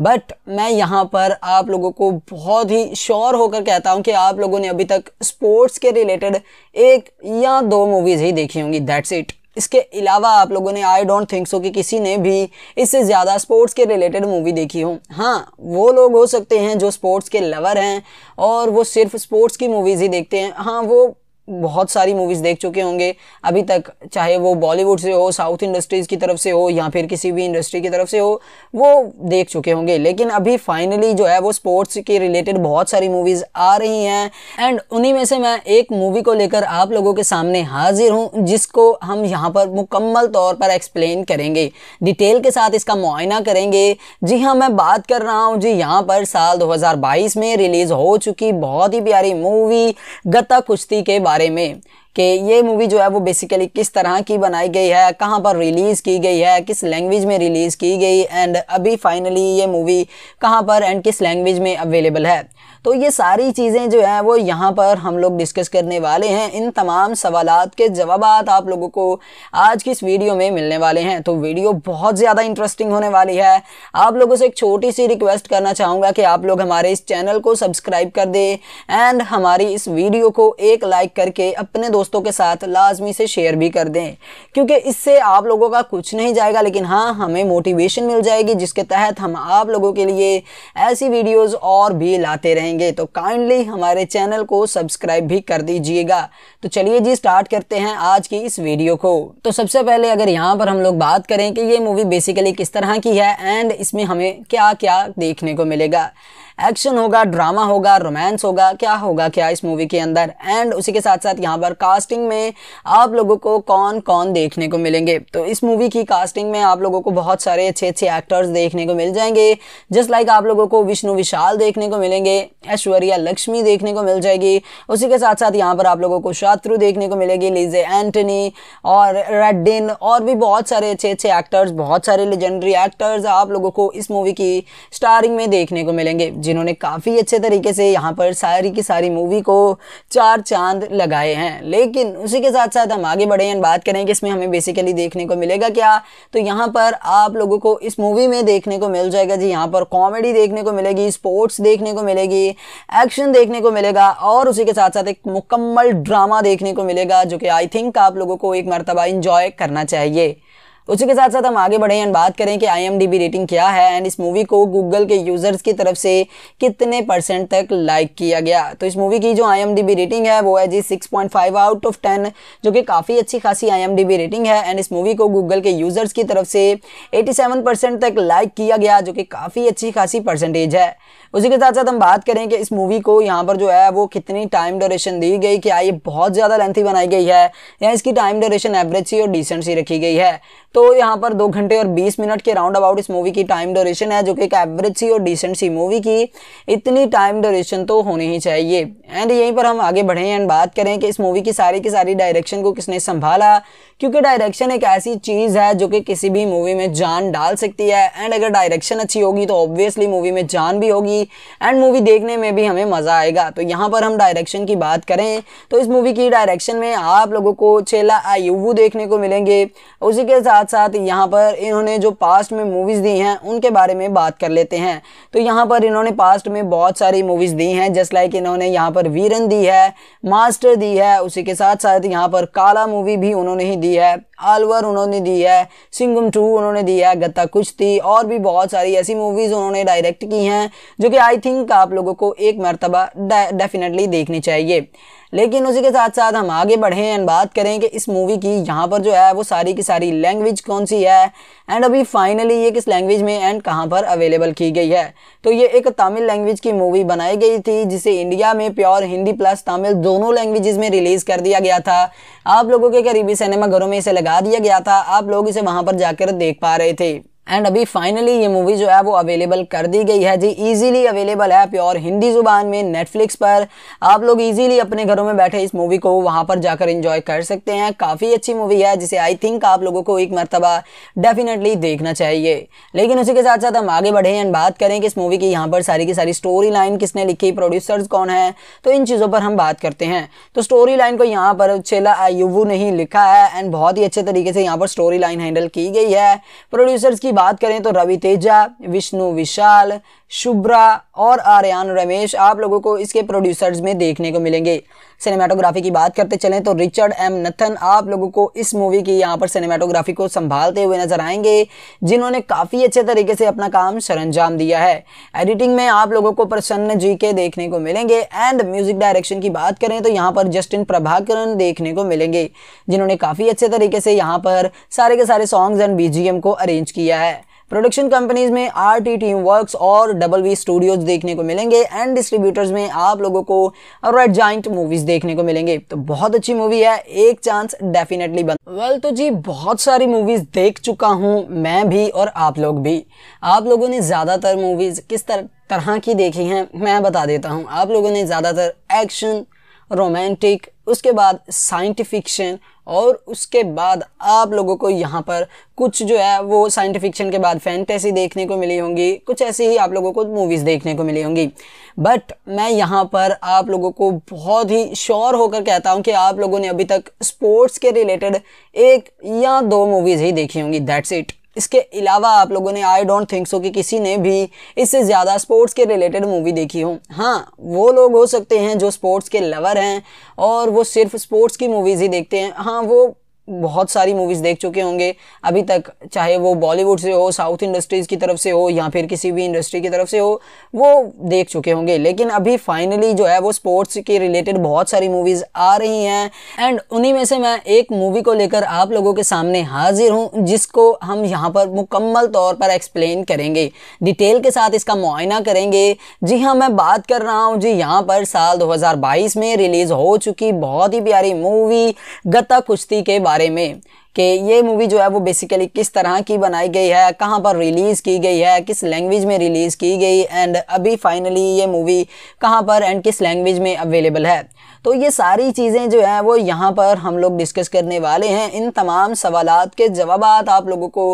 बट मैं यहाँ पर आप लोगों को बहुत ही श्योर होकर कहता हूँ कि आप लोगों ने अभी तक स्पोर्ट्स के रिलेटेड एक या दो मूवीज़ ही देखी होंगी दैट्स इट इसके अलावा आप लोगों ने आई डोंट थिंक सो कि किसी ने भी इससे ज़्यादा स्पोर्ट्स के रिलेटेड मूवी देखी हो हाँ वो लोग हो सकते हैं जो स्पोर्ट्स के लवर हैं और वो सिर्फ स्पोर्ट्स की मूवीज़ ही देखते हैं हाँ वो बहुत सारी मूवीज़ देख चुके होंगे अभी तक चाहे वो बॉलीवुड से हो साउथ इंडस्ट्रीज़ की तरफ से हो या फिर किसी भी इंडस्ट्री की तरफ से हो वो देख चुके होंगे लेकिन अभी फाइनली जो है वो स्पोर्ट्स के रिलेटेड बहुत सारी मूवीज़ आ रही हैं एंड उन्हीं में से मैं एक मूवी को लेकर आप लोगों के सामने हाजिर हूँ जिसको हम यहाँ पर मुकम्मल तौर पर एक्सप्लेन करेंगे डिटेल के साथ इसका मुआयना करेंगे जी हाँ मैं बात कर रहा हूँ जी यहाँ पर साल दो में रिलीज़ हो चुकी बहुत ही प्यारी मूवी गत्ता कुश्ती के बारे बारे में कि ये मूवी जो है वो बेसिकली किस तरह की बनाई गई है कहाँ पर रिलीज़ की गई है किस लैंग्वेज में रिलीज़ की गई एंड अभी फाइनली ये मूवी कहाँ पर एंड किस लैंग्वेज में अवेलेबल है तो ये सारी चीज़ें जो हैं वो यहाँ पर हम लोग डिस्कस करने वाले हैं इन तमाम सवाल के जवाब आप लोगों को आज की इस वीडियो में मिलने वाले हैं तो वीडियो बहुत ज़्यादा इंटरेस्टिंग होने वाली है आप लोगों से एक छोटी सी रिक्वेस्ट करना चाहूँगा कि आप लोग हमारे इस चैनल को सब्सक्राइब कर दें एंड हमारी इस वीडियो को एक लाइक करके अपने दोस्तों के साथ लाजमी से शेयर भी कर दें क्योंकि इससे आप लोगों का कुछ नहीं जाएगा लेकिन हाँ हमें मोटिवेशन मिल जाएगी जिसके तहत हम आप लोगों के लिए ऐसी वीडियोज़ और भी लाते रहेंगे करेंगे तो काइंडली हमारे चैनल को सब्सक्राइब भी कर दीजिएगा तो चलिए जी स्टार्ट करते हैं आज की इस वीडियो को तो सबसे पहले अगर यहाँ पर हम लोग बात करें कि ये मूवी बेसिकली किस तरह की है एंड इसमें हमें क्या क्या देखने को मिलेगा एक्शन होगा ड्रामा होगा रोमांस होगा क्या होगा क्या इस मूवी के अंदर एंड उसी के साथ साथ यहाँ पर कास्टिंग में आप लोगों को कौन कौन देखने को मिलेंगे तो इस मूवी की कास्टिंग में आप लोगों को बहुत सारे अच्छे अच्छे एक्टर्स देखने को मिल जाएंगे जस्ट लाइक आप लोगों को विष्णु विशाल देखने को मिलेंगे ऐश्वर्या लक्ष्मी देखने को मिल जाएगी उसी के साथ साथ यहाँ पर आप लोगों को शत्रु देखने को मिलेगी लीजे एंटनी और रेडिन और भी बहुत सारे अच्छे अच्छे एक्टर्स बहुत सारे लेजेंडरी एक्टर्स आप लोगों को इस मूवी की स्टारिंग में देखने को मिलेंगे जिन्होंने काफ़ी अच्छे तरीके से यहाँ पर सारी की सारी मूवी को चार चांद लगाए हैं लेकिन उसी के साथ साथ हम आगे बढ़े हैं बात करें कि इसमें हमें बेसिकली देखने को मिलेगा क्या तो यहाँ पर आप लोगों को इस मूवी में देखने को मिल जाएगा जी यहाँ पर कॉमेडी देखने को मिलेगी स्पोर्ट्स देखने को मिलेगी एक्शन देखने को मिलेगा और उसी के साथ साथ एक मुकम्मल ड्रामा देखने को मिलेगा जो कि आई थिंक आप लोगों को एक मरतबा इंजॉय करना चाहिए उसी के साथ साथ हम आगे बढ़ें एंड बात करें कि आई रेटिंग क्या है एंड इस मूवी को गूगल के यूज़र्स की तरफ से कितने परसेंट तक लाइक किया गया तो इस मूवी की जो आई रेटिंग है वो है जी सिक्स आउट ऑफ टेन जो कि काफ़ी अच्छी खासी आई रेटिंग है एंड इस मूवी को गूगल के यूज़र्स की तरफ से एटी तक लाइक किया गया जो कि काफ़ी अच्छी खासी परसेंटेज है उसी के साथ साथ हम बात करें कि इस मूवी को यहाँ पर जो है वो कितनी टाइम ड्यूरेशन दी गई क्या ये बहुत ज़्यादा लेंथी बनाई गई है या इसकी टाइम ड्यूरेशन एवरेज सी और डिसेंट सी रखी गई है तो यहाँ पर दो घंटे और बीस मिनट के राउंड अबाउट इस मूवी की टाइम ड्यूरेशन है जो कि एक एवरेज सी और डिसेंट सी मूवी की इतनी टाइम ड्यूरेशन तो होनी ही चाहिए एंड यहीं पर हम आगे बढ़ें एंड बात करें कि इस मूवी की सारी की सारी डायरेक्शन को किसने संभाला क्योंकि डायरेक्शन एक ऐसी चीज़ है जो कि किसी भी मूवी में जान डाल सकती है एंड अगर डायरेक्शन अच्छी होगी तो ऑब्वियसली मूवी में जान भी होगी एंड मूवी देखने में भी हमें मज़ा आएगा तो यहाँ पर हम डायरेक्शन की बात करें तो इस मूवी की डायरेक्शन में आप लोगों को चेला आयुवू देखने को मिलेंगे उसी के साथ साथ साथ यहाँ पर इन्होंने जो पास्ट में मूवीज़ दी हैं उनके बारे में बात कर लेते हैं तो यहाँ पर इन्होंने पास्ट में बहुत सारी मूवीज़ दी हैं जस्ट लाइक इन्होंने यहाँ पर वीरन दी है मास्टर दी है उसी के साथ साथ यहाँ पर काला मूवी भी उन्होंने ही दी है अलवर उन्होंने दी है सिंगम टू उन्होंने दी है गत्ता कुश्ती और भी बहुत सारी ऐसी मूवीज़ उन्होंने डायरेक्ट की हैं जो कि आई थिंक आप लोगों को एक मरतबा डेफिनेटली देखनी चाहिए लेकिन उसी के साथ साथ हम आगे बढ़ें एंड बात करें कि इस मूवी की यहाँ पर जो है वो सारी की सारी लैंग्वेज कौन सी है एंड अभी फाइनली ये किस लैंग्वेज में एंड कहाँ पर अवेलेबल की गई है तो ये एक तमिल लैंग्वेज की मूवी बनाई गई थी जिसे इंडिया में प्योर हिंदी प्लस तमिल दोनों लैंग्वेज में रिलीज़ कर दिया गया था आप लोगों के करीबी सिनेमाघरों में इसे लगा लगा दिया गया था आप लोग इसे वहां पर जाकर देख पा रहे थे एंड अभी फाइनली ये मूवी जो है वो अवेलेबल कर दी गई है जी इजीली अवेलेबल है प्योर हिंदी ज़ुबान में नेटफ्लिक्स पर आप लोग इजीली अपने घरों में बैठे इस मूवी को वहाँ पर जाकर इंजॉय कर सकते हैं काफ़ी अच्छी मूवी है जिसे आई थिंक आप लोगों को एक मरतबा डेफिनेटली देखना चाहिए लेकिन उसी के साथ साथ हम आगे बढ़े एंड बात करें कि इस मूवी की यहाँ पर सारी की सारी स्टोरी लाइन किसने लिखी प्रोड्यूसर्स कौन है तो इन चीज़ों पर हम बात करते हैं तो स्टोरी लाइन को यहाँ पर चेला आयुवू ने ही लिखा है एंड बहुत ही अच्छे तरीके से यहाँ पर स्टोरी लाइन हैंडल की गई है प्रोड्यूसर्स की बात करें तो रवि तेजा विष्णु विशाल शुभ्रा और आर्यन रमेश आप लोगों को इसके प्रोड्यूसर्स में देखने को मिलेंगे सिनेमाटोग्राफी की बात करते चलें तो रिचर्ड एम नथन आप लोगों को इस मूवी की यहाँ पर सिनेमाटोग्राफी को संभालते हुए नजर आएंगे जिन्होंने काफ़ी अच्छे तरीके से अपना काम सरंजाम दिया है एडिटिंग में आप लोगों को प्रसन्न जी के देखने को मिलेंगे एंड म्यूजिक डायरेक्शन की बात करें तो यहाँ पर जस्टिन प्रभाकरण देखने को मिलेंगे जिन्होंने काफ़ी अच्छे तरीके से यहाँ पर सारे के सारे सॉन्ग्स एंड बी को अरेंज किया है प्रोडक्शन कंपनीज में आर टी टीम वर्क और डबल वी स्टूडियोज देखने को मिलेंगे एंड डिस्ट्रीब्यूटर्स में आप लोगों को रेड जॉइंट मूवीज देखने को मिलेंगे तो बहुत अच्छी मूवी है एक चांस डेफिनेटली बन वेल तो जी बहुत सारी मूवीज देख चुका हूँ मैं भी और आप लोग भी आप लोगों ने ज़्यादातर मूवीज किस तरह तरह की देखी हैं मैं बता देता हूँ आप लोगों ने ज़्यादातर एक्शन रोमांटिक उसके बाद साइंटिफिक्शन और उसके बाद आप लोगों को यहाँ पर कुछ जो है वो साइंटिफिक्शन के बाद फैंटेसी देखने को मिली होंगी कुछ ऐसी ही आप लोगों को मूवीज़ देखने को मिली होंगी बट मैं यहाँ पर आप लोगों को बहुत ही श्योर होकर कहता हूँ कि आप लोगों ने अभी तक स्पोर्ट्स के रिलेटेड एक या दो मूवीज़ ही देखी होंगी दैट्स इट इसके अलावा आप लोगों ने आई डोंट थिंक सो कि किसी ने भी इससे ज़्यादा स्पोर्ट्स के रिलेटेड मूवी देखी हो हाँ वो लोग हो सकते हैं जो स्पोर्ट्स के लवर हैं और वो सिर्फ स्पोर्ट्स की मूवीज़ ही देखते हैं हाँ वो बहुत सारी मूवीज़ देख चुके होंगे अभी तक चाहे वो बॉलीवुड से हो साउथ इंडस्ट्रीज़ की तरफ से हो या फिर किसी भी इंडस्ट्री की तरफ से हो वो देख चुके होंगे लेकिन अभी फाइनली जो है वो स्पोर्ट्स के रिलेटेड बहुत सारी मूवीज़ आ रही हैं एंड उन्हीं में से मैं एक मूवी को लेकर आप लोगों के सामने हाजिर हूँ जिसको हम यहाँ पर मुकम्मल तौर पर एक्सप्लेन करेंगे डिटेल के साथ इसका मुआयना करेंगे जी हाँ मैं बात कर रहा हूँ जी यहाँ पर साल दो में रिलीज़ हो चुकी बहुत ही प्यारी मूवी गत्ता कुश्ती के बारे बारे में कि ये मूवी जो है वो बेसिकली किस तरह की बनाई गई है कहाँ पर रिलीज़ की गई है किस लैंग्वेज में रिलीज़ की गई एंड अभी फाइनली ये मूवी कहाँ पर एंड किस लैंग्वेज में अवेलेबल है तो ये सारी चीज़ें जो हैं वो यहाँ पर हम लोग डिस्कस करने वाले हैं इन तमाम सवाल के जवाब आप लोगों को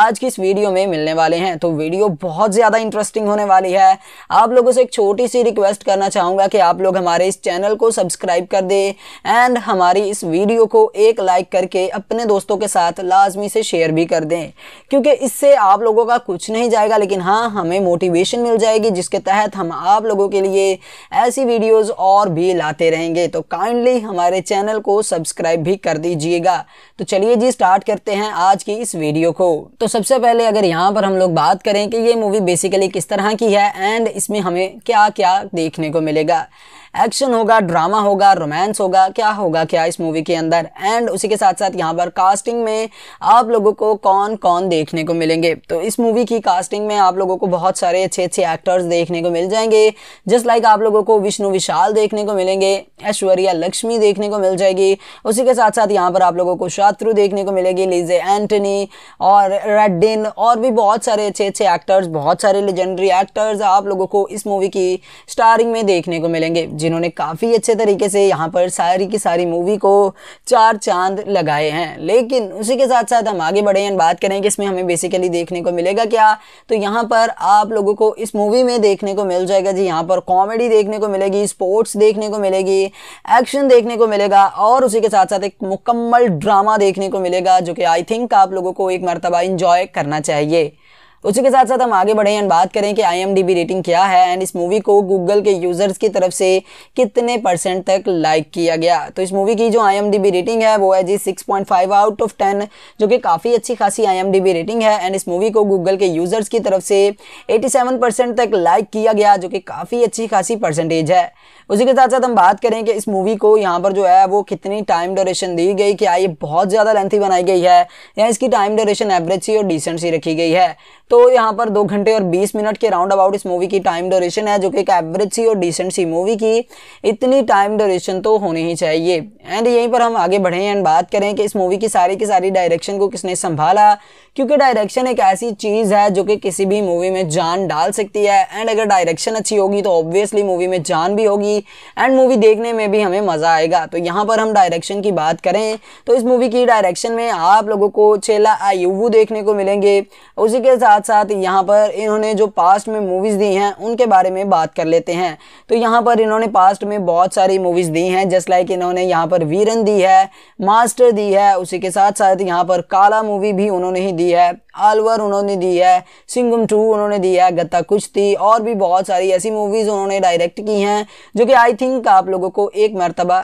आज की इस वीडियो में मिलने वाले हैं तो वीडियो बहुत ज़्यादा इंटरेस्टिंग होने वाली है आप लोगों से एक छोटी सी रिक्वेस्ट करना चाहूँगा कि आप लोग हमारे इस चैनल को सब्सक्राइब कर दें एंड हमारी इस वीडियो को एक लाइक करके अपने दोस्तों दोस्तों के साथ लाजमी से शेयर भी कर दें क्योंकि इससे आप लोगों का कुछ नहीं जाएगा लेकिन हाँ हमें मोटिवेशन मिल जाएगी जिसके तहत हम आप लोगों के लिए ऐसी वीडियोस और भी लाते रहेंगे तो काइंडली हमारे चैनल को सब्सक्राइब भी कर दीजिएगा तो चलिए जी स्टार्ट करते हैं आज की इस वीडियो को तो सबसे पहले अगर यहाँ पर हम लोग बात करें कि ये मूवी बेसिकली किस तरह की है एंड इसमें हमें क्या क्या देखने को मिलेगा एक्शन होगा ड्रामा होगा रोमांस होगा क्या होगा क्या इस मूवी के अंदर एंड उसी के साथ साथ यहाँ पर कास्टिंग में आप लोगों को कौन कौन देखने को मिलेंगे तो इस मूवी की कास्टिंग में आप लोगों को बहुत सारे अच्छे अच्छे एक्टर्स देखने को मिल जाएंगे जस्ट लाइक आप लोगों को विष्णु विशाल देखने को मिलेंगे ऐश्वर्या लक्ष्मी देखने को मिल जाएगी उसी के साथ साथ यहाँ पर आप लोगों को शत्रु देखने को मिलेगी लीजे एंटनी और रेडिन और भी बहुत सारे अच्छे अच्छे एक्टर्स बहुत सारे लेजेंडरी एक्टर्स आप लोगों को इस मूवी की स्टारिंग में देखने को मिलेंगे जिन्होंने काफ़ी अच्छे तरीके से यहाँ पर सारी की सारी मूवी को चार चांद लगाए हैं लेकिन उसी के साथ साथ हम आगे बढ़े हैं बात करें कि इसमें हमें बेसिकली देखने को मिलेगा क्या तो यहाँ पर आप लोगों को इस मूवी में देखने को मिल जाएगा जी यहाँ पर कॉमेडी देखने को मिलेगी स्पोर्ट्स देखने को मिलेगी एक्शन देखने को मिलेगा और उसी के साथ साथ एक मुकम्मल ड्रामा देखने को मिलेगा जो कि आई थिंक आप लोगों को एक मरतबा इंजॉय करना चाहिए उसी के साथ साथ हम आगे बढ़ें एंड बात करें कि आई रेटिंग क्या है एंड इस मूवी को गूगल के यूज़र्स की तरफ से कितने परसेंट तक लाइक किया गया तो इस मूवी की जो आई रेटिंग है वो है जी सिक्स आउट ऑफ टेन जो कि काफ़ी अच्छी खासी आई रेटिंग है एंड इस मूवी को गूगल के यूज़र्स की तरफ से एटी तक लाइक किया गया जो कि काफ़ी अच्छी खासी परसेंटेज है उसी के साथ साथ हम बात करें कि इस मूवी को यहाँ पर जो है वो कितनी टाइम ड्यूरेशन दी गई क्या ये बहुत ज़्यादा लेंथी बनाई गई है या इसकी टाइम ड्यूरेशन एवरेज सी और डिसेंट सी रखी गई है तो यहाँ पर दो घंटे और बीस मिनट के राउंड अबाउट इस मूवी की टाइम ड्यूरेशन है जो कि एक एवरेज सी और डिसेंट सी मूवी की इतनी टाइम ड्यूरेशन तो होनी ही चाहिए एंड यहीं पर हम आगे बढ़ें एंड बात करें कि इस मूवी की सारी की सारी डायरेक्शन को किसने संभाला क्योंकि डायरेक्शन एक ऐसी चीज़ है जो कि किसी भी मूवी में जान डाल सकती है एंड अगर डायरेक्शन अच्छी होगी तो ऑब्वियसली मूवी में जान भी होगी एंड मूवी देखने में भी हमें मज़ा आएगा तो यहाँ पर हम डायरेक्शन की बात करें तो इस मूवी की डायरेक्शन में आप लोगों को चेला आयुवू देखने को मिलेंगे उसी के साथ साथ यहाँ पर इन्होंने जो पास्ट में मूवीज़ दी हैं उनके बारे में बात कर लेते हैं तो यहाँ पर इन्होंने पास्ट में बहुत सारी मूवीज़ दी हैं जस्ट लाइक इन्होंने यहाँ पर वीरन दी है मास्टर दी है उसी के साथ साथ यहाँ पर काला मूवी भी उन्होंने ही दी है आलवर उन्होंने दी है सिंगम टू उन्होंने दी है गत्ता कुश्ती और भी बहुत सारी ऐसी मूवीज़ उन्होंने डायरेक्ट की हैं जो जो कि आई थिंक आप लोगों को एक मरतबा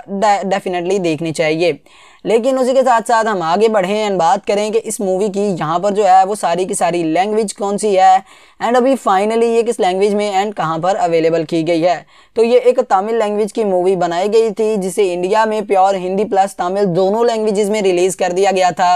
डेफिनेटली देखनी चाहिए लेकिन उसी के साथ साथ हम आगे बढ़ें एंड बात करें कि इस मूवी की यहाँ पर जो है वो सारी की सारी लैंग्वेज कौन सी है एंड अभी फाइनली ये किस लैंग्वेज में एंड कहाँ पर अवेलेबल की गई है तो ये एक तमिल लैंग्वेज की मूवी बनाई गई थी जिसे इंडिया में प्योर हिंदी प्लस तमिल दोनों लैंग्वेज में रिलीज़ कर दिया गया था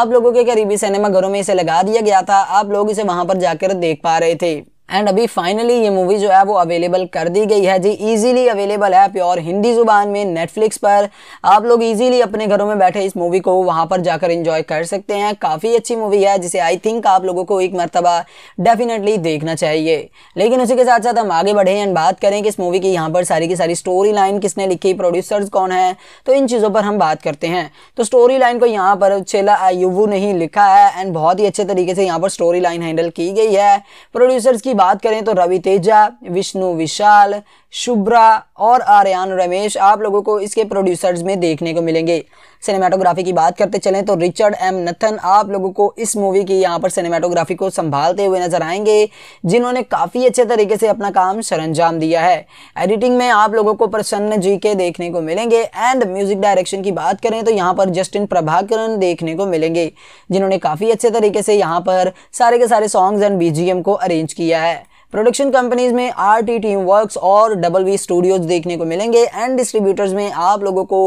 आप लोगों के करीबी सिनेमा घरों में इसे लगा दिया गया था आप लोग इसे वहाँ पर जाकर देख पा रहे थे एंड अभी फाइनली ये मूवी जो है वो अवेलेबल कर दी गई है जी इजीली अवेलेबल है प्योर हिंदी ज़ुबान में नेटफ्लिक्स पर आप लोग इजीली अपने घरों में बैठे इस मूवी को वहाँ पर जाकर इंजॉय कर सकते हैं काफ़ी अच्छी मूवी है जिसे आई थिंक आप लोगों को एक मरतबा डेफिनेटली देखना चाहिए लेकिन उसी के साथ साथ हम आगे बढ़े एंड बात करें कि इस मूवी की यहाँ पर सारी की सारी स्टोरी लाइन किसने लिखी प्रोड्यूसर्स कौन है तो इन चीज़ों पर हम बात करते हैं तो स्टोरी लाइन को यहाँ पर चेला आयुवू ने ही लिखा है एंड बहुत ही अच्छे तरीके से यहाँ पर स्टोरी लाइन हैंडल की गई है प्रोड्यूसर्स की बात करें तो रवि तेजा विष्णु विशाल शुभ्रा और आर्यन रमेश आप लोगों को इसके प्रोड्यूसर्स में देखने को मिलेंगे सिनेमाटोग्राफी की बात करते चलें तो रिचर्ड एम नथन आप लोगों को इस मूवी की यहाँ पर सिनेमाटोग्राफी को संभालते हुए नजर आएंगे जिन्होंने काफ़ी अच्छे तरीके से अपना काम सरंजाम दिया है एडिटिंग में आप लोगों को प्रसन्न जी के देखने को मिलेंगे एंड म्यूजिक डायरेक्शन की बात करें तो यहाँ पर जस्टिन प्रभाकरण देखने को मिलेंगे जिन्होंने काफ़ी अच्छे तरीके से यहाँ पर सारे के सारे सॉन्ग्स एंड बी को अरेंज किया है प्रोडक्शन कंपनीज में आर टी टीम वर्क और डबल वी स्टूडियोज देखने को मिलेंगे एंड डिस्ट्रीब्यूटर्स में आप लोगों को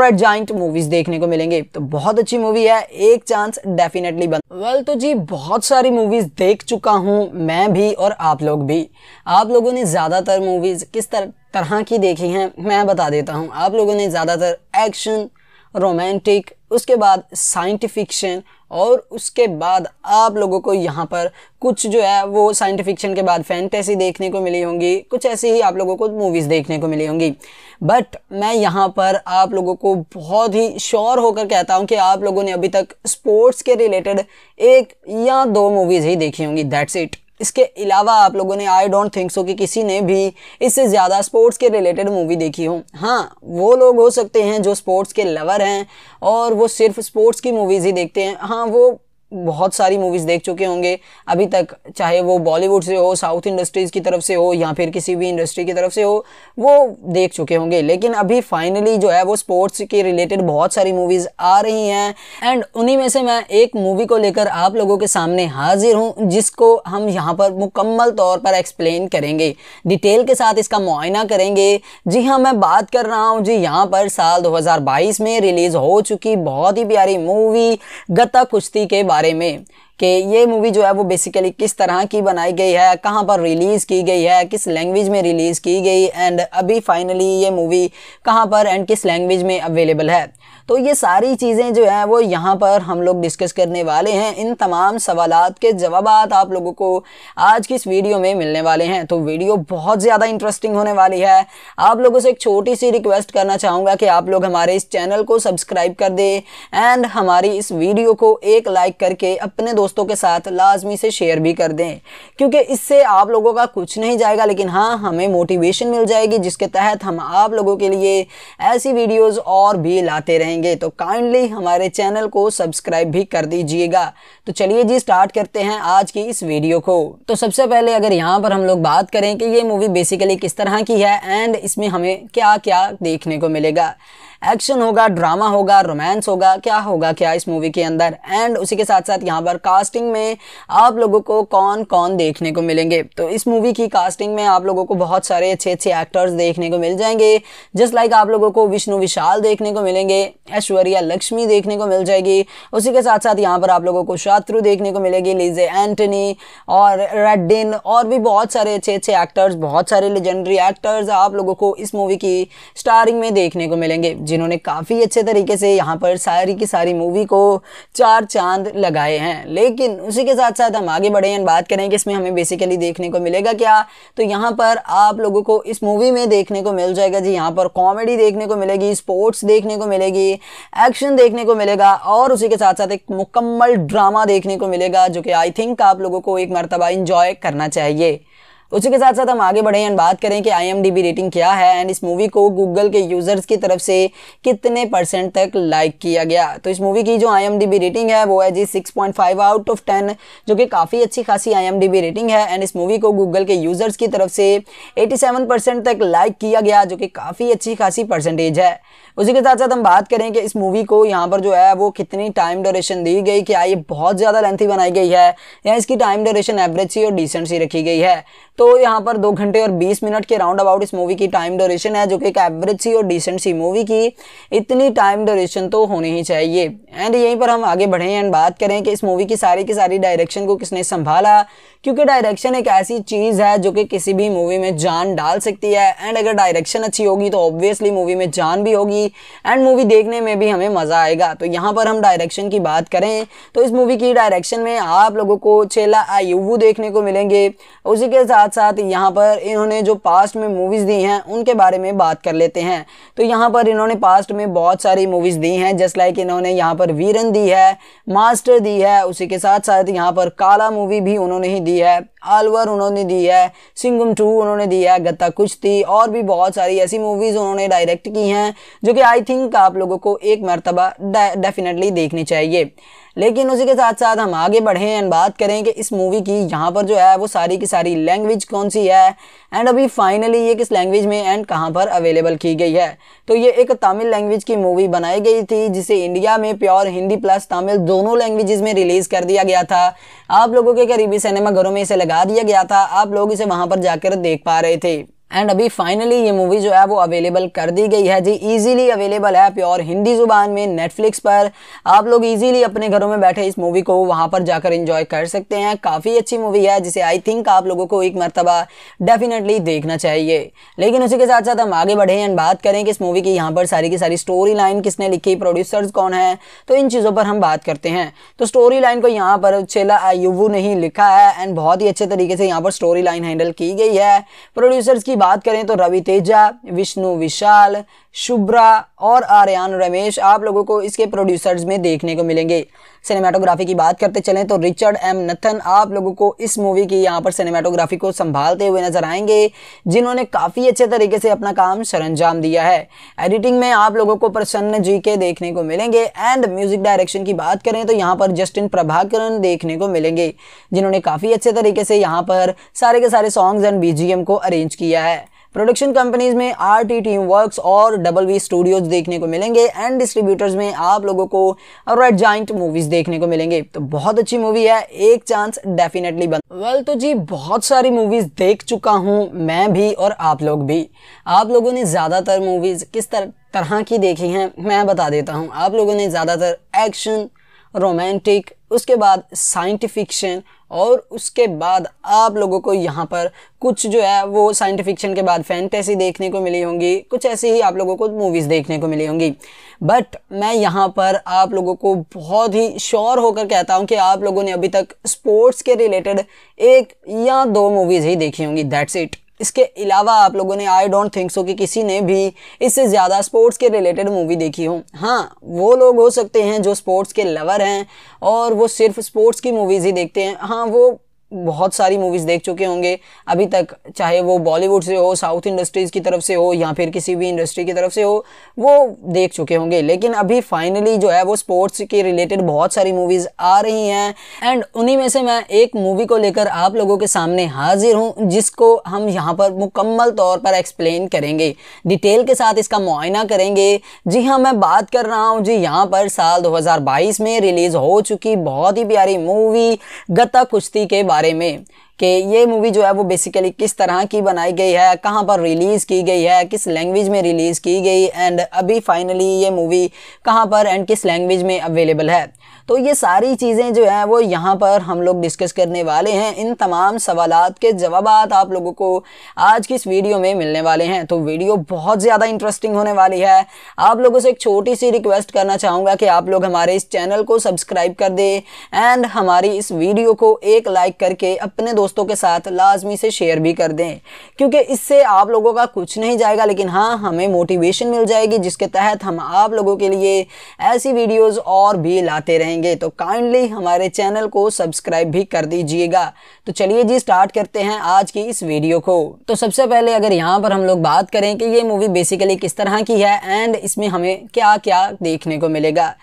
रेड जॉइंट मूवीज देखने को मिलेंगे तो बहुत अच्छी मूवी है एक चांस डेफिनेटली बन वेल तो जी बहुत सारी मूवीज देख चुका हूँ मैं भी और आप लोग भी आप लोगों ने ज़्यादातर मूवीज किस तरह तरह की देखी हैं मैं बता देता हूँ आप लोगों ने ज़्यादातर एक्शन रोमांटिक उसके बाद साइंटिफिक्शन और उसके बाद आप लोगों को यहाँ पर कुछ जो है वो साइंटिफिक्शन के बाद फैंटेसी देखने को मिली होंगी कुछ ऐसी ही आप लोगों को मूवीज़ देखने को मिली होंगी बट मैं यहाँ पर आप लोगों को बहुत ही श्योर होकर कहता हूँ कि आप लोगों ने अभी तक स्पोर्ट्स के रिलेटेड एक या दो मूवीज़ ही देखी होंगी दैट्स इट इसके अलावा आप लोगों ने आई डोंट थिंक सो कि किसी ने भी इससे ज़्यादा स्पोर्ट्स के रिलेटेड मूवी देखी हो हाँ वो लोग हो सकते हैं जो स्पोर्ट्स के लवर हैं और वो सिर्फ स्पोर्ट्स की मूवीज़ ही देखते हैं हाँ वो बहुत सारी मूवीज़ देख चुके होंगे अभी तक चाहे वो बॉलीवुड से हो साउथ इंडस्ट्रीज़ की तरफ से हो या फिर किसी भी इंडस्ट्री की तरफ से हो वो देख चुके होंगे लेकिन अभी फाइनली जो है वो स्पोर्ट्स के रिलेटेड बहुत सारी मूवीज़ आ रही हैं एंड उन्हीं में से मैं एक मूवी को लेकर आप लोगों के सामने हाजिर हूँ जिसको हम यहाँ पर मुकम्मल तौर पर एक्सप्लेन करेंगे डिटेल के साथ इसका मुआयना करेंगे जी हाँ मैं बात कर रहा हूँ जी यहाँ पर साल दो में रिलीज़ हो चुकी बहुत ही प्यारी मूवी गत्ता कुश्ती के बारे बारे में कि ये मूवी जो है वो बेसिकली किस तरह की बनाई गई है कहाँ पर रिलीज़ की गई है किस लैंग्वेज में रिलीज़ की गई एंड अभी फाइनली ये मूवी कहाँ पर एंड किस लैंग्वेज में अवेलेबल है तो ये सारी चीज़ें जो हैं वो यहाँ पर हम लोग डिस्कस करने वाले हैं इन तमाम सवाल के जवाब आप लोगों को आज की इस वीडियो में मिलने वाले हैं तो वीडियो बहुत ज़्यादा इंटरेस्टिंग होने वाली है आप लोगों से एक छोटी सी रिक्वेस्ट करना चाहूँगा कि आप लोग हमारे इस चैनल को सब्सक्राइब कर दें एंड हमारी इस वीडियो को एक लाइक करके अपने दोस्तों दोस्तों के साथ लाजमी से शेयर भी कर दें क्योंकि इससे आप लोगों का कुछ नहीं जाएगा लेकिन हाँ हमें मोटिवेशन मिल जाएगी जिसके तहत हम आप लोगों के लिए ऐसी वीडियोस और भी लाते रहेंगे तो काइंडली हमारे चैनल को सब्सक्राइब भी कर दीजिएगा तो चलिए जी स्टार्ट करते हैं आज की इस वीडियो को तो सबसे पहले अगर यहाँ पर हम लोग बात करें कि ये मूवी बेसिकली किस तरह की है एंड इसमें हमें क्या क्या देखने को मिलेगा एक्शन होगा ड्रामा होगा रोमांस होगा क्या होगा क्या इस मूवी के अंदर एंड उसी के साथ साथ यहाँ पर कास्टिंग में आप लोगों को कौन कौन देखने को मिलेंगे तो इस मूवी की कास्टिंग में आप लोगों को बहुत सारे अच्छे अच्छे एक्टर्स देखने को मिल जाएंगे जस्ट लाइक आप लोगों को विष्णु विशाल देखने को मिलेंगे ऐश्वर्या लक्ष्मी देखने को मिल जाएगी उसी के साथ साथ यहाँ पर आप लोगों को शत्रु देखने को मिलेगी लीजे एंटनी और रेडिन और भी बहुत सारे अच्छे अच्छे एक्टर्स बहुत सारे लेजेंडरी एक्टर्स आप लोगों को इस मूवी की स्टारिंग में देखने को मिलेंगे जिन्होंने काफ़ी अच्छे तरीके से यहाँ पर सारी की सारी मूवी को चार चांद लगाए हैं लेकिन उसी के साथ साथ हम आगे बढ़े हैं बात करें कि इसमें हमें बेसिकली देखने को मिलेगा क्या तो यहाँ पर आप लोगों को इस मूवी में देखने को मिल जाएगा जी यहाँ पर कॉमेडी देखने को मिलेगी स्पोर्ट्स देखने को मिलेगी एक्शन देखने को मिलेगा और उसी के साथ साथ एक मुकम्मल ड्रामा देखने को मिलेगा जो कि आई थिंक आप लोगों को एक मरतबा इंजॉय करना चाहिए उसी के साथ साथ हम आगे बढ़ें एंड बात करें कि आई रेटिंग क्या है एंड इस मूवी को गूगल के यूज़र्स की तरफ से कितने परसेंट तक लाइक किया गया तो इस मूवी की जो आई रेटिंग है वो है जी सिक्स आउट ऑफ टेन जो कि काफ़ी अच्छी खासी आई रेटिंग है एंड इस मूवी को गूगल के यूज़र्स की तरफ से एटी तक लाइक किया गया जो कि काफ़ी अच्छी खासी परसेंटेज है उसी के साथ साथ हम बात करें कि इस मूवी को यहाँ पर जो है वो कितनी टाइम ड्यूरेशन दी गई क्या ये बहुत ज़्यादा लेंथी बनाई गई है या इसकी टाइम ड्यूरेशन एवरेज सी और डिसेंट सी रखी गई है तो यहाँ पर दो घंटे और बीस मिनट के राउंड अबाउट इस मूवी की टाइम ड्यूरेशन है जो कि एक एवरेज सी और डिसेंट सी मूवी की इतनी टाइम ड्यूरेशन तो होनी ही चाहिए एंड यहीं पर हम आगे बढ़ें एंड बात करें कि इस मूवी की सारी की सारी डायरेक्शन को किसने संभाला क्योंकि डायरेक्शन एक ऐसी चीज़ है जो कि किसी भी मूवी में जान डाल सकती है एंड अगर डायरेक्शन अच्छी होगी तो ऑब्वियसली मूवी में जान भी होगी आएगी एंड मूवी देखने में भी हमें मज़ा आएगा तो यहाँ पर हम डायरेक्शन की बात करें तो इस मूवी की डायरेक्शन में आप लोगों को चेला आयुवू देखने को मिलेंगे उसी के साथ साथ यहाँ पर इन्होंने जो पास्ट में मूवीज़ दी हैं उनके बारे में बात कर लेते हैं तो यहाँ पर इन्होंने पास्ट में बहुत सारी मूवीज़ दी हैं जस्ट लाइक इन्होंने यहाँ पर वीरन दी है मास्टर दी है उसी के साथ साथ यहाँ पर काला मूवी भी उन्होंने ही दी है अलवर उन्होंने दी है सिंगम टू उन्होंने दी है गत्ता कुश्ती और भी बहुत सारी ऐसी मूवीज़ उन्होंने डायरेक्ट की हैं जो कि आई थिंक आप लोगों को एक मरतबा डेफिनेटली देखनी चाहिए लेकिन उसी के साथ साथ हम आगे बढ़ें एंड बात करें कि इस मूवी की यहाँ पर जो है वो सारी की सारी लैंग्वेज कौन सी है एंड अभी फाइनली ये किस लैंग्वेज में एंड कहाँ पर अवेलेबल की गई है तो ये एक तमिल लैंग्वेज की मूवी बनाई गई थी जिसे इंडिया में प्योर हिंदी प्लस तमिल दोनों लैंग्वेज में रिलीज़ कर दिया गया था आप लोगों के करीबी सिनेमाघरों में इसे लगा दिया गया था आप लोग इसे वहाँ पर जाकर देख पा रहे थे एंड अभी फाइनली ये मूवी जो है वो अवेलेबल कर दी गई है जी इजीली अवेलेबल है प्योर हिंदी ज़ुबान में नेटफ्लिक्स पर आप लोग इजीली अपने घरों में बैठे इस मूवी को वहाँ पर जाकर इंजॉय कर सकते हैं काफ़ी अच्छी मूवी है जिसे आई थिंक आप लोगों को एक मरतबा डेफिनेटली देखना चाहिए लेकिन उसी के साथ साथ हम आगे बढ़े एंड बात करें कि इस मूवी की यहाँ पर सारी की सारी स्टोरी लाइन किसने लिखी प्रोड्यूसर्स कौन है तो इन चीज़ों पर हम बात करते हैं तो स्टोरी लाइन को यहाँ पर चेला आयुवू ने ही लिखा है एंड बहुत ही अच्छे तरीके से यहाँ पर स्टोरी लाइन हैंडल की गई है प्रोड्यूसर्स की बात करें तो रवि तेजा विष्णु विशाल शुभ्रा और आर्यन रमेश आप लोगों को इसके प्रोड्यूसर्स में देखने को मिलेंगे सिनेमाटोग्राफी की बात करते चलें तो रिचर्ड एम नथन आप लोगों को इस मूवी की यहाँ पर सिनेमाटोग्राफी को संभालते हुए नजर आएंगे जिन्होंने काफ़ी अच्छे तरीके से अपना काम सरंजाम दिया है एडिटिंग में आप लोगों को प्रसन्न जी के देखने को मिलेंगे एंड म्यूजिक डायरेक्शन की बात करें तो यहाँ पर जस्टिन प्रभाकरण देखने को मिलेंगे जिन्होंने काफ़ी अच्छे तरीके से यहाँ पर सारे के सारे सॉन्ग्स एंड बी को अरेंज किया है प्रोडक्शन कंपनीज में आर टी टीम वर्क और डबल वी स्टूडियोज देखने को मिलेंगे एंड डिस्ट्रीब्यूटर्स में आप लोगों को रेड जॉइंट मूवीज देखने को मिलेंगे तो बहुत अच्छी मूवी है एक चांस डेफिनेटली बन वेल तो जी बहुत सारी मूवीज देख चुका हूँ मैं भी और आप लोग भी आप लोगों ने ज़्यादातर मूवीज किस तरह तरह की देखी हैं मैं बता देता हूँ आप लोगों ने ज़्यादातर एक्शन रोमांटिक उसके बाद साइंटिफिक्शन और उसके बाद आप लोगों को यहाँ पर कुछ जो है वो साइंटिफिक्शन के बाद फैंटेसी देखने को मिली होंगी कुछ ऐसी ही आप लोगों को मूवीज़ देखने को मिली होंगी बट मैं यहाँ पर आप लोगों को बहुत ही श्योर होकर कहता हूँ कि आप लोगों ने अभी तक स्पोर्ट्स के रिलेटेड एक या दो मूवीज़ ही देखी होंगी दैट्स इट इसके अलावा आप लोगों ने आई डोंट थिंक सो कि किसी ने भी इससे ज़्यादा स्पोर्ट्स के रिलेटेड मूवी देखी हो हाँ वो लोग हो सकते हैं जो स्पोर्ट्स के लवर हैं और वो सिर्फ स्पोर्ट्स की मूवीज़ ही देखते हैं हाँ वो बहुत सारी मूवीज़ देख चुके होंगे अभी तक चाहे वो बॉलीवुड से हो साउथ इंडस्ट्रीज़ की तरफ से हो या फिर किसी भी इंडस्ट्री की तरफ से हो वो देख चुके होंगे लेकिन अभी फाइनली जो है वो स्पोर्ट्स के रिलेटेड बहुत सारी मूवीज़ आ रही हैं एंड उन्हीं में से मैं एक मूवी को लेकर आप लोगों के सामने हाजिर हूँ जिसको हम यहाँ पर मुकम्मल तौर पर एक्सप्लेन करेंगे डिटेल के साथ इसका मुआयना करेंगे जी हाँ मैं बात कर रहा हूँ जी यहाँ पर साल दो में रिलीज़ हो चुकी बहुत ही प्यारी मूवी गत्ता कुश्ती के बारे बारे में कि ये मूवी जो है वो बेसिकली किस तरह की बनाई गई है कहाँ पर रिलीज़ की गई है किस लैंग्वेज में रिलीज़ की गई एंड अभी फाइनली ये मूवी कहाँ पर एंड किस लैंग्वेज में अवेलेबल है तो ये सारी चीज़ें जो हैं वो यहाँ पर हम लोग डिस्कस करने वाले हैं इन तमाम सवाल के जवाब आप लोगों को आज की इस वीडियो में मिलने वाले हैं तो वीडियो बहुत ज़्यादा इंटरेस्टिंग होने वाली है आप लोगों से एक छोटी सी रिक्वेस्ट करना चाहूँगा कि आप लोग हमारे इस चैनल को सब्सक्राइब कर दें एंड हमारी इस वीडियो को एक लाइक करके अपने दोस्तों दोस्तों के साथ लाजमी से शेयर भी कर दें क्योंकि इससे आप लोगों का कुछ नहीं जाएगा लेकिन हाँ हमें मोटिवेशन मिल जाएगी जिसके तहत हम आप लोगों के लिए ऐसी वीडियोस और भी लाते रहेंगे तो काइंडली हमारे चैनल को सब्सक्राइब भी कर दीजिएगा तो चलिए जी स्टार्ट करते हैं आज की इस वीडियो को तो सबसे पहले अगर यहाँ पर हम लोग बात करें कि ये मूवी बेसिकली किस तरह की है एंड इसमें हमें क्या क्या देखने को मिलेगा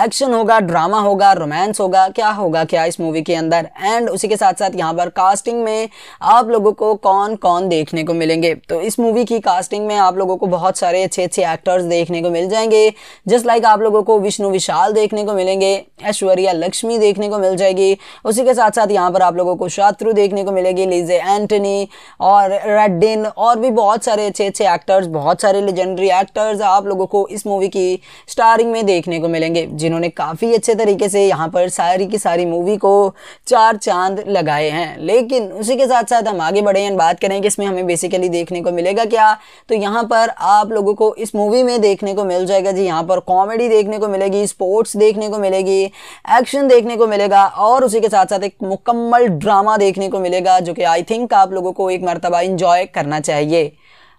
एक्शन होगा ड्रामा होगा रोमांस होगा क्या होगा क्या इस मूवी के अंदर एंड उसी के साथ साथ यहाँ पर कास्टिंग में आप लोगों को कौन कौन देखने को मिलेंगे तो इस मूवी की कास्टिंग में आप लोगों को बहुत सारे अच्छे अच्छे एक्टर्स देखने को मिल जाएंगे जस्ट लाइक आप लोगों को विष्णु विशाल देखने को मिलेंगे ऐश्वर्या लक्ष्मी देखने को मिल जाएगी उसी के साथ साथ यहाँ पर आप लोगों को शत्रु देखने को मिलेगी लीजे एंटनी और रेडिन और भी बहुत सारे अच्छे अच्छे एक्टर्स बहुत सारे लेजेंडरी एक्टर्स आप लोगों को इस मूवी की स्टारिंग में देखने को मिलेंगे जिन्होंने काफ़ी अच्छे तरीके से यहाँ पर सारी की सारी मूवी को चार चांद लगाए हैं लेकिन उसी के साथ साथ हम आगे बढ़े हैं बात करें कि इसमें हमें बेसिकली देखने को मिलेगा क्या तो यहाँ पर आप लोगों को इस मूवी में देखने को मिल जाएगा जी यहाँ पर कॉमेडी देखने को मिलेगी स्पोर्ट्स देखने को मिलेगी एक्शन देखने को मिलेगा और उसी के साथ साथ एक मुकम्मल ड्रामा देखने को मिलेगा जो कि आई थिंक आप लोगों को एक मरतबा इंजॉय करना चाहिए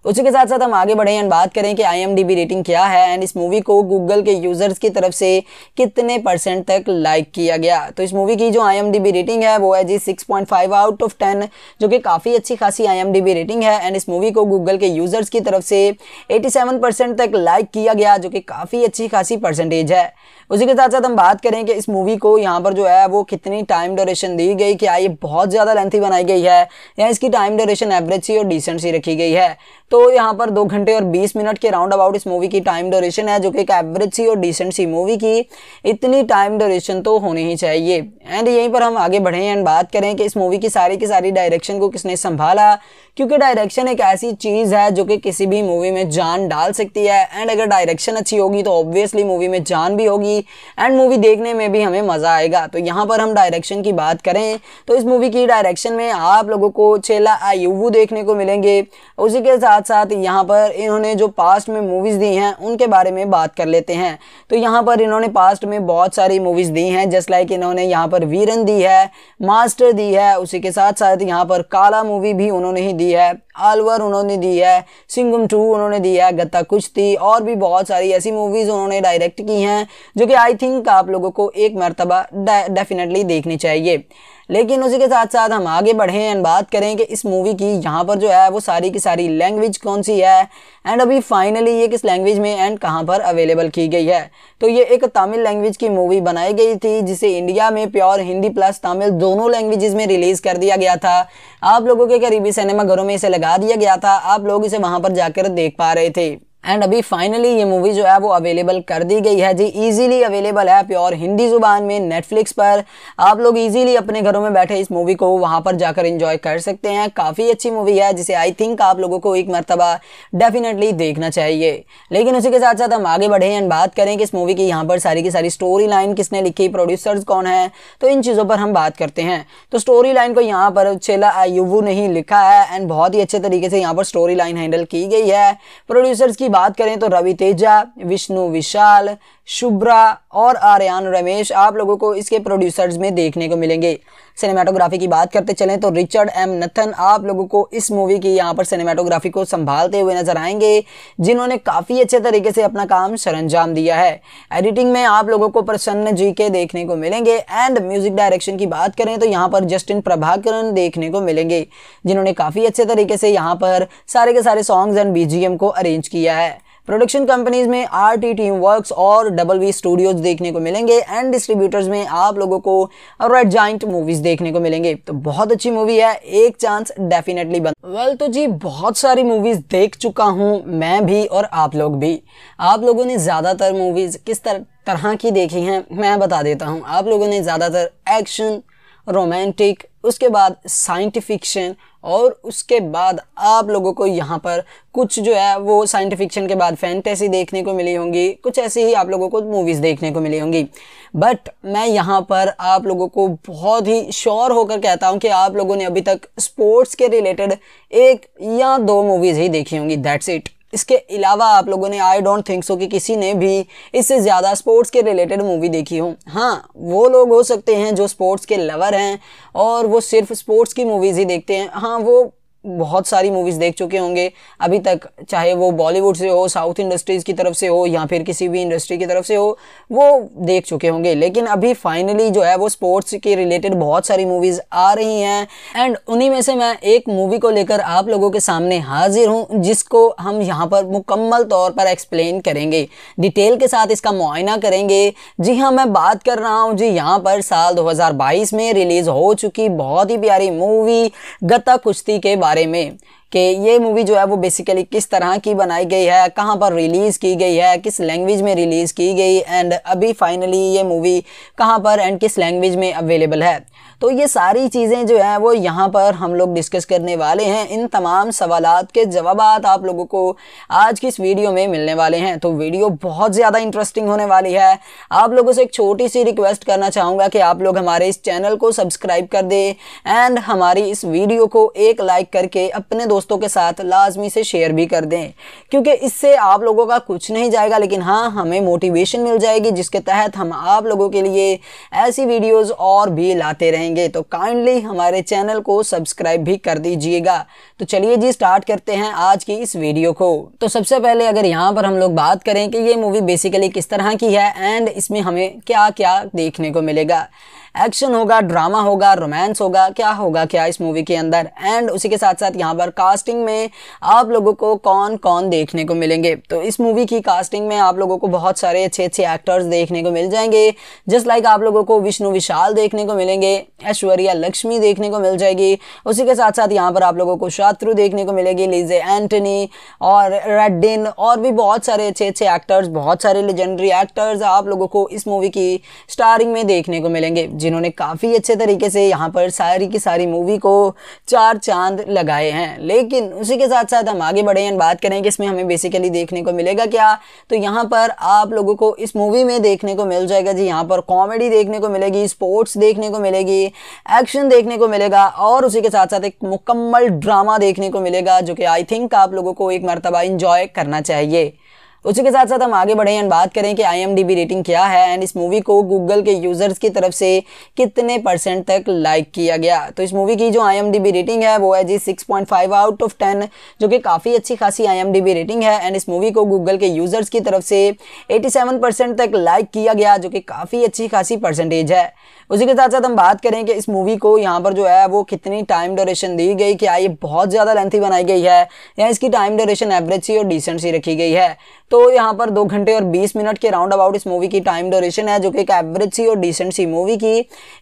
उसी के साथ साथ हम आगे बढ़ें एंड बात करें कि आई रेटिंग क्या है एंड इस मूवी को गूगल के यूज़र्स की तरफ से कितने परसेंट तक लाइक किया गया तो इस मूवी की जो आई रेटिंग है वो है जी सिक्स आउट ऑफ टेन जो कि काफ़ी अच्छी खासी आई रेटिंग है एंड इस मूवी को गूगल के यूज़र्स की तरफ से एटी तक लाइक किया गया जो कि काफ़ी अच्छी खासी परसेंटेज है उसी के साथ साथ हम बात करें कि इस मूवी को यहाँ पर जो है वो कितनी टाइम ड्यूरेशन दी गई क्या ये बहुत ज़्यादा लेंथी बनाई गई है या इसकी टाइम ड्यूरेशन एवरेज सी और डिसेंट सी रखी गई है तो यहाँ पर दो घंटे और बीस मिनट के राउंड अबाउट इस मूवी की टाइम ड्यूरेशन है जो कि एक एवरेज सी और डिसेंट सी मूवी की इतनी टाइम ड्यूरेशन तो होनी ही चाहिए एंड यहीं पर हम आगे बढ़ें एंड बात करें कि इस मूवी की सारी की सारी डायरेक्शन को किसने संभाला क्योंकि डायरेक्शन एक ऐसी चीज़ है जो कि किसी भी मूवी में जान डाल सकती है एंड अगर डायरेक्शन अच्छी होगी तो ऑब्वियसली मूवी में जान भी होगी एंड मूवी देखने में भी हमें मज़ा आएगा तो यहाँ पर हम डायरेक्शन की बात करें तो इस मूवी की डायरेक्शन में आप लोगों को चेला आयुवू देखने को मिलेंगे उसी के साथ साथ यहाँ पर इन्होंने जो पास्ट में मूवीज़ दी हैं उनके बारे में बात कर लेते हैं तो यहाँ पर इन्होंने पास्ट में बहुत सारी मूवीज़ दी हैं जस्ट लाइक इन्होंने यहाँ पर वीरन दी है मास्टर दी है उसी के साथ साथ यहाँ पर काला मूवी भी उन्होंने ही दी है आलवर उन्होंने दी है सिंगम टू उन्होंने दी है गत्ता कुश्ती और भी बहुत सारी ऐसी मूवीज़ उन्होंने डायरेक्ट की हैं जो जो कि आई थिंक आप लोगों को एक मरतबा डेफिनेटली देखनी चाहिए लेकिन उसी के साथ साथ हम आगे बढ़ें एंड बात करें कि इस मूवी की यहाँ पर जो है वो सारी की सारी लैंग्वेज कौन सी है एंड अभी फाइनली ये किस लैंग्वेज में एंड कहाँ पर अवेलेबल की गई है तो ये एक तमिल लैंग्वेज की मूवी बनाई गई थी जिसे इंडिया में प्योर हिंदी प्लस तमिल दोनों लैंग्वेज में रिलीज़ कर दिया गया था आप लोगों के करीबी सिनेमा घरों में इसे लगा दिया गया था आप लोग इसे वहाँ पर जाकर देख पा रहे थे एंड अभी फाइनली ये मूवी जो है वो अवेलेबल कर दी गई है जी इजीली अवेलेबल है प्योर हिंदी ज़ुबान में नेटफ्लिक्स पर आप लोग इजीली अपने घरों में बैठे इस मूवी को वहाँ पर जाकर इंजॉय कर सकते हैं काफ़ी अच्छी मूवी है जिसे आई थिंक आप लोगों को एक मरतबा डेफिनेटली देखना चाहिए लेकिन उसी के साथ साथ हम आगे बढ़े एंड बात करें कि इस मूवी की यहाँ पर सारी की सारी स्टोरी लाइन किसने लिखी प्रोड्यूसर्स कौन है तो इन चीज़ों पर हम बात करते हैं तो स्टोरी लाइन को यहाँ पर चेला आयुवू ने ही लिखा है एंड बहुत ही अच्छे तरीके से यहाँ पर स्टोरी लाइन हैंडल की गई है प्रोड्यूसर्स की बात करें तो रवि तेजा विष्णु विशाल शुभ्रा और आर्यन रमेश आप लोगों को इसके प्रोड्यूसर्स में देखने को मिलेंगे सिनेमाटोग्राफी की बात करते चलें तो रिचर्ड एम नथन आप लोगों को इस मूवी की यहाँ पर सिनेमाटोग्राफी को संभालते हुए नजर आएंगे जिन्होंने काफ़ी अच्छे तरीके से अपना काम सरंजाम दिया है एडिटिंग में आप लोगों को प्रसन्न जी के देखने को मिलेंगे एंड म्यूजिक डायरेक्शन की बात करें तो यहाँ पर जस्टिन प्रभाकरण देखने को मिलेंगे जिन्होंने काफ़ी अच्छे तरीके से यहाँ पर सारे के सारे सॉन्ग्स एंड बी को अरेंज किया है प्रोडक्शन कंपनीज में आर टी टीम वर्क और डबल वी स्टूडियोज देखने को मिलेंगे एंड डिस्ट्रीब्यूटर्स में आप लोगों को रेड जॉइंट मूवीज देखने को मिलेंगे तो बहुत अच्छी मूवी है एक चांस डेफिनेटली बन वेल तो जी बहुत सारी मूवीज देख चुका हूँ मैं भी और आप लोग भी आप लोगों ने ज़्यादातर मूवीज किस तरह तरह की देखी हैं मैं बता देता हूँ आप लोगों ने ज़्यादातर एक्शन रोमांटिक उसके बाद साइंटिफिक्शन और उसके बाद आप लोगों को यहाँ पर कुछ जो है वो साइंटिफिक्शन के बाद फैंटेसी देखने को मिली होंगी कुछ ऐसी ही आप लोगों को मूवीज़ देखने को मिली होंगी बट मैं यहाँ पर आप लोगों को बहुत ही श्योर होकर कहता हूँ कि आप लोगों ने अभी तक स्पोर्ट्स के रिलेटेड एक या दो मूवीज़ ही देखी होंगी दैट्स इट इसके अलावा आप लोगों ने आई डोंट थिंक सो कि किसी ने भी इससे ज़्यादा स्पोर्ट्स के रिलेटेड मूवी देखी हो हाँ वो लोग हो सकते हैं जो स्पोर्ट्स के लवर हैं और वो सिर्फ स्पोर्ट्स की मूवीज़ ही देखते हैं हाँ वो बहुत सारी मूवीज़ देख चुके होंगे अभी तक चाहे वो बॉलीवुड से हो साउथ इंडस्ट्रीज़ की तरफ से हो या फिर किसी भी इंडस्ट्री की तरफ से हो वो देख चुके होंगे लेकिन अभी फाइनली जो है वो स्पोर्ट्स के रिलेटेड बहुत सारी मूवीज़ आ रही हैं एंड उन्हीं में से मैं एक मूवी को लेकर आप लोगों के सामने हाजिर हूँ जिसको हम यहाँ पर मुकम्मल तौर पर एक्सप्लेन करेंगे डिटेल के साथ इसका मुआयना करेंगे जी हाँ मैं बात कर रहा हूँ जी यहाँ पर साल दो में रिलीज़ हो चुकी बहुत ही प्यारी मूवी गत्ता कुश्ती के बारे बारे में कि ये मूवी जो है वो बेसिकली किस तरह की बनाई गई है कहाँ पर रिलीज़ की गई है किस लैंग्वेज में रिलीज़ की गई एंड अभी फाइनली ये मूवी कहाँ पर एंड किस लैंग्वेज में अवेलेबल है तो ये सारी चीज़ें जो हैं वो यहाँ पर हम लोग डिस्कस करने वाले हैं इन तमाम सवाल के जवाब आप लोगों को आज की इस वीडियो में मिलने वाले हैं तो वीडियो बहुत ज़्यादा इंटरेस्टिंग होने वाली है आप लोगों से एक छोटी सी रिक्वेस्ट करना चाहूँगा कि आप लोग हमारे इस चैनल को सब्सक्राइब कर दें एंड हमारी इस वीडियो को एक लाइक करके अपने दोस्तों के साथ लाजमी से शेयर भी कर दें क्योंकि इससे आप लोगों का कुछ नहीं जाएगा लेकिन हाँ हमें मोटिवेशन मिल जाएगी जिसके तहत हम आप लोगों के लिए ऐसी वीडियोज़ और भी लाते रहेंगे करेंगे तो काइंडली हमारे चैनल को सब्सक्राइब भी कर दीजिएगा तो चलिए जी स्टार्ट करते हैं आज की इस वीडियो को तो सबसे पहले अगर यहाँ पर हम लोग बात करें कि ये मूवी बेसिकली किस तरह की है एंड इसमें हमें क्या क्या देखने को मिलेगा एक्शन होगा ड्रामा होगा रोमांस होगा क्या होगा क्या इस मूवी के अंदर एंड उसी के साथ साथ यहाँ पर कास्टिंग में आप लोगों को कौन कौन देखने को मिलेंगे तो इस मूवी की कास्टिंग में आप लोगों को बहुत सारे अच्छे अच्छे एक्टर्स देखने को मिल जाएंगे जस्ट लाइक like आप लोगों को विष्णु विशाल देखने को मिलेंगे ऐश्वर्या लक्ष्मी देखने को मिल जाएगी उसी के साथ साथ यहाँ पर आप लोगों को शत्रु देखने को मिलेगी लीजे एंटनी और रेडिन और भी बहुत सारे अच्छे अच्छे एक्टर्स बहुत सारे लेजेंडरी एक्टर्स आप लोगों को इस मूवी की स्टारिंग में देखने को मिलेंगे जिन्होंने काफ़ी अच्छे तरीके से यहाँ पर सारी की सारी मूवी को चार चांद लगाए हैं लेकिन उसी के साथ साथ हम आगे बढ़े हैं बात करें कि इसमें हमें बेसिकली देखने को मिलेगा क्या तो यहाँ पर आप लोगों को इस मूवी में देखने को मिल जाएगा जी यहाँ पर कॉमेडी देखने को मिलेगी स्पोर्ट्स देखने को मिलेगी एक्शन देखने को मिलेगा और उसी के साथ साथ एक मुकम्मल ड्रामा देखने को मिलेगा जो कि आई थिंक आप लोगों को एक मरतबा इंजॉय करना चाहिए उसी के साथ साथ हम आगे बढ़ें एंड बात करें कि आई रेटिंग क्या है एंड इस मूवी को गूगल के यूज़र्स की तरफ से कितने परसेंट तक लाइक किया गया तो इस मूवी की जो आई रेटिंग है वो है जी सिक्स आउट ऑफ टेन जो कि काफ़ी अच्छी खासी आई रेटिंग है एंड इस मूवी को गूगल के यूज़र्स की तरफ से एटी तक लाइक किया गया जो कि काफ़ी अच्छी खासी परसेंटेज है उसी के साथ साथ हम बात करें कि इस मूवी को यहाँ पर जो है वो कितनी टाइम ड्यूरेशन दी गई क्या ये बहुत ज़्यादा लेंथी बनाई गई है या इसकी टाइम ड्यूरेशन एवरेज सी और डिसेंट सी रखी गई है तो यहाँ पर दो घंटे और बीस मिनट के राउंड अबाउट इस मूवी की टाइम ड्यूरेशन है जो कि एक एवरेज सी और डिसेंट सी मूवी की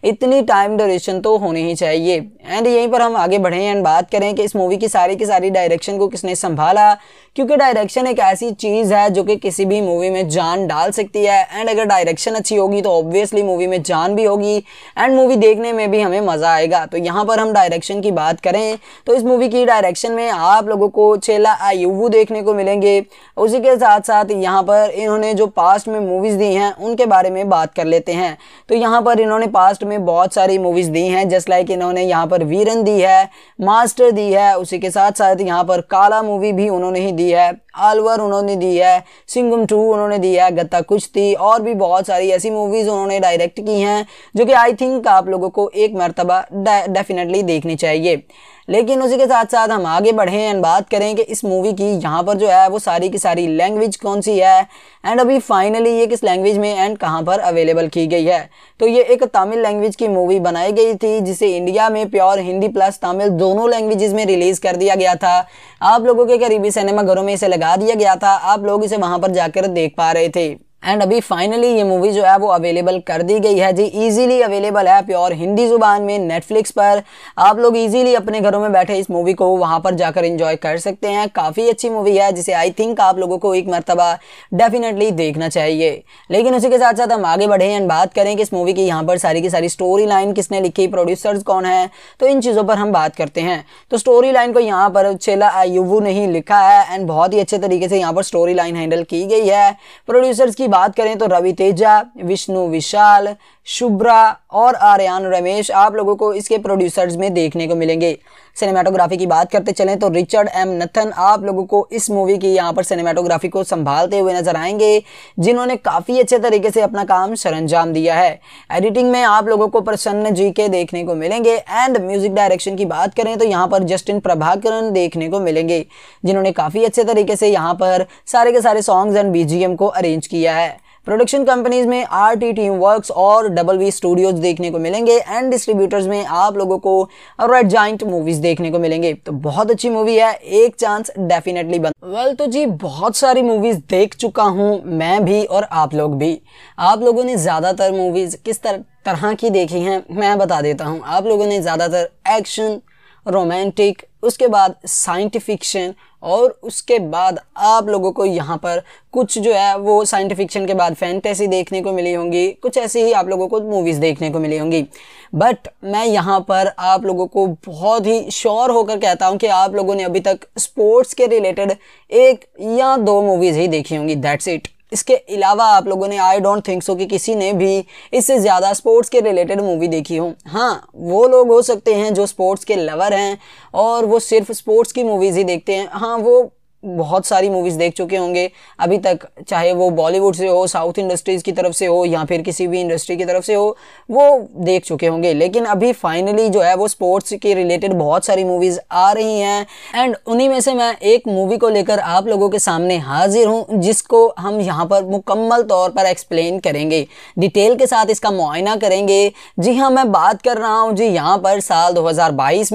इतनी टाइम ड्यूरेशन तो होनी ही चाहिए एंड यहीं पर हम आगे बढ़ें एंड बात करें कि इस मूवी की सारी की सारी डायरेक्शन को किसने संभाला क्योंकि डायरेक्शन एक ऐसी चीज़ है जो कि किसी भी मूवी में जान डाल सकती है एंड अगर डायरेक्शन अच्छी होगी तो ऑब्वियसली मूवी में जान भी होगी एंड मूवी देखने में भी हमें मज़ा आएगा तो यहाँ पर हम डायरेक्शन की बात करें तो इस मूवी की डायरेक्शन में आप लोगों को चेला आयुवू देखने को मिलेंगे उसी के साथ साथ साथ यहाँ पर इन्होंने जो पास्ट में मूवीज़ दी हैं उनके बारे में बात कर लेते हैं तो यहाँ पर इन्होंने पास्ट में बहुत सारी मूवीज़ दी हैं जस्ट लाइक इन्होंने यहाँ पर वीरन दी है मास्टर दी है उसी के साथ साथ यहाँ पर काला मूवी भी उन्होंने ही दी है आलवर उन्होंने दी है सिंगम टू उन्होंने दी है गत्ता कुश्ती और भी बहुत सारी ऐसी मूवीज़ उन्होंने डायरेक्ट की हैं जो कि आई थिंक आप लोगों को एक मरतबा डेफिनेटली देखनी चाहिए लेकिन उसी के साथ साथ हम आगे बढ़ें एंड बात करें कि इस मूवी की यहाँ पर जो है वो सारी की सारी लैंग्वेज कौन सी है एंड अभी फाइनली ये किस लैंग्वेज में एंड कहाँ पर अवेलेबल की गई है तो ये एक तमिल लैंग्वेज की मूवी बनाई गई थी जिसे इंडिया में प्योर हिंदी प्लस तमिल दोनों लैंग्वेज में रिलीज़ कर दिया गया था आप लोगों के करीबी सिनेमा घरों में इसे लगा दिया गया था आप लोग इसे वहाँ पर जाकर देख पा रहे थे एंड अभी फाइनली ये मूवी जो है वो अवेलेबल कर दी गई है जी इजीली अवेलेबल है प्योर हिंदी ज़ुबान में नेटफ्लिक्स पर आप लोग इजीली अपने घरों में बैठे इस मूवी को वहाँ पर जाकर इंजॉय कर सकते हैं काफ़ी अच्छी मूवी है जिसे आई थिंक आप लोगों को एक मरतबा डेफिनेटली देखना चाहिए लेकिन उसी के साथ साथ हम आगे बढ़े एंड बात करें कि इस मूवी की यहाँ पर सारी की सारी स्टोरी लाइन किसने लिखी प्रोड्यूसर्स कौन है तो इन चीज़ों पर हम बात करते हैं तो स्टोरी लाइन को यहाँ पर चेला आयुवू ने नहीं लिखा है एंड बहुत ही अच्छे तरीके से यहाँ पर स्टोरी लाइन हैंडल की गई है प्रोड्यूसर्स की बात करें तो रवि तेजा विष्णु विशाल शुभ्रा और आर्यन रमेश आप लोगों को इसके प्रोड्यूसर्स में देखने को मिलेंगे सिनेमाटोग्राफी की बात करते चलें तो रिचर्ड एम नथन आप लोगों को इस मूवी की यहाँ पर सिनेमाटोग्राफी को संभालते हुए नजर आएंगे जिन्होंने काफ़ी अच्छे तरीके से अपना काम सरंजाम दिया है एडिटिंग में आप लोगों को प्रसन्न जी के देखने को मिलेंगे एंड म्यूजिक डायरेक्शन की बात करें तो यहाँ पर जस्टिन प्रभाकरण देखने को मिलेंगे जिन्होंने काफ़ी अच्छे तरीके से यहाँ पर सारे के सारे सॉन्ग्स एंड बी को अरेंज किया है प्रोडक्शन कंपनीज में आर टी टीम वर्क और डबल वी स्टूडियोज देखने को मिलेंगे एंड डिस्ट्रीब्यूटर्स में आप लोगों को रेड जॉइंट मूवीज देखने को मिलेंगे तो बहुत अच्छी मूवी है एक चांस डेफिनेटली बन वेल तो जी बहुत सारी मूवीज देख चुका हूँ मैं भी और आप लोग भी आप लोगों ने ज़्यादातर मूवीज किस तरह तरह की देखी हैं मैं बता देता हूँ आप लोगों ने ज़्यादातर एक्शन रोमांटिक उसके बाद साइंटिफिक्शन और उसके बाद आप लोगों को यहाँ पर कुछ जो है वो साइंटिफिक्शन के बाद फैंटेसी देखने को मिली होंगी कुछ ऐसी ही आप लोगों को मूवीज़ देखने को मिली होंगी बट मैं यहाँ पर आप लोगों को बहुत ही श्योर होकर कहता हूँ कि आप लोगों ने अभी तक स्पोर्ट्स के रिलेटेड एक या दो मूवीज़ ही देखी होंगी दैट्स इट इसके अलावा आप लोगों ने आई डोंट थिंक सो कि किसी ने भी इससे ज़्यादा स्पोर्ट्स के रिलेटेड मूवी देखी हो हाँ वो लोग हो सकते हैं जो स्पोर्ट्स के लवर हैं और वो सिर्फ स्पोर्ट्स की मूवीज़ ही देखते हैं हाँ वो बहुत सारी मूवीज़ देख चुके होंगे अभी तक चाहे वो बॉलीवुड से हो साउथ इंडस्ट्रीज़ की तरफ से हो या फिर किसी भी इंडस्ट्री की तरफ से हो वो देख चुके होंगे लेकिन अभी फाइनली जो है वो स्पोर्ट्स के रिलेटेड बहुत सारी मूवीज़ आ रही हैं एंड उन्हीं में से मैं एक मूवी को लेकर आप लोगों के सामने हाजिर हूँ जिसको हम यहाँ पर मुकम्मल तौर पर एक्सप्लेन करेंगे डिटेल के साथ इसका मुआयना करेंगे जी हाँ मैं बात कर रहा हूँ जी यहाँ पर साल दो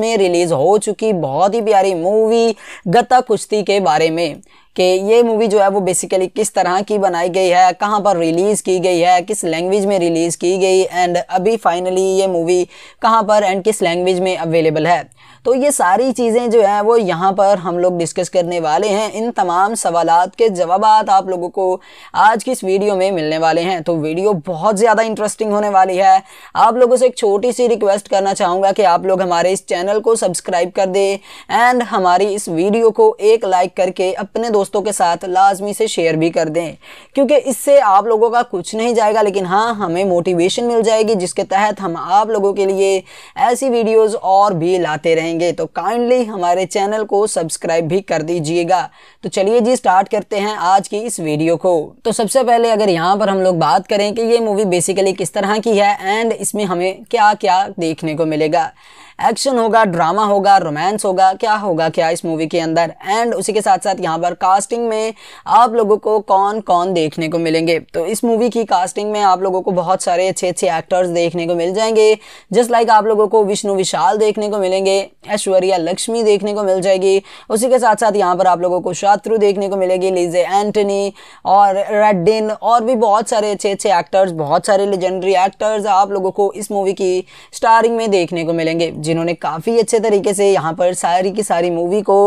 में रिलीज़ हो चुकी बहुत ही प्यारी मूवी गता कुश्ती के बारे बारे में कि ये मूवी जो है वो बेसिकली किस तरह की बनाई गई है कहाँ पर रिलीज़ की गई है किस लैंग्वेज में रिलीज़ की गई एंड अभी फाइनली ये मूवी कहाँ पर एंड किस लैंग्वेज में अवेलेबल है तो ये सारी चीज़ें जो हैं वो यहाँ पर हम लोग डिस्कस करने वाले हैं इन तमाम सवाल के जवाब आप लोगों को आज की इस वीडियो में मिलने वाले हैं तो वीडियो बहुत ज़्यादा इंटरेस्टिंग होने वाली है आप लोगों से एक छोटी सी रिक्वेस्ट करना चाहूँगा कि आप लोग हमारे इस चैनल को सब्सक्राइब कर दें एंड हमारी इस वीडियो को एक लाइक करके अपने दोस्तों दोस्तों के साथ लाजमी से शेयर भी कर दें क्योंकि इससे आप लोगों का कुछ नहीं जाएगा लेकिन हाँ हमें मोटिवेशन मिल जाएगी जिसके तहत हम आप लोगों के लिए ऐसी वीडियोस और भी लाते रहेंगे तो काइंडली हमारे चैनल को सब्सक्राइब भी कर दीजिएगा तो चलिए जी स्टार्ट करते हैं आज की इस वीडियो को तो सबसे पहले अगर यहाँ पर हम लोग बात करें कि ये मूवी बेसिकली किस तरह की है एंड इसमें हमें क्या क्या देखने को मिलेगा एक्शन होगा ड्रामा होगा रोमांस होगा क्या होगा क्या इस मूवी के अंदर एंड उसी के साथ साथ यहाँ पर कास्टिंग में आप लोगों को कौन कौन देखने को मिलेंगे तो इस मूवी की कास्टिंग में आप लोगों को बहुत सारे अच्छे अच्छे एक्टर्स देखने को मिल जाएंगे जस्ट लाइक आप लोगों को विष्णु विशाल देखने को मिलेंगे ऐश्वर्या लक्ष्मी देखने को मिल जाएगी उसी के साथ साथ यहाँ पर आप लोगों को शत्रु देखने को मिलेगी लीजे एंटनी और रेडिन और भी बहुत सारे अच्छे अच्छे एक्टर्स बहुत सारे लेजेंडरी एक्टर्स आप लोगों को इस मूवी की स्टारिंग में देखने को मिलेंगे जिन्होंने काफ़ी अच्छे तरीके से यहाँ पर सारी की सारी मूवी को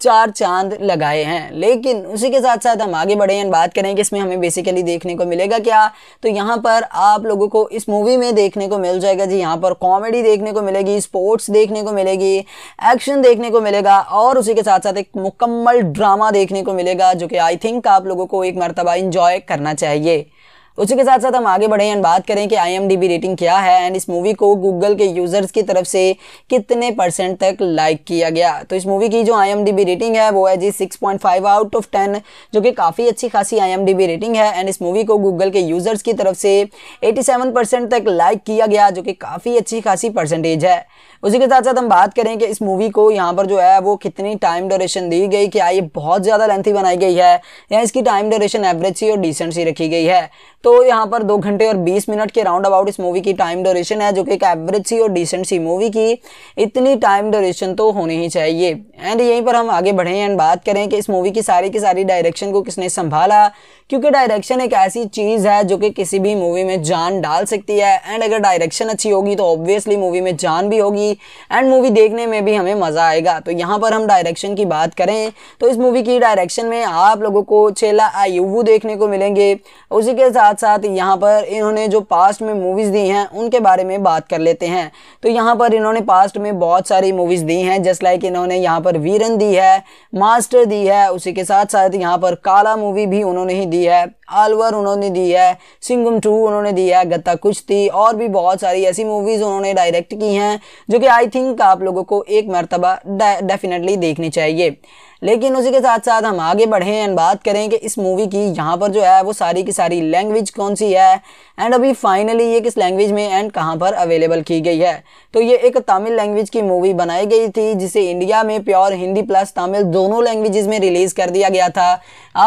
चार चांद लगाए हैं लेकिन उसी के साथ साथ हम आगे बढ़े हैं बात करें कि इसमें हमें बेसिकली देखने को मिलेगा क्या तो यहाँ पर आप लोगों को इस मूवी में देखने को मिल जाएगा जी यहाँ पर कॉमेडी देखने को मिलेगी स्पोर्ट्स देखने को मिलेगी एक्शन देखने को मिलेगा और उसी के साथ साथ एक मुकम्मल ड्रामा देखने को मिलेगा जो कि आई थिंक आप लोगों को एक मरतबा इंजॉय करना चाहिए उसी के साथ साथ हम आगे बढ़ें एंड बात करें कि आई रेटिंग क्या है एंड इस मूवी को गूगल के यूज़र्स की तरफ से कितने परसेंट तक लाइक किया गया तो इस मूवी की जो आई रेटिंग है वो है जी सिक्स आउट ऑफ टेन जो कि काफ़ी अच्छी खासी आई रेटिंग है एंड इस मूवी को गूगल के यूज़र्स की तरफ से एटी तक लाइक किया गया जो कि काफ़ी अच्छी खासी परसेंटेज है उसी के साथ साथ हम बात करें कि इस मूवी को यहाँ पर जो है वो कितनी टाइम ड्यूरेशन दी गई क्या ये बहुत ज़्यादा लेंथी बनाई गई है या इसकी टाइम ड्यूरेशन एवरेज सी और डिसेंट सी रखी गई है तो यहाँ पर दो घंटे और बीस मिनट के राउंड अबाउट इस मूवी की टाइम ड्यूरेशन है जो कि एक एवरेज सी और डिसेंट सी मूवी की इतनी टाइम ड्यूरेशन तो होनी ही चाहिए एंड यहीं पर हम आगे बढ़ें एंड बात करें कि इस मूवी की सारी की सारी डायरेक्शन को किसने संभाला क्योंकि डायरेक्शन एक ऐसी चीज़ है जो कि किसी भी मूवी में जान डाल सकती है एंड अगर डायरेक्शन अच्छी होगी तो ऑब्वियसली मूवी में जान भी होगी एंड मूवी देखने में भी हमें मज़ा आएगा तो यहाँ पर हम डायरेक्शन की बात करें तो इस मूवी की डायरेक्शन में आप लोगों को चेला आयुवू देखने को मिलेंगे उसी के साथ साथ साथ यहाँ पर इन्होंने जो पास्ट में मूवीज़ दी हैं उनके बारे में बात कर लेते हैं तो यहाँ पर इन्होंने पास्ट में बहुत सारी मूवीज़ दी हैं जस्ट लाइक इन्होंने यहाँ पर वीरन दी है मास्टर दी है उसी के साथ साथ यहाँ पर काला मूवी भी उन्होंने ही दी है आलवर उन्होंने दी है सिंगम टू उन्होंने दी है गत्ता कुश्ती और भी बहुत सारी ऐसी मूवीज़ उन्होंने डायरेक्ट की हैं जो कि आई थिंक आप लोगों को एक मरतबा डेफिनेटली देखनी चाहिए लेकिन उसी के साथ साथ हम आगे बढ़ें एंड बात करें कि इस मूवी की यहाँ पर जो है वो सारी की सारी लैंग्वेज कौन सी है एंड अभी फाइनली ये किस लैंग्वेज में एंड कहाँ पर अवेलेबल की गई है तो ये एक तमिल लैंग्वेज की मूवी बनाई गई थी जिसे इंडिया में प्योर हिंदी प्लस तमिल दोनों लैंग्वेज में रिलीज़ कर दिया गया था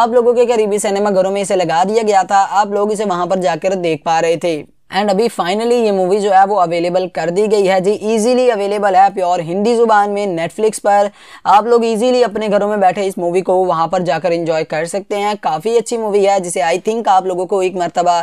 आप लोगों के करीबी सिनेमा घरों में इसे लगा दिया गया था आप लोग इसे वहाँ पर जाकर देख पा रहे थे एंड अभी फाइनली ये मूवी जो है वो अवेलेबल कर दी गई है जी इजीली अवेलेबल है प्योर हिंदी ज़ुबान में नेटफ्लिक्स पर आप लोग इजीली अपने घरों में बैठे इस मूवी को वहाँ पर जाकर इंजॉय कर सकते हैं काफ़ी अच्छी मूवी है जिसे आई थिंक आप लोगों को एक मरतबा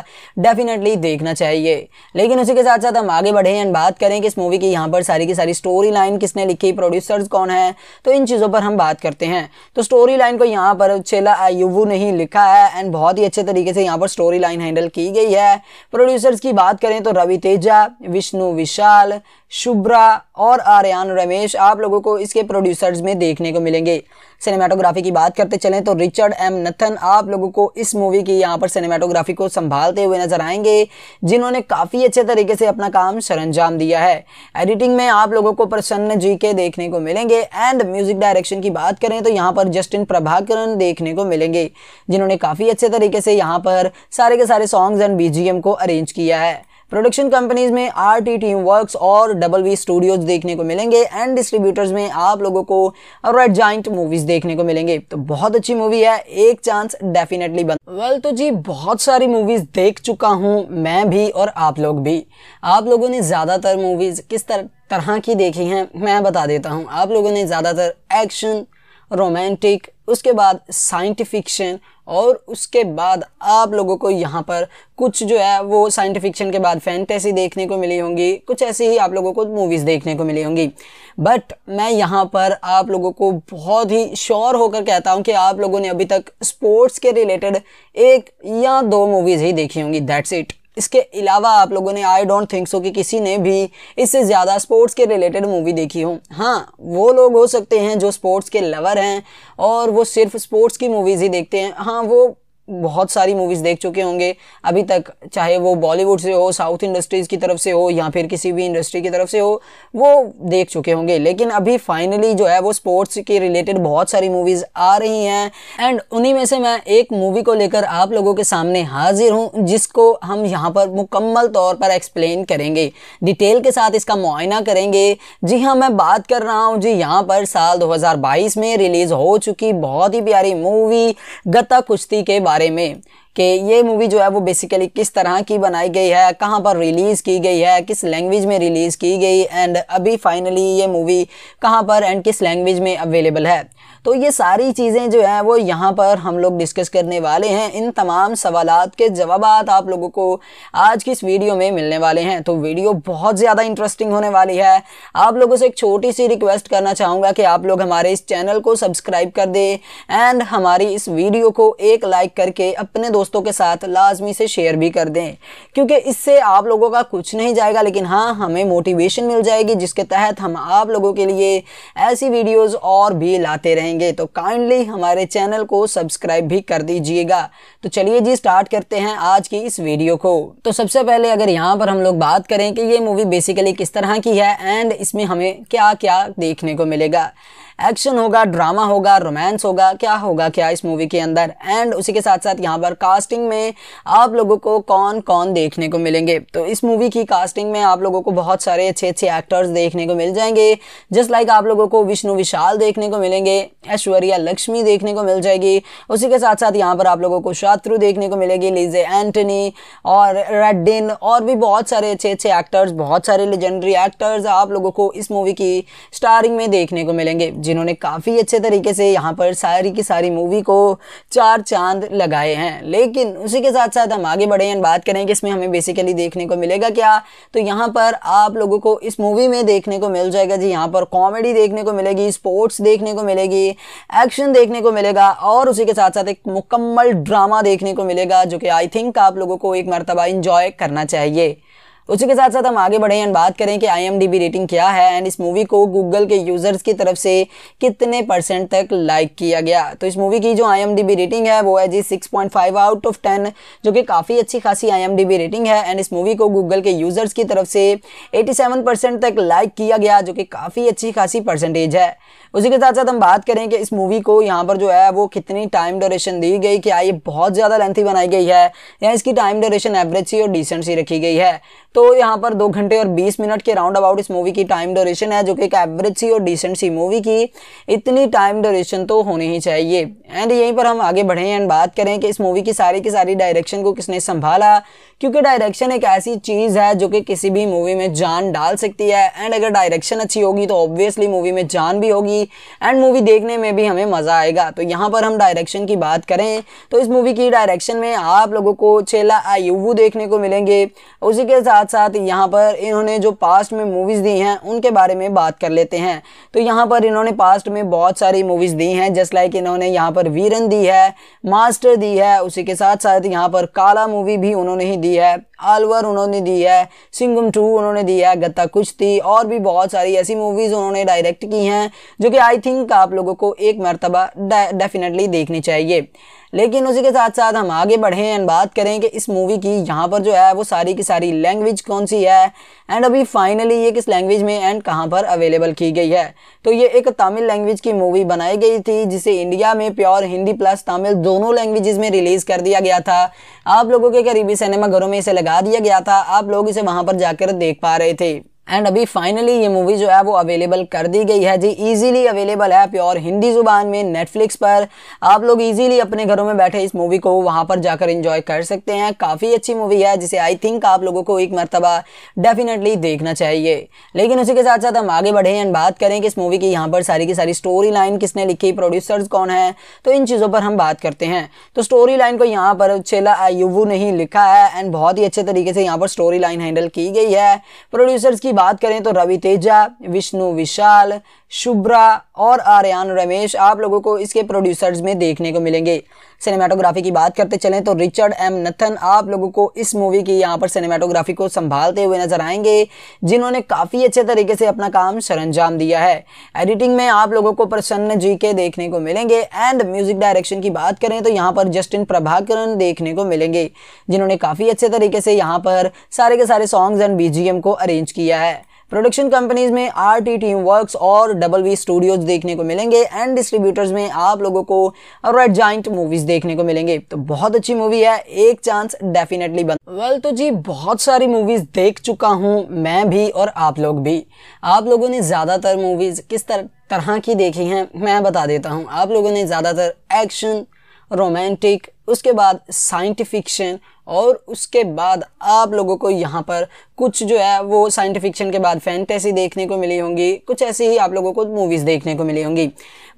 डेफिनेटली देखना चाहिए लेकिन उसी के साथ साथ हम आगे बढ़े एंड बात करें कि इस मूवी की यहाँ पर सारी की सारी स्टोरी लाइन किसने लिखी प्रोड्यूसर्स कौन है तो इन चीज़ों पर हम बात करते हैं तो स्टोरी लाइन को यहाँ पर चेला आयुवू ने ही लिखा है एंड बहुत ही अच्छे तरीके से यहाँ पर स्टोरी लाइन हैंडल की गई है प्रोड्यूसर्स की बात करें तो रवि तेजा विष्णु विशाल शुभ्रा और आर्यन रमेश आप लोगों को इसके प्रोड्यूसर्स में देखने को मिलेंगे सिनेमाटोग्राफी की बात करते चलें तो रिचर्ड एम नथन आप लोगों को इस मूवी की यहाँ पर सिनेमाटोग्राफी को संभालते हुए नजर आएंगे जिन्होंने काफ़ी अच्छे तरीके से अपना काम सरंजाम दिया है एडिटिंग में आप लोगों को प्रसन्न जी के देखने को मिलेंगे एंड म्यूजिक डायरेक्शन की बात करें तो यहाँ पर जस्टिन प्रभाकरण देखने को मिलेंगे जिन्होंने काफ़ी अच्छे तरीके से यहाँ पर सारे के सारे सॉन्ग्स एंड बी को अरेंज किया है प्रोडक्शन कंपनीज में आर टी टीम वर्क और डबल वी स्टूडियोज देखने को मिलेंगे एंड डिस्ट्रीब्यूटर्स में आप लोगों को रेड जॉइंट मूवीज देखने को मिलेंगे तो बहुत अच्छी मूवी है एक चांस डेफिनेटली बन वेल तो जी बहुत सारी मूवीज देख चुका हूँ मैं भी और आप लोग भी आप लोगों ने ज़्यादातर मूवीज किस तरह तरह की देखी हैं मैं बता देता हूँ आप लोगों ने ज़्यादातर एक्शन रोमांटिक उसके बाद साइंटिफिक्शन और उसके बाद आप लोगों को यहाँ पर कुछ जो है वो साइंटिफिक्शन के बाद फैंटेसी देखने को मिली होंगी कुछ ऐसी ही आप लोगों को मूवीज़ देखने को मिली होंगी बट मैं यहाँ पर आप लोगों को बहुत ही श्योर होकर कहता हूँ कि आप लोगों ने अभी तक स्पोर्ट्स के रिलेटेड एक या दो मूवीज़ ही देखी होंगी दैट्स इट इसके अलावा आप लोगों ने आई डोंट थिंक सो कि किसी ने भी इससे ज़्यादा स्पोर्ट्स के रिलेटेड मूवी देखी हो हाँ वो लोग हो सकते हैं जो स्पोर्ट्स के लवर हैं और वो सिर्फ स्पोर्ट्स की मूवीज़ ही देखते हैं हाँ वो बहुत सारी मूवीज़ देख चुके होंगे अभी तक चाहे वो बॉलीवुड से हो साउथ इंडस्ट्रीज़ की तरफ से हो या फिर किसी भी इंडस्ट्री की तरफ से हो वो देख चुके होंगे लेकिन अभी फाइनली जो है वो स्पोर्ट्स के रिलेटेड बहुत सारी मूवीज़ आ रही हैं एंड उन्हीं में से मैं एक मूवी को लेकर आप लोगों के सामने हाजिर हूँ जिसको हम यहाँ पर मुकम्मल तौर पर एक्सप्लेन करेंगे डिटेल के साथ इसका मुआयना करेंगे जी हाँ मैं बात कर रहा हूँ जी यहाँ पर साल दो में रिलीज़ हो चुकी बहुत ही प्यारी मूवी गता कुश्ती के बारे बारे में कि ये मूवी जो है वो बेसिकली किस तरह की बनाई गई है कहाँ पर रिलीज़ की गई है किस लैंग्वेज में रिलीज़ की गई एंड अभी फाइनली ये मूवी कहाँ पर एंड किस लैंग्वेज में अवेलेबल है तो ये सारी चीज़ें जो हैं वो यहाँ पर हम लोग डिस्कस करने वाले हैं इन तमाम सवाल के जवाब आप लोगों को आज की इस वीडियो में मिलने वाले हैं तो वीडियो बहुत ज़्यादा इंटरेस्टिंग होने वाली है आप लोगों से एक छोटी सी रिक्वेस्ट करना चाहूँगा कि आप लोग हमारे इस चैनल को सब्सक्राइब कर दें एंड हमारी इस वीडियो को एक लाइक करके अपने दोस्तों दोस्तों के साथ लाजमी से शेयर भी कर दें क्योंकि इससे आप लोगों का कुछ नहीं जाएगा लेकिन हाँ हमें मोटिवेशन मिल जाएगी जिसके तहत हम आप लोगों के लिए ऐसी वीडियोस और भी लाते रहेंगे तो काइंडली हमारे चैनल को सब्सक्राइब भी कर दीजिएगा तो चलिए जी स्टार्ट करते हैं आज की इस वीडियो को तो सबसे पहले अगर यहाँ पर हम लोग बात करें कि ये मूवी बेसिकली किस तरह की है एंड इसमें हमें क्या क्या देखने को मिलेगा एक्शन होगा ड्रामा होगा रोमांस होगा क्या होगा क्या इस मूवी के अंदर एंड उसी के साथ साथ यहाँ पर कास्टिंग में आप लोगों को कौन कौन देखने को मिलेंगे तो इस मूवी की कास्टिंग में आप लोगों को बहुत सारे अच्छे अच्छे एक्टर्स देखने को मिल जाएंगे जस्ट लाइक आप लोगों को विष्णु विशाल देखने को मिलेंगे ऐश्वर्या लक्ष्मी देखने को मिल जाएगी उसी के साथ साथ यहाँ पर आप लोगों को शत्रु देखने को मिलेगी लीजे एंटनी और रेडिन और भी बहुत सारे अच्छे अच्छे एक्टर्स बहुत सारे लेजेंडरी एक्टर्स आप लोगों को इस मूवी की स्टारिंग में देखने को मिलेंगे जिन्होंने काफ़ी अच्छे तरीके से यहाँ पर सारी की सारी मूवी को चार चांद लगाए हैं लेकिन उसी के साथ साथ हम आगे बढ़े हैं बात करें कि इसमें हमें बेसिकली देखने को मिलेगा क्या तो यहाँ पर आप लोगों को इस मूवी में देखने को मिल जाएगा जी यहाँ पर कॉमेडी देखने को मिलेगी स्पोर्ट्स देखने को मिलेगी एक्शन देखने को मिलेगा और उसी के साथ साथ एक मुकम्मल ड्रामा देखने को मिलेगा जो कि आई थिंक आप लोगों को एक मरतबा इंजॉय करना चाहिए उसी के साथ साथ हम आगे बढ़े एंड बात करें कि आई रेटिंग क्या है एंड इस मूवी को गूगल के यूज़र्स की तरफ से कितने परसेंट तक लाइक किया गया तो इस मूवी की जो आई रेटिंग है वो है जी सिक्स आउट ऑफ टेन जो कि काफ़ी अच्छी खासी आई रेटिंग है एंड इस मूवी को गूगल के यूज़र्स की तरफ से एटी तक लाइक किया गया जो कि काफ़ी अच्छी खासी परसेंटेज है उसी के साथ साथ हम बात करें कि इस मूवी को यहाँ पर जो है वो कितनी टाइम ड्यूरेशन दी गई क्या ये बहुत ज़्यादा लेंथी बनाई गई है या इसकी टाइम ड्यूरेशन एवरेज सी और डिसेंट सी रखी गई है तो यहाँ पर दो घंटे और बीस मिनट के राउंड अबाउट इस मूवी की टाइम ड्यूरेशन है जो कि एक एवरेज सी और डिसेंट सी मूवी की इतनी टाइम ड्यूरेशन तो होनी ही चाहिए एंड यहीं पर हम आगे बढ़ें एंड बात करें कि इस मूवी की सारी की सारी डायरेक्शन को किसने संभाला क्योंकि डायरेक्शन एक ऐसी चीज़ है जो कि किसी भी मूवी में जान डाल सकती है एंड अगर डायरेक्शन अच्छी होगी तो ऑब्वियसली मूवी में जान भी होगी एंड मूवी देखने में भी हमें मज़ा आएगा तो यहाँ पर हम डायरेक्शन की बात करें तो इस मूवी की डायरेक्शन में आप लोगों को चेला आयुवू देखने को मिलेंगे उसी के साथ साथ साथ यहाँ पर इन्होंने जो पास्ट में मूवीज़ दी हैं उनके बारे में बात कर लेते हैं तो यहाँ पर इन्होंने पास्ट में बहुत सारी मूवीज़ दी हैं जस्ट लाइक इन्होंने यहाँ पर वीरन दी है मास्टर दी है उसी के साथ साथ यहाँ पर काला मूवी भी उन्होंने ही दी है आलवर उन्होंने दी है सिंगम टू उन्होंने दी है गत्ता कुश्ती और भी बहुत सारी ऐसी मूवीज़ उन्होंने डायरेक्ट की हैं जो कि आई थिंक आप लोगों को एक मरतबा डेफिनेटली देखनी चाहिए लेकिन उसी के साथ साथ हम आगे बढ़ें एंड बात करें कि इस मूवी की यहाँ पर जो है वो सारी की सारी लैंग्वेज कौन सी है एंड अभी फाइनली ये किस लैंग्वेज में एंड कहाँ पर अवेलेबल की गई है तो ये एक तमिल लैंग्वेज की मूवी बनाई गई थी जिसे इंडिया में प्योर हिंदी प्लस तमिल दोनों लैंग्वेजेस में रिलीज़ कर दिया गया था आप लोगों के करीबी सिनेमा घरों में इसे लगा दिया गया था आप लोग इसे वहाँ पर जाकर देख पा रहे थे एंड अभी फाइनली ये मूवी जो है वो अवेलेबल कर दी गई है जी इजीली अवेलेबल है प्योर हिंदी ज़ुबान में नेटफ्लिक्स पर आप लोग इजीली अपने घरों में बैठे इस मूवी को वहाँ पर जाकर इंजॉय कर सकते हैं काफ़ी अच्छी मूवी है जिसे आई थिंक आप लोगों को एक मरतबा डेफिनेटली देखना चाहिए लेकिन उसी के साथ साथ हम आगे बढ़े एंड बात करें कि इस मूवी की यहाँ पर सारी की सारी स्टोरी लाइन किसने लिखी प्रोड्यूसर्स कौन है तो इन चीज़ों पर हम बात करते हैं तो स्टोरी लाइन को यहाँ पर चेला आयुबू ने ही लिखा है एंड बहुत ही अच्छे तरीके से यहाँ पर स्टोरी लाइन हैंडल की गई है प्रोड्यूसर्स की बात करें तो रवि तेजा विष्णु विशाल शुभ्रा और आर्यन रमेश आप लोगों को इसके प्रोड्यूसर्स में देखने को मिलेंगे सिनेमाटोग्राफी की बात करते चलें तो रिचर्ड एम नथन आप लोगों को इस मूवी की यहाँ पर सिनेमाटोग्राफी को संभालते हुए नजर आएंगे जिन्होंने काफ़ी अच्छे तरीके से अपना काम सरंजाम दिया है एडिटिंग में आप लोगों को प्रसन्न जी के देखने को मिलेंगे एंड म्यूजिक डायरेक्शन की बात करें तो यहाँ पर जस्टिन प्रभाकरण देखने को मिलेंगे जिन्होंने काफ़ी अच्छे तरीके से यहाँ पर सारे के सारे सॉन्ग्स एंड बी को अरेंज किया है प्रोडक्शन कंपनीज में आर टी टीम वर्क और डबल वी स्टूडियोज देखने को मिलेंगे एंड डिस्ट्रीब्यूटर्स में आप लोगों को रेड जॉइंट मूवीज देखने को मिलेंगे तो बहुत अच्छी मूवी है एक चांस डेफिनेटली बन वेल तो जी बहुत सारी मूवीज देख चुका हूँ मैं भी और आप लोग भी आप लोगों ने ज़्यादातर मूवीज किस तरह तरह की देखी हैं मैं बता देता हूँ आप लोगों ने ज़्यादातर एक्शन रोमांटिक उसके बाद साइंटिफिक्शन और उसके बाद आप लोगों को यहाँ पर कुछ जो है वो साइंटिफिक्शन के बाद फैंटेसी देखने को मिली होंगी कुछ ऐसी ही आप लोगों को मूवीज़ देखने को मिली होंगी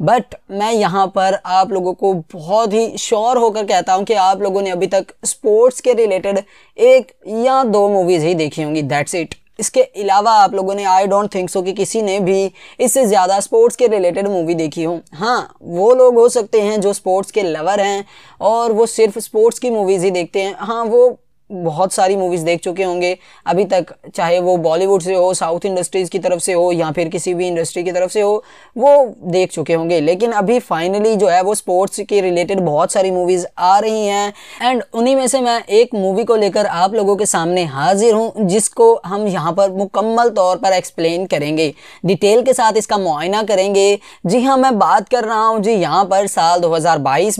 बट मैं यहाँ पर आप लोगों को बहुत ही श्योर होकर कहता हूँ कि आप लोगों ने अभी तक स्पोर्ट्स के रिलेटेड एक या दो मूवीज़ ही देखी होंगी दैट्स इट इसके अलावा आप लोगों ने आई डोंट थिंक सो कि किसी ने भी इससे ज़्यादा स्पोर्ट्स के रिलेटेड मूवी देखी हो हाँ वो लोग हो सकते हैं जो स्पोर्ट्स के लवर हैं और वो सिर्फ स्पोर्ट्स की मूवीज़ ही देखते हैं हाँ वो बहुत सारी मूवीज़ देख चुके होंगे अभी तक चाहे वो बॉलीवुड से हो साउथ इंडस्ट्रीज़ की तरफ से हो या फिर किसी भी इंडस्ट्री की तरफ से हो वो देख चुके होंगे लेकिन अभी फाइनली जो है वो स्पोर्ट्स के रिलेटेड बहुत सारी मूवीज़ आ रही हैं एंड उन्हीं में से मैं एक मूवी को लेकर आप लोगों के सामने हाजिर हूँ जिसको हम यहाँ पर मुकम्मल तौर पर एक्सप्लेन करेंगे डिटेल के साथ इसका मुआयना करेंगे जी हाँ मैं बात कर रहा हूँ जी यहाँ पर साल दो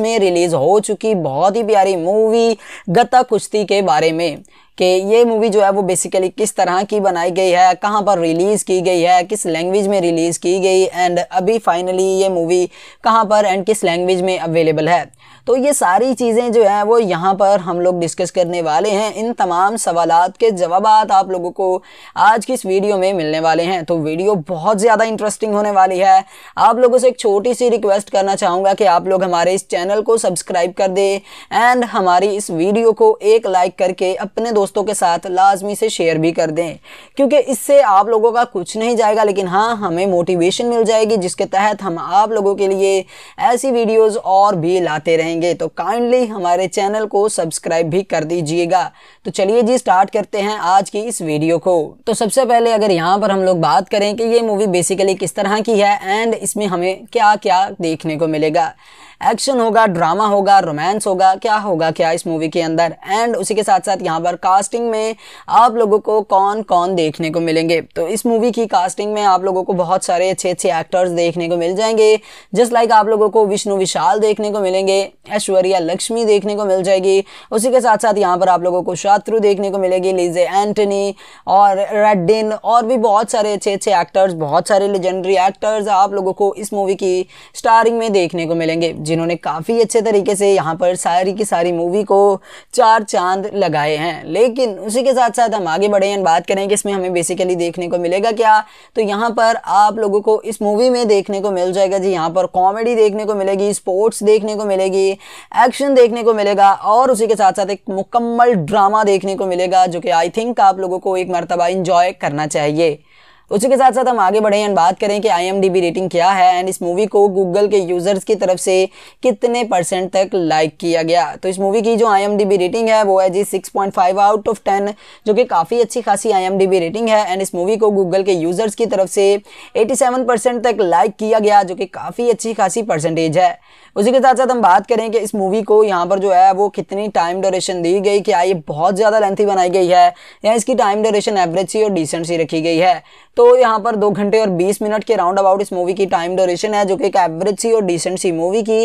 में रिलीज़ हो चुकी बहुत ही प्यारी मूवी गता कुश्ती के बारे बारे में कि ये मूवी जो है वो बेसिकली किस तरह की बनाई गई है कहाँ पर रिलीज़ की गई है किस लैंग्वेज में रिलीज़ की गई एंड अभी फाइनली ये मूवी कहाँ पर एंड किस लैंग्वेज में अवेलेबल है तो ये सारी चीज़ें जो हैं वो यहाँ पर हम लोग डिस्कस करने वाले हैं इन तमाम सवाल के जवाब आप लोगों को आज की इस वीडियो में मिलने वाले हैं तो वीडियो बहुत ज़्यादा इंटरेस्टिंग होने वाली है आप लोगों से एक छोटी सी रिक्वेस्ट करना चाहूँगा कि आप लोग हमारे इस चैनल को सब्सक्राइब कर दें एंड हमारी इस वीडियो को एक लाइक करके अपने दोस्तों के साथ लाजमी से शेयर भी कर दें क्योंकि इससे आप लोगों का कुछ नहीं जाएगा लेकिन हाँ हमें मोटिवेशन मिल जाएगी जिसके तहत हम आप लोगों के लिए ऐसी वीडियोज़ और भी लाते रहेंगे करेंगे तो काइंडली हमारे चैनल को सब्सक्राइब भी कर दीजिएगा तो चलिए जी स्टार्ट करते हैं आज की इस वीडियो को तो सबसे पहले अगर यहाँ पर हम लोग बात करें कि ये मूवी बेसिकली किस तरह की है एंड इसमें हमें क्या क्या देखने को मिलेगा एक्शन होगा ड्रामा होगा रोमांस होगा क्या होगा क्या इस मूवी के अंदर एंड उसी के साथ साथ यहाँ पर कास्टिंग में आप लोगों को कौन कौन देखने को मिलेंगे तो इस मूवी की कास्टिंग में आप लोगों को बहुत सारे अच्छे अच्छे एक्टर्स देखने को मिल जाएंगे जस्ट लाइक आप लोगों को विष्णु विशाल देखने को मिलेंगे ऐश्वर्या लक्ष्मी देखने को मिल जाएगी उसी के साथ साथ यहाँ पर आप लोगों को शत्रु देखने को मिलेगी लीजे एंटनी और रेडिन और भी बहुत सारे अच्छे अच्छे एक्टर्स बहुत सारे लेजेंडरी एक्टर्स आप लोगों को इस मूवी की स्टारिंग में देखने को मिलेंगे जिन्होंने काफ़ी अच्छे तरीके से यहाँ पर सारी की सारी मूवी को चार चांद लगाए हैं लेकिन उसी के साथ साथ हम आगे बढ़े हैं बात करें कि इसमें हमें बेसिकली देखने को मिलेगा क्या तो यहाँ पर आप लोगों को इस मूवी में देखने को मिल जाएगा जी यहाँ पर कॉमेडी देखने को मिलेगी स्पोर्ट्स देखने को मिलेगी एक्शन देखने को मिलेगा और उसी के साथ साथ एक मुकम्मल ड्रामा देखने को मिलेगा जो कि आई थिंक आप लोगों को एक मरतबा इंजॉय करना चाहिए उसी के साथ साथ हम आगे बढ़े एंड बात करें कि आई रेटिंग क्या है एंड इस मूवी को गूगल के यूज़र्स की तरफ से कितने परसेंट तक लाइक किया गया तो इस मूवी की जो आई रेटिंग है वो है जी सिक्स आउट ऑफ टेन जो कि काफ़ी अच्छी खासी आई रेटिंग है एंड इस मूवी को गूगल के यूज़र्स की तरफ से एटी तक लाइक किया गया जो कि काफ़ी अच्छी खासी परसेंटेज है उसी के साथ साथ हम बात करें कि इस मूवी को यहाँ पर जो है वो कितनी टाइम ड्यूरेशन दी गई क्या ये बहुत ज़्यादा लेंथी बनाई गई है या इसकी टाइम ड्यूरेशन एवरेज सी और डिसेंट सी रखी गई है तो यहाँ पर दो घंटे और बीस मिनट के राउंड अबाउट इस मूवी की टाइम ड्यूरेशन है जो कि एक एवरेज सी और डिसेंट सी मूवी की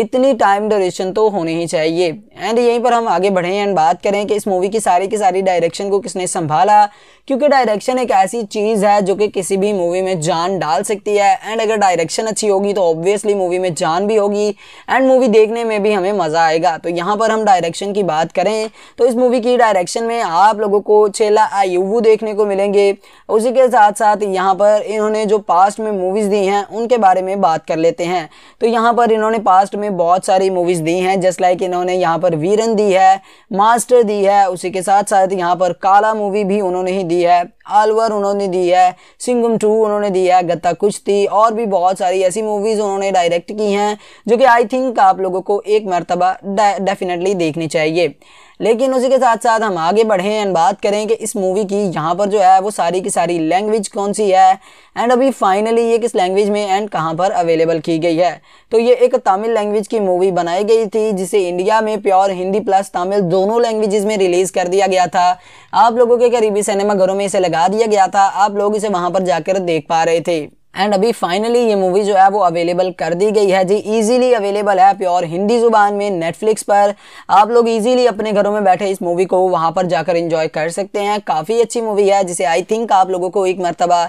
इतनी टाइम ड्यूरेशन तो होनी ही चाहिए एंड यहीं पर हम आगे बढ़ें एंड बात करें कि इस मूवी की सारी की सारी डायरेक्शन को किसने संभाला क्योंकि डायरेक्शन एक ऐसी चीज़ है जो कि किसी भी मूवी में जान डाल सकती है एंड अगर डायरेक्शन अच्छी होगी तो ऑब्वियसली मूवी में जान भी होगी एंड मूवी देखने में भी हमें मज़ा आएगा तो यहाँ पर हम डायरेक्शन की बात करें तो इस मूवी की डायरेक्शन में आप लोगों को चेला आयुवू देखने को मिलेंगे उसी के साथ साथ साथ यहाँ पर इन्होंने जो पास्ट में मूवीज़ दी हैं उनके बारे में बात कर लेते हैं तो यहाँ पर इन्होंने पास्ट में बहुत सारी मूवीज़ दी हैं जस्ट लाइक इन्होंने यहाँ पर वीरन दी है मास्टर दी है उसी के साथ साथ यहाँ पर काला मूवी भी उन्होंने ही दी है आलवर उन्होंने दी है सिंगम टू उन्होंने दी है गत्ता कुश्ती और भी बहुत सारी ऐसी मूवीज़ उन्होंने डायरेक्ट की हैं जो कि आई थिंक आप लोगों को एक मरतबा डेफिनेटली देखनी चाहिए लेकिन उसी के साथ साथ हम आगे बढ़ें एंड बात करें कि इस मूवी की यहाँ पर जो है वो सारी की सारी लैंग्वेज कौन सी है एंड अभी फाइनली ये किस लैंग्वेज में एंड कहाँ पर अवेलेबल की गई है तो ये एक तमिल लैंग्वेज की मूवी बनाई गई थी जिसे इंडिया में प्योर हिंदी प्लस तमिल दोनों लैंग्वेजेस में रिलीज़ कर दिया गया था आप लोगों के करीबी सिनेमा घरों में इसे लगा दिया गया था आप लोग इसे वहाँ पर जाकर देख पा रहे थे एंड अभी फाइनली ये मूवी जो है वो अवेलेबल कर दी गई है जी इजीली अवेलेबल है प्योर हिंदी ज़ुबान में नेटफ्लिक्स पर आप लोग इजीली अपने घरों में बैठे इस मूवी को वहाँ पर जाकर इंजॉय कर सकते हैं काफ़ी अच्छी मूवी है जिसे आई थिंक आप लोगों को एक मरतबा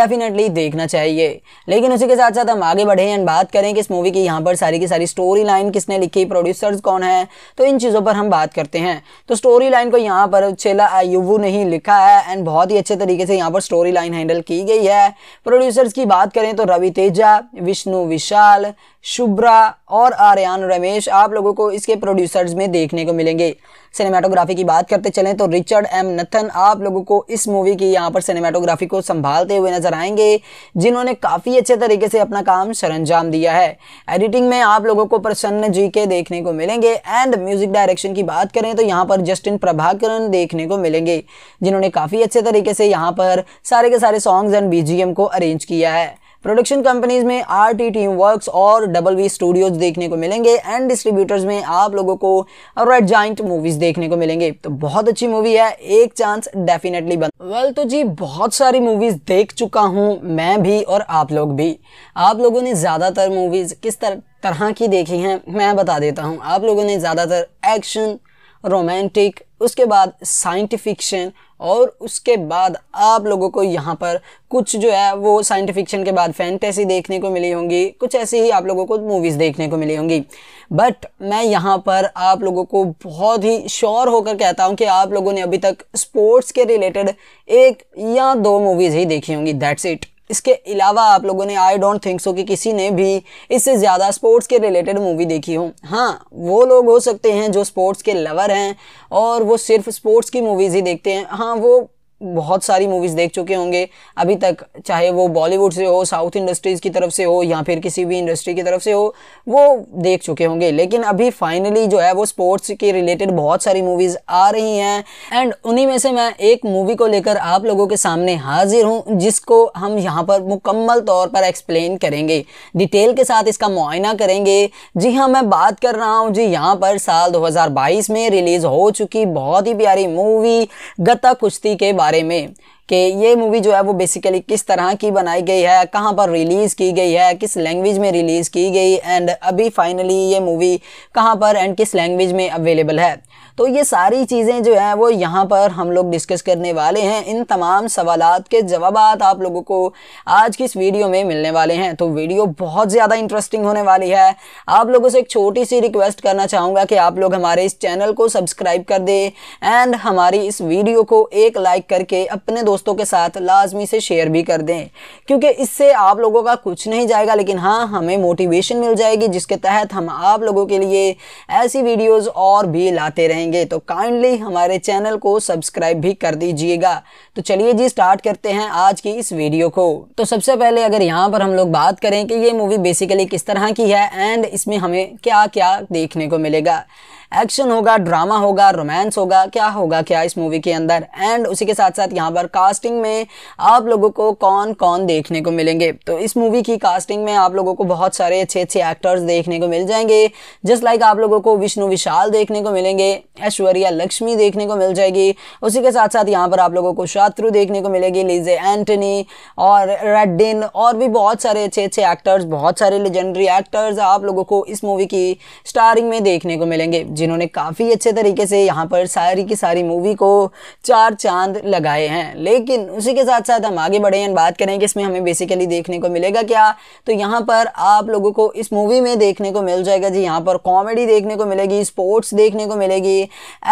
डेफिनेटली देखना चाहिए लेकिन उसी के साथ साथ हम आगे बढ़े एंड बात करें कि इस मूवी की यहाँ पर सारी की सारी स्टोरी लाइन किसने लिखी प्रोड्यूसर्स कौन है तो इन चीज़ों पर हम बात करते हैं तो स्टोरी लाइन को यहाँ पर चेला यू ने ही लिखा है एंड बहुत ही अच्छे तरीके से यहाँ पर स्टोरी लाइन हैंडल की गई है प्रोड्यूसर्स की बात करें तो रवि तेजा विष्णु विशाल शुभ्रा और आर्यन रमेश आप लोगों को इसके प्रोड्यूसर्स में देखने को मिलेंगे सिनेमाटोग्राफी की बात करते चलें तो रिचर्ड एम नथन आप लोगों को इस मूवी की यहाँ पर सिनेमाटोग्राफी को संभालते हुए नजर आएंगे जिन्होंने काफ़ी अच्छे तरीके से अपना काम सरंजाम दिया है एडिटिंग में आप लोगों को प्रसन्न जी के देखने को मिलेंगे एंड म्यूजिक डायरेक्शन की बात करें तो यहाँ पर जस्टिन प्रभाकरण देखने को मिलेंगे जिन्होंने काफ़ी अच्छे तरीके से यहाँ पर सारे के सारे सॉन्ग्स एंड बी को अरेंज किया है प्रोडक्शन कंपनीज में आर टी टीम वर्क और डबल वी स्टूडियोज देखने को मिलेंगे एंड डिस्ट्रीब्यूटर्स में आप लोगों को रेड जॉइंट मूवीज देखने को मिलेंगे तो बहुत अच्छी मूवी है एक चांस डेफिनेटली बन वेल तो जी बहुत सारी मूवीज देख चुका हूँ मैं भी और आप लोग भी आप लोगों ने ज़्यादातर मूवीज किस तरह तरह की देखी हैं मैं बता देता हूँ आप लोगों ने ज़्यादातर एक्शन रोमांटिक उसके बाद साइंटिफिक्शन और उसके बाद आप लोगों को यहाँ पर कुछ जो है वो साइंटिफिक्शन के बाद फैंटेसी देखने को मिली होंगी कुछ ऐसी ही आप लोगों को मूवीज़ देखने को मिली होंगी बट मैं यहाँ पर आप लोगों को बहुत ही श्योर होकर कहता हूँ कि आप लोगों ने अभी तक स्पोर्ट्स के रिलेटेड एक या दो मूवीज़ ही देखी होंगी दैट्स इट इसके अलावा आप लोगों ने आई डोंट थिंक सो कि किसी ने भी इससे ज़्यादा स्पोर्ट्स के रिलेटेड मूवी देखी हो हाँ वो लोग हो सकते हैं जो स्पोर्ट्स के लवर हैं और वो सिर्फ स्पोर्ट्स की मूवीज़ ही देखते हैं हाँ वो बहुत सारी मूवीज़ देख चुके होंगे अभी तक चाहे वो बॉलीवुड से हो साउथ इंडस्ट्रीज़ की तरफ से हो या फिर किसी भी इंडस्ट्री की तरफ से हो वो देख चुके होंगे लेकिन अभी फाइनली जो है वो स्पोर्ट्स के रिलेटेड बहुत सारी मूवीज़ आ रही हैं एंड उन्हीं में से मैं एक मूवी को लेकर आप लोगों के सामने हाजिर हूँ जिसको हम यहाँ पर मुकम्मल तौर पर एक्सप्लेन करेंगे डिटेल के साथ इसका मुआयना करेंगे जी हाँ मैं बात कर रहा हूँ जी यहाँ पर साल दो में रिलीज़ हो चुकी बहुत ही प्यारी मूवी गता कुश्ती के बारे बारे में कि ये मूवी जो है वो बेसिकली किस तरह की बनाई गई है कहाँ पर रिलीज़ की गई है किस लैंग्वेज में रिलीज़ की गई एंड अभी फाइनली ये मूवी कहाँ पर एंड किस लैंग्वेज में अवेलेबल है तो ये सारी चीज़ें जो हैं वो यहाँ पर हम लोग डिस्कस करने वाले हैं इन तमाम सवाल के जवाब आप लोगों को आज की इस वीडियो में मिलने वाले हैं तो वीडियो बहुत ज़्यादा इंटरेस्टिंग होने वाली है आप लोगों से एक छोटी सी रिक्वेस्ट करना चाहूँगा कि आप लोग हमारे इस चैनल को सब्सक्राइब कर दें एंड हमारी इस वीडियो को एक लाइक करके अपने दोस्तों के साथ लाजमी से शेयर भी कर दें क्योंकि इससे आप लोगों का कुछ नहीं जाएगा लेकिन हाँ हमें मोटिवेशन मिल जाएगी जिसके तहत हम आप लोगों के लिए ऐसी वीडियोज़ और भी लाते रहें चाहेंगे तो काइंडली हमारे चैनल को सब्सक्राइब भी कर दीजिएगा तो चलिए जी स्टार्ट करते हैं आज की इस वीडियो को तो सबसे पहले अगर यहाँ पर हम लोग बात करें कि ये मूवी बेसिकली किस तरह की है एंड इसमें हमें क्या क्या देखने को मिलेगा एक्शन होगा ड्रामा होगा रोमांस होगा क्या होगा क्या इस मूवी के अंदर एंड उसी के साथ साथ यहाँ पर कास्टिंग में आप लोगों को कौन कौन देखने को मिलेंगे तो इस मूवी की कास्टिंग में आप लोगों को बहुत सारे अच्छे अच्छे एक्टर्स देखने को मिल जाएंगे जस्ट लाइक आप लोगों को विष्णु विशाल देखने को मिलेंगे ऐश्वर्या लक्ष्मी देखने को मिल जाएगी उसी के साथ साथ यहाँ पर आप लोगों को शत्रु देखने को मिलेगी लीजे एंटनी और रेडिन और भी बहुत सारे अच्छे अच्छे एक्टर्स बहुत सारे लेजेंडरी एक्टर्स आप लोगों को इस मूवी की स्टारिंग में देखने को मिलेंगे जिन्होंने काफ़ी अच्छे तरीके से यहाँ पर सारी की सारी मूवी को चार चांद लगाए हैं लेकिन उसी के साथ साथ हम आगे बढ़े हैं बात करें कि इसमें हमें बेसिकली देखने को मिलेगा क्या तो यहाँ पर आप लोगों को इस मूवी में देखने को मिल जाएगा जी यहाँ पर कॉमेडी देखने को मिलेगी स्पोर्ट्स देखने को मिलेगी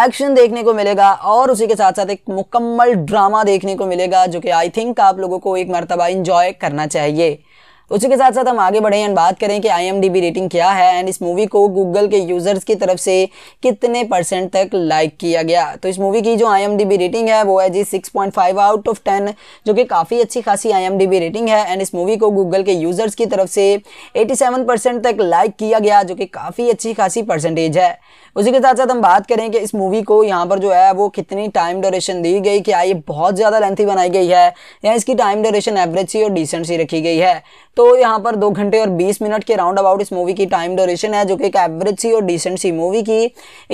एक्शन देखने को मिलेगा और उसी के साथ साथ एक मुकम्मल ड्रामा देखने को मिलेगा जो कि आई थिंक आप लोगों को एक मरतबा इंजॉय करना चाहिए उसी के साथ साथ हम आगे बढ़ें एंड बात करें कि आई रेटिंग क्या है एंड इस मूवी को गूगल के यूज़र्स की तरफ से कितने परसेंट तक लाइक किया गया तो इस मूवी की जो आई रेटिंग है वो है जी सिक्स आउट ऑफ टेन जो कि काफ़ी अच्छी खासी आई रेटिंग है एंड इस मूवी को गूगल के यूज़र्स की तरफ से एटी तक लाइक किया गया जो कि काफ़ी अच्छी खासी परसेंटेज है उसी के साथ साथ हम बात करें कि इस मूवी को यहाँ पर जो है वो कितनी टाइम ड्यूरेशन दी गई क्या ये बहुत ज़्यादा लेंथी बनाई गई है या इसकी टाइम ड्यूरेशन एवरेज सी और डिसेंट सी रखी गई है तो यहाँ पर दो घंटे और बीस मिनट के राउंड अबाउट इस मूवी की टाइम ड्यूरेशन है जो कि एक एवरेज सी और डिसेंट सी मूवी की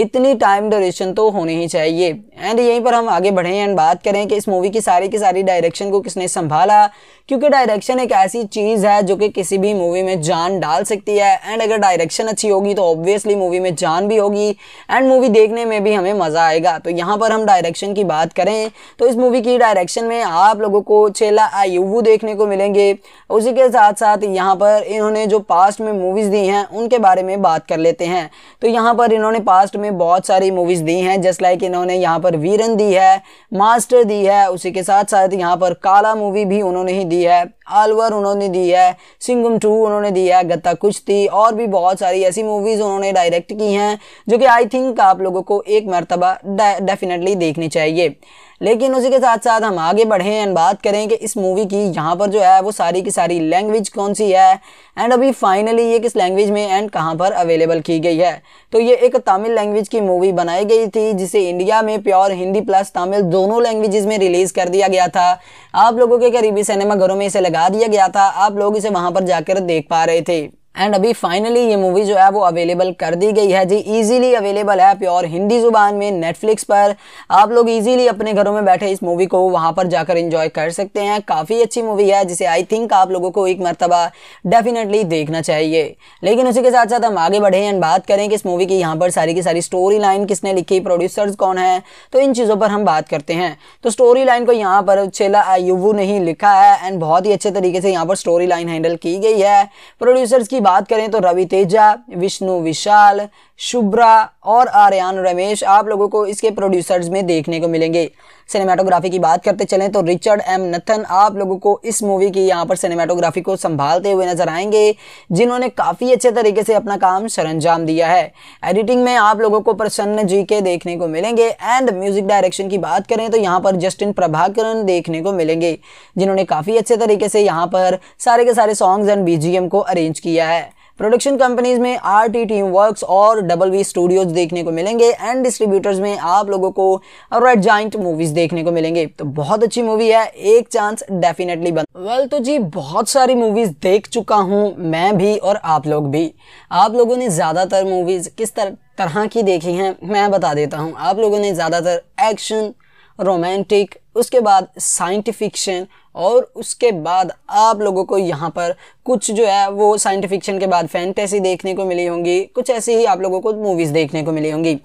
इतनी टाइम ड्यूरेशन तो होनी ही चाहिए एंड यहीं पर हम आगे बढ़ें एंड बात करें कि इस मूवी की सारी की सारी डायरेक्शन को किसने संभाला क्योंकि डायरेक्शन एक ऐसी चीज़ है जो कि किसी भी मूवी में जान डाल सकती है एंड अगर डायरेक्शन अच्छी होगी तो ऑब्वियसली मूवी में जान भी होगी एंड मूवी देखने में भी हमें मज़ा आएगा तो यहाँ पर हम डायरेक्शन की बात करें तो इस मूवी की डायरेक्शन में आप लोगों को चेला आयुवू देखने को मिलेंगे उसी के साथ साथ साथ यहाँ पर इन्होंने जो पास्ट में मूवीज़ दी हैं उनके बारे में बात कर लेते हैं तो यहाँ पर इन्होंने पास्ट में बहुत सारी मूवीज़ दी हैं जस्ट लाइक इन्होंने यहाँ पर वीरन दी है मास्टर दी है उसी के साथ साथ यहाँ पर काला मूवी भी उन्होंने ही दी है आलवर उन्होंने दी है सिंगम टू उन्होंने दी है गत्ता कुश्ती और भी बहुत सारी ऐसी मूवीज़ उन्होंने डायरेक्ट की हैं जो कि आई थिंक आप लोगों को एक मरतबा डेफिनेटली देखनी चाहिए लेकिन उसी के साथ साथ हम आगे बढ़ें एंड बात करें कि इस मूवी की यहाँ पर जो है वो सारी की सारी लैंग्वेज कौन सी है एंड अभी फाइनली ये किस लैंग्वेज में एंड कहाँ पर अवेलेबल की गई है तो ये एक तमिल लैंग्वेज की मूवी बनाई गई थी जिसे इंडिया में प्योर हिंदी प्लस तमिल दोनों लैंग्वेजेस में रिलीज़ कर दिया गया था आप लोगों के करीबी सिनेमा घरों में इसे लगा दिया गया था आप लोग इसे वहाँ पर जाकर देख पा रहे थे एंड अभी फाइनली ये मूवी जो है वो अवेलेबल कर दी गई है जी इजीली अवेलेबल है प्योर हिंदी ज़ुबान में नेटफ्लिक्स पर आप लोग इजीली अपने घरों में बैठे इस मूवी को वहाँ पर जाकर इंजॉय कर सकते हैं काफ़ी अच्छी मूवी है जिसे आई थिंक आप लोगों को एक मरतबा डेफिनेटली देखना चाहिए लेकिन उसी के साथ साथ हम आगे बढ़े एंड बात करें कि इस मूवी की यहाँ पर सारी की सारी स्टोरी लाइन किसने लिखी प्रोड्यूसर्स कौन है तो इन चीज़ों पर हम बात करते हैं तो स्टोरी लाइन को यहाँ पर चेला यू ने ही लिखा है एंड बहुत ही अच्छे तरीके से यहाँ पर स्टोरी लाइन हैंडल की गई है प्रोड्यूसर्स की बात करें तो रवि तेजा विष्णु विशाल शुभ्रा और आर्यन रमेश आप लोगों को इसके प्रोड्यूसर्स में देखने को मिलेंगे सिनेमाटोग्राफी की बात करते चलें तो रिचर्ड एम नथन आप लोगों को इस मूवी की यहाँ पर सिनेमाटोग्राफी को संभालते हुए नजर आएंगे जिन्होंने काफ़ी अच्छे तरीके से अपना काम सरंजाम दिया है एडिटिंग में आप लोगों को प्रसन्न जी के देखने को मिलेंगे एंड म्यूजिक डायरेक्शन की बात करें तो यहाँ पर जस्टिन प्रभाकरण देखने को मिलेंगे जिन्होंने काफ़ी अच्छे तरीके से यहाँ पर सारे के सारे सॉन्ग्स एंड बी को अरेंज किया है प्रोडक्शन कंपनीज में आर टी टीम वर्क और डबल वी स्टूडियोज देखने को मिलेंगे एंड डिस्ट्रीब्यूटर्स में आप लोगों को रेड जॉइंट मूवीज देखने को मिलेंगे तो बहुत अच्छी मूवी है एक चांस डेफिनेटली बन वेल तो जी बहुत सारी मूवीज देख चुका हूँ मैं भी और आप लोग भी आप लोगों ने ज़्यादातर मूवीज किस तरह तरह की देखी हैं मैं बता देता हूँ आप लोगों ने ज़्यादातर एक्शन रोमांटिक उसके बाद साइंटिफिक्शन और उसके बाद आप लोगों को यहाँ पर कुछ जो है वो साइंटिफिक्शन के बाद फैंटेसी देखने को मिली होंगी कुछ ऐसी ही आप लोगों को मूवीज़ देखने को मिली होंगी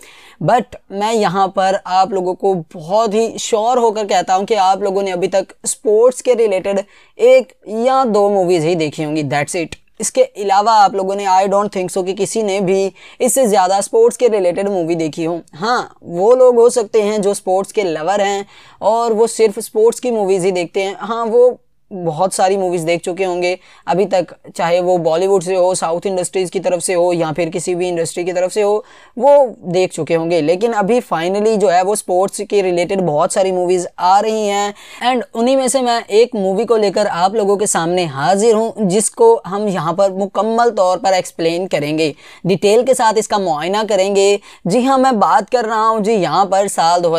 बट मैं यहाँ पर आप लोगों को बहुत ही श्योर होकर कहता हूँ कि आप लोगों ने अभी तक स्पोर्ट्स के रिलेटेड एक या दो मूवीज़ ही देखी होंगी दैट्स इट इसके अलावा आप लोगों ने आई डोंट थिंक सो कि किसी ने भी इससे ज़्यादा स्पोर्ट्स के रिलेटेड मूवी देखी हो हाँ वो लोग हो सकते हैं जो स्पोर्ट्स के लवर हैं और वो सिर्फ स्पोर्ट्स की मूवीज़ ही देखते हैं हाँ वो बहुत सारी मूवीज़ देख चुके होंगे अभी तक चाहे वो बॉलीवुड से हो साउथ इंडस्ट्रीज़ की तरफ से हो या फिर किसी भी इंडस्ट्री की तरफ से हो वो देख चुके होंगे लेकिन अभी फाइनली जो है वो स्पोर्ट्स के रिलेटेड बहुत सारी मूवीज़ आ रही हैं एंड उन्हीं में से मैं एक मूवी को लेकर आप लोगों के सामने हाजिर हूँ जिसको हम यहाँ पर मुकम्मल तौर पर एक्सप्लेन करेंगे डिटेल के साथ इसका मुआयना करेंगे जी हाँ मैं बात कर रहा हूँ जी यहाँ पर साल दो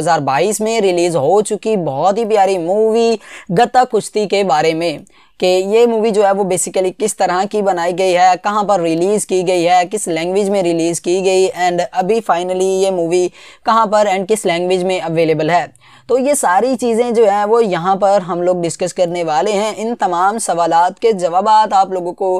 में रिलीज़ हो चुकी बहुत ही प्यारी मूवी गता कुश्ती के बारे बारे में कि ये मूवी जो है वो बेसिकली किस तरह की बनाई गई है कहाँ पर रिलीज़ की गई है किस लैंग्वेज में रिलीज़ की गई एंड अभी फाइनली ये मूवी कहाँ पर एंड किस लैंग्वेज में अवेलेबल है तो ये सारी चीज़ें जो हैं वो यहाँ पर हम लोग डिस्कस करने वाले हैं इन तमाम सवाल के जवाब आप लोगों को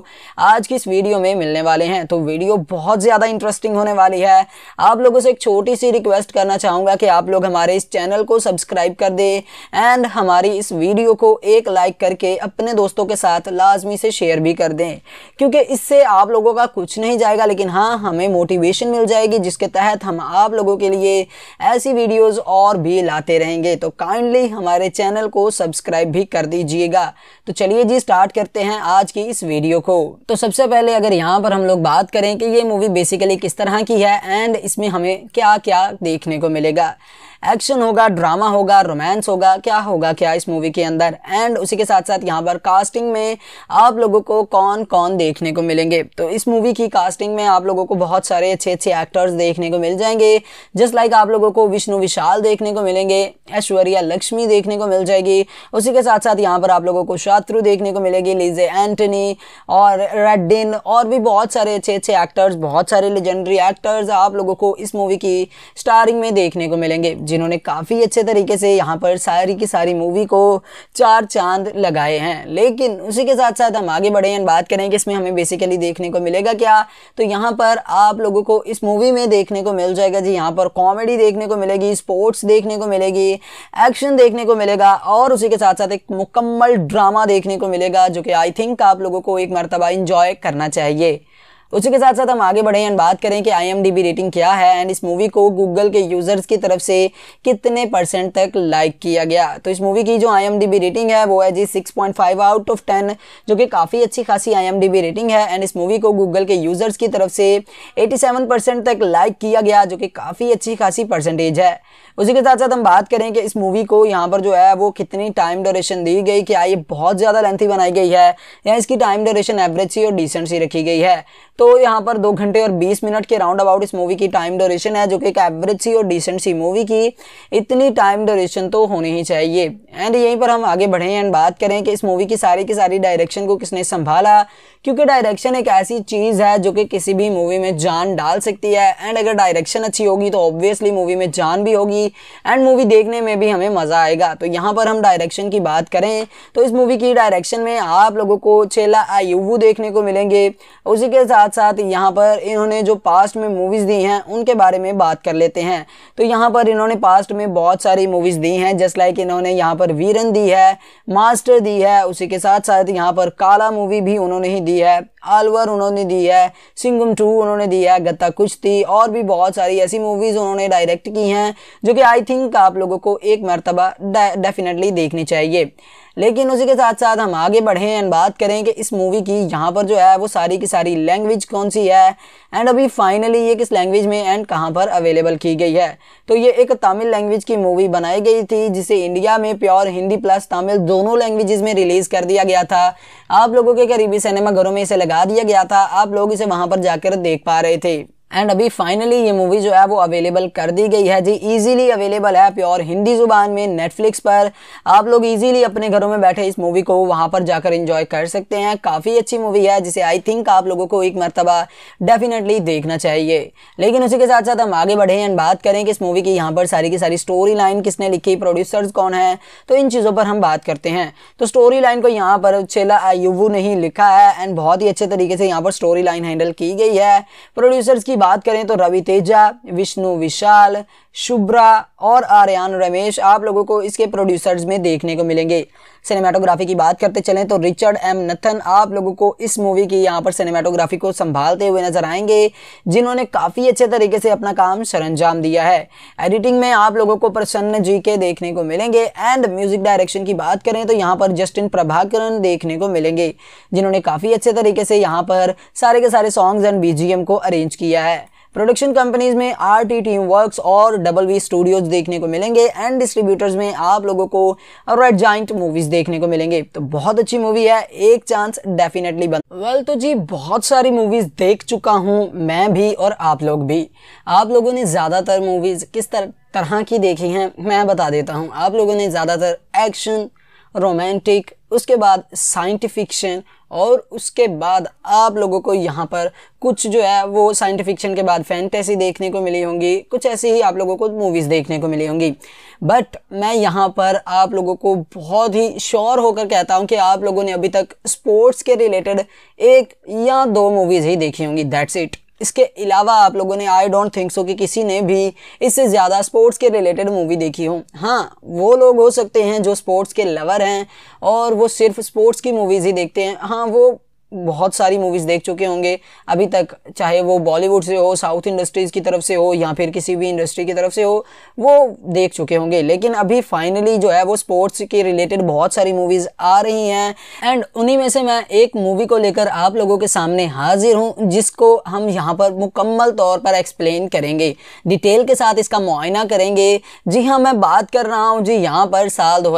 आज की इस वीडियो में मिलने वाले हैं तो वीडियो बहुत ज़्यादा इंटरेस्टिंग होने वाली है आप लोगों से एक छोटी सी रिक्वेस्ट करना चाहूँगा कि आप लोग हमारे इस चैनल को सब्सक्राइब कर दें एंड हमारी इस वीडियो को एक लाइक करके अपने दोस्तों के साथ लाजमी से शेयर भी कर दें क्योंकि इससे आप लोगों का कुछ नहीं जाएगा लेकिन हाँ हमें मोटिवेशन मिल जाएगी जिसके तहत हम आप लोगों के लिए ऐसी वीडियोज़ और भी लाते रहेंगे करेंगे तो काइंडली हमारे चैनल को सब्सक्राइब भी कर दीजिएगा तो चलिए जी स्टार्ट करते हैं आज की इस वीडियो को तो सबसे पहले अगर यहाँ पर हम लोग बात करें कि ये मूवी बेसिकली किस तरह की है एंड इसमें हमें क्या क्या देखने को मिलेगा एक्शन होगा ड्रामा होगा रोमांस होगा क्या होगा क्या इस मूवी के अंदर एंड उसी के साथ साथ यहाँ पर कास्टिंग में आप लोगों को कौन कौन देखने को मिलेंगे तो इस मूवी की कास्टिंग में आप लोगों को बहुत सारे अच्छे अच्छे एक्टर्स देखने को मिल जाएंगे जस्ट लाइक आप लोगों को विष्णु विशाल देखने को मिलेंगे ऐश्वर्या लक्ष्मी देखने को मिल जाएगी उसी के साथ साथ यहाँ पर आप लोगों को शत्रु देखने को मिलेगी लीजे एंटनी और रेडिन और भी बहुत सारे अच्छे अच्छे एक्टर्स बहुत सारे लेजेंडरी एक्टर्स आप लोगों को इस मूवी की स्टारिंग में देखने को मिलेंगे जिन्होंने काफ़ी अच्छे तरीके से यहाँ पर सारी की सारी मूवी को चार चांद लगाए हैं लेकिन उसी के साथ साथ हम आगे बढ़े हैं बात करें कि इसमें हमें बेसिकली देखने को मिलेगा क्या तो यहाँ पर आप लोगों को इस मूवी में देखने को मिल जाएगा जी यहाँ पर कॉमेडी देखने को मिलेगी स्पोर्ट्स देखने को मिलेगी एक्शन देखने को मिलेगा और उसी के साथ साथ एक मुकम्मल ड्रामा देखने को मिलेगा जो कि आई थिंक आप लोगों को एक मरतबा इंजॉय करना चाहिए उसी के साथ साथ हम आगे बढ़ें एंड बात करें कि आई रेटिंग क्या है एंड इस मूवी को गूगल के यूज़र्स की तरफ से कितने परसेंट तक लाइक किया गया तो इस मूवी की जो आई रेटिंग है वो है जी सिक्स आउट ऑफ टेन जो कि काफ़ी अच्छी खासी आई रेटिंग है एंड इस मूवी को गूगल के यूज़र्स की तरफ से एटी तक लाइक किया गया जो कि काफ़ी अच्छी खासी परसेंटेज है उसी के साथ साथ हम बात करें कि इस मूवी को यहाँ पर जो है वो कितनी टाइम ड्यूरेशन दी गई क्या ये बहुत ज़्यादा लेंथी बनाई गई है या इसकी टाइम ड्यूरेशन एवरेज सी और डिसेंट सी रखी गई है तो यहाँ पर दो घंटे और बीस मिनट के राउंड अबाउट इस मूवी की टाइम ड्यूरेशन है जो कि एक एवरेज सी और डिसेंट सी मूवी की इतनी टाइम ड्यूरेशन तो होनी ही चाहिए एंड यहीं पर हम आगे बढ़ें एंड बात करें कि इस मूवी की सारी की सारी डायरेक्शन को किसने संभाला क्योंकि डायरेक्शन एक ऐसी चीज़ है जो कि किसी भी मूवी में जान डाल सकती है एंड अगर डायरेक्शन अच्छी होगी तो ऑब्वियसली मूवी में जान भी होगी एंड मूवी देखने में भी हमें मज़ा आएगा तो यहाँ पर हम डायरेक्शन की बात करें तो इस मूवी की डायरेक्शन में आप लोगों को चेला आयुवू देखने को मिलेंगे उसी के साथ साथ साथ यहाँ पर इन्होंने जो पास्ट में मूवीज़ दी हैं उनके बारे में बात कर लेते हैं तो यहाँ पर इन्होंने पास्ट में बहुत सारी मूवीज़ दी हैं जस्ट लाइक इन्होंने यहाँ पर वीरन दी है मास्टर दी है उसी के साथ साथ यहाँ पर काला मूवी भी उन्होंने ही दी है आलवर उन्होंने दी है सिंगम टू उन्होंने दी है गत्ता कुश्ती और भी बहुत सारी ऐसी मूवीज़ उन्होंने डायरेक्ट की हैं जो कि आई थिंक आप लोगों को एक मरतबा डेफिनेटली देखनी चाहिए लेकिन उसी के साथ साथ हम आगे बढ़ें एंड बात करें कि इस मूवी की यहाँ पर जो है वो सारी की सारी लैंग्वेज कौन सी है एंड अभी फाइनली ये किस लैंग्वेज में एंड कहाँ पर अवेलेबल की गई है तो ये एक तमिल लैंग्वेज की मूवी बनाई गई थी जिसे इंडिया में प्योर हिंदी प्लस तमिल दोनों लैंग्वेजेस में रिलीज़ कर दिया गया था आप लोगों के करीबी सिनेमा घरों में इसे लगा दिया गया था आप लोग इसे वहाँ पर जाकर देख पा रहे थे एंड अभी फाइनली ये मूवी जो है वो अवेलेबल कर दी गई है जी इजीली अवेलेबल है प्योर हिंदी ज़ुबान में नेटफ्लिक्स पर आप लोग इजीली अपने घरों में बैठे इस मूवी को वहाँ पर जाकर इंजॉय कर सकते हैं काफ़ी अच्छी मूवी है जिसे आई थिंक आप लोगों को एक मरतबा डेफिनेटली देखना चाहिए लेकिन उसी के साथ साथ हम आगे बढ़े एंड बात करें कि इस मूवी की यहाँ पर सारी की सारी स्टोरी लाइन किसने लिखी प्रोड्यूसर्स कौन है तो इन चीज़ों पर हम बात करते हैं तो स्टोरी लाइन को यहाँ पर चेला यू ने ही लिखा है एंड बहुत ही अच्छे तरीके से यहाँ पर स्टोरी लाइन हैंडल की गई है प्रोड्यूसर्स की बात करें तो रवि तेजा विष्णु विशाल शुभ्रा और आर्यन रमेश आप लोगों को इसके प्रोड्यूसर्स में देखने को मिलेंगे सिनेमाटोग्राफी की बात करते चलें तो रिचर्ड एम नथन आप लोगों को इस मूवी की यहाँ पर सिनेमाटोग्राफी को संभालते हुए नजर आएंगे जिन्होंने काफ़ी अच्छे तरीके से अपना काम सरंजाम दिया है एडिटिंग में आप लोगों को प्रसन्न जी के देखने को मिलेंगे एंड म्यूजिक डायरेक्शन की बात करें तो यहाँ पर जस्टिन प्रभाकरण देखने को मिलेंगे जिन्होंने काफ़ी अच्छे तरीके से यहाँ पर सारे के सारे सॉन्ग्स एंड बी को अरेंज किया है प्रोडक्शन कंपनीज में आर टी टीम वर्क और डबल वी स्टूडियोज देखने को मिलेंगे एंड डिस्ट्रीब्यूटर्स में आप लोगों को रेड जॉइंट मूवीज देखने को मिलेंगे तो बहुत अच्छी मूवी है एक चांस डेफिनेटली बन वेल तो जी बहुत सारी मूवीज देख चुका हूँ मैं भी और आप लोग भी आप लोगों ने ज़्यादातर मूवीज किस तरह तरह की देखी हैं मैं बता देता हूँ आप लोगों ने ज़्यादातर एक्शन रोमांटिक उसके बाद साइंट फिक्शन और उसके बाद आप लोगों को यहाँ पर कुछ जो है वो साइंट फिक्शन के बाद फैंटेसी देखने को मिली होंगी कुछ ऐसी ही आप लोगों को मूवीज़ देखने को मिली होंगी बट मैं यहाँ पर आप लोगों को बहुत ही श्योर होकर कहता हूँ कि आप लोगों ने अभी तक स्पोर्ट्स के रिलेटेड एक या दो मूवीज़ ही देखी होंगी दैट्स इट इसके अलावा आप लोगों ने आई डोंट थिंक सो कि किसी ने भी इससे ज़्यादा स्पोर्ट्स के रिलेटेड मूवी देखी हो हाँ वो लोग हो सकते हैं जो स्पोर्ट्स के लवर हैं और वो सिर्फ स्पोर्ट्स की मूवीज़ ही देखते हैं हाँ वो बहुत सारी मूवीज़ देख चुके होंगे अभी तक चाहे वो बॉलीवुड से हो साउथ इंडस्ट्रीज़ की तरफ से हो या फिर किसी भी इंडस्ट्री की तरफ से हो वो देख चुके होंगे लेकिन अभी फाइनली जो है वो स्पोर्ट्स के रिलेटेड बहुत सारी मूवीज़ आ रही हैं एंड उन्हीं में से मैं एक मूवी को लेकर आप लोगों के सामने हाजिर हूँ जिसको हम यहाँ पर मुकम्मल तौर पर एक्सप्लेन करेंगे डिटेल के साथ इसका मुआयना करेंगे जी हाँ मैं बात कर रहा हूँ जी यहाँ पर साल दो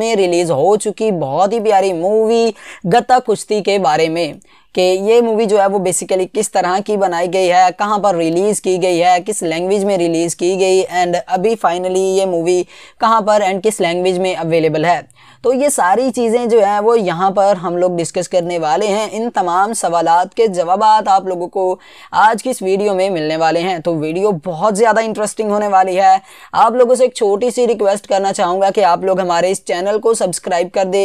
में रिलीज़ हो चुकी बहुत ही प्यारी मूवी गत्ता कुश्ती के बारे बारे में कि ये मूवी जो है वो बेसिकली किस तरह की बनाई गई है कहाँ पर रिलीज़ की गई है किस लैंग्वेज में रिलीज़ की गई एंड अभी फाइनली ये मूवी कहाँ पर एंड किस लैंग्वेज में अवेलेबल है तो ये सारी चीज़ें जो हैं वो यहाँ पर हम लोग डिस्कस करने वाले हैं इन तमाम सवाल के जवाब आप लोगों को आज की इस वीडियो में मिलने वाले हैं तो वीडियो बहुत ज़्यादा इंटरेस्टिंग होने वाली है आप लोगों से एक छोटी सी रिक्वेस्ट करना चाहूँगा कि आप लोग हमारे इस चैनल को सब्सक्राइब कर दें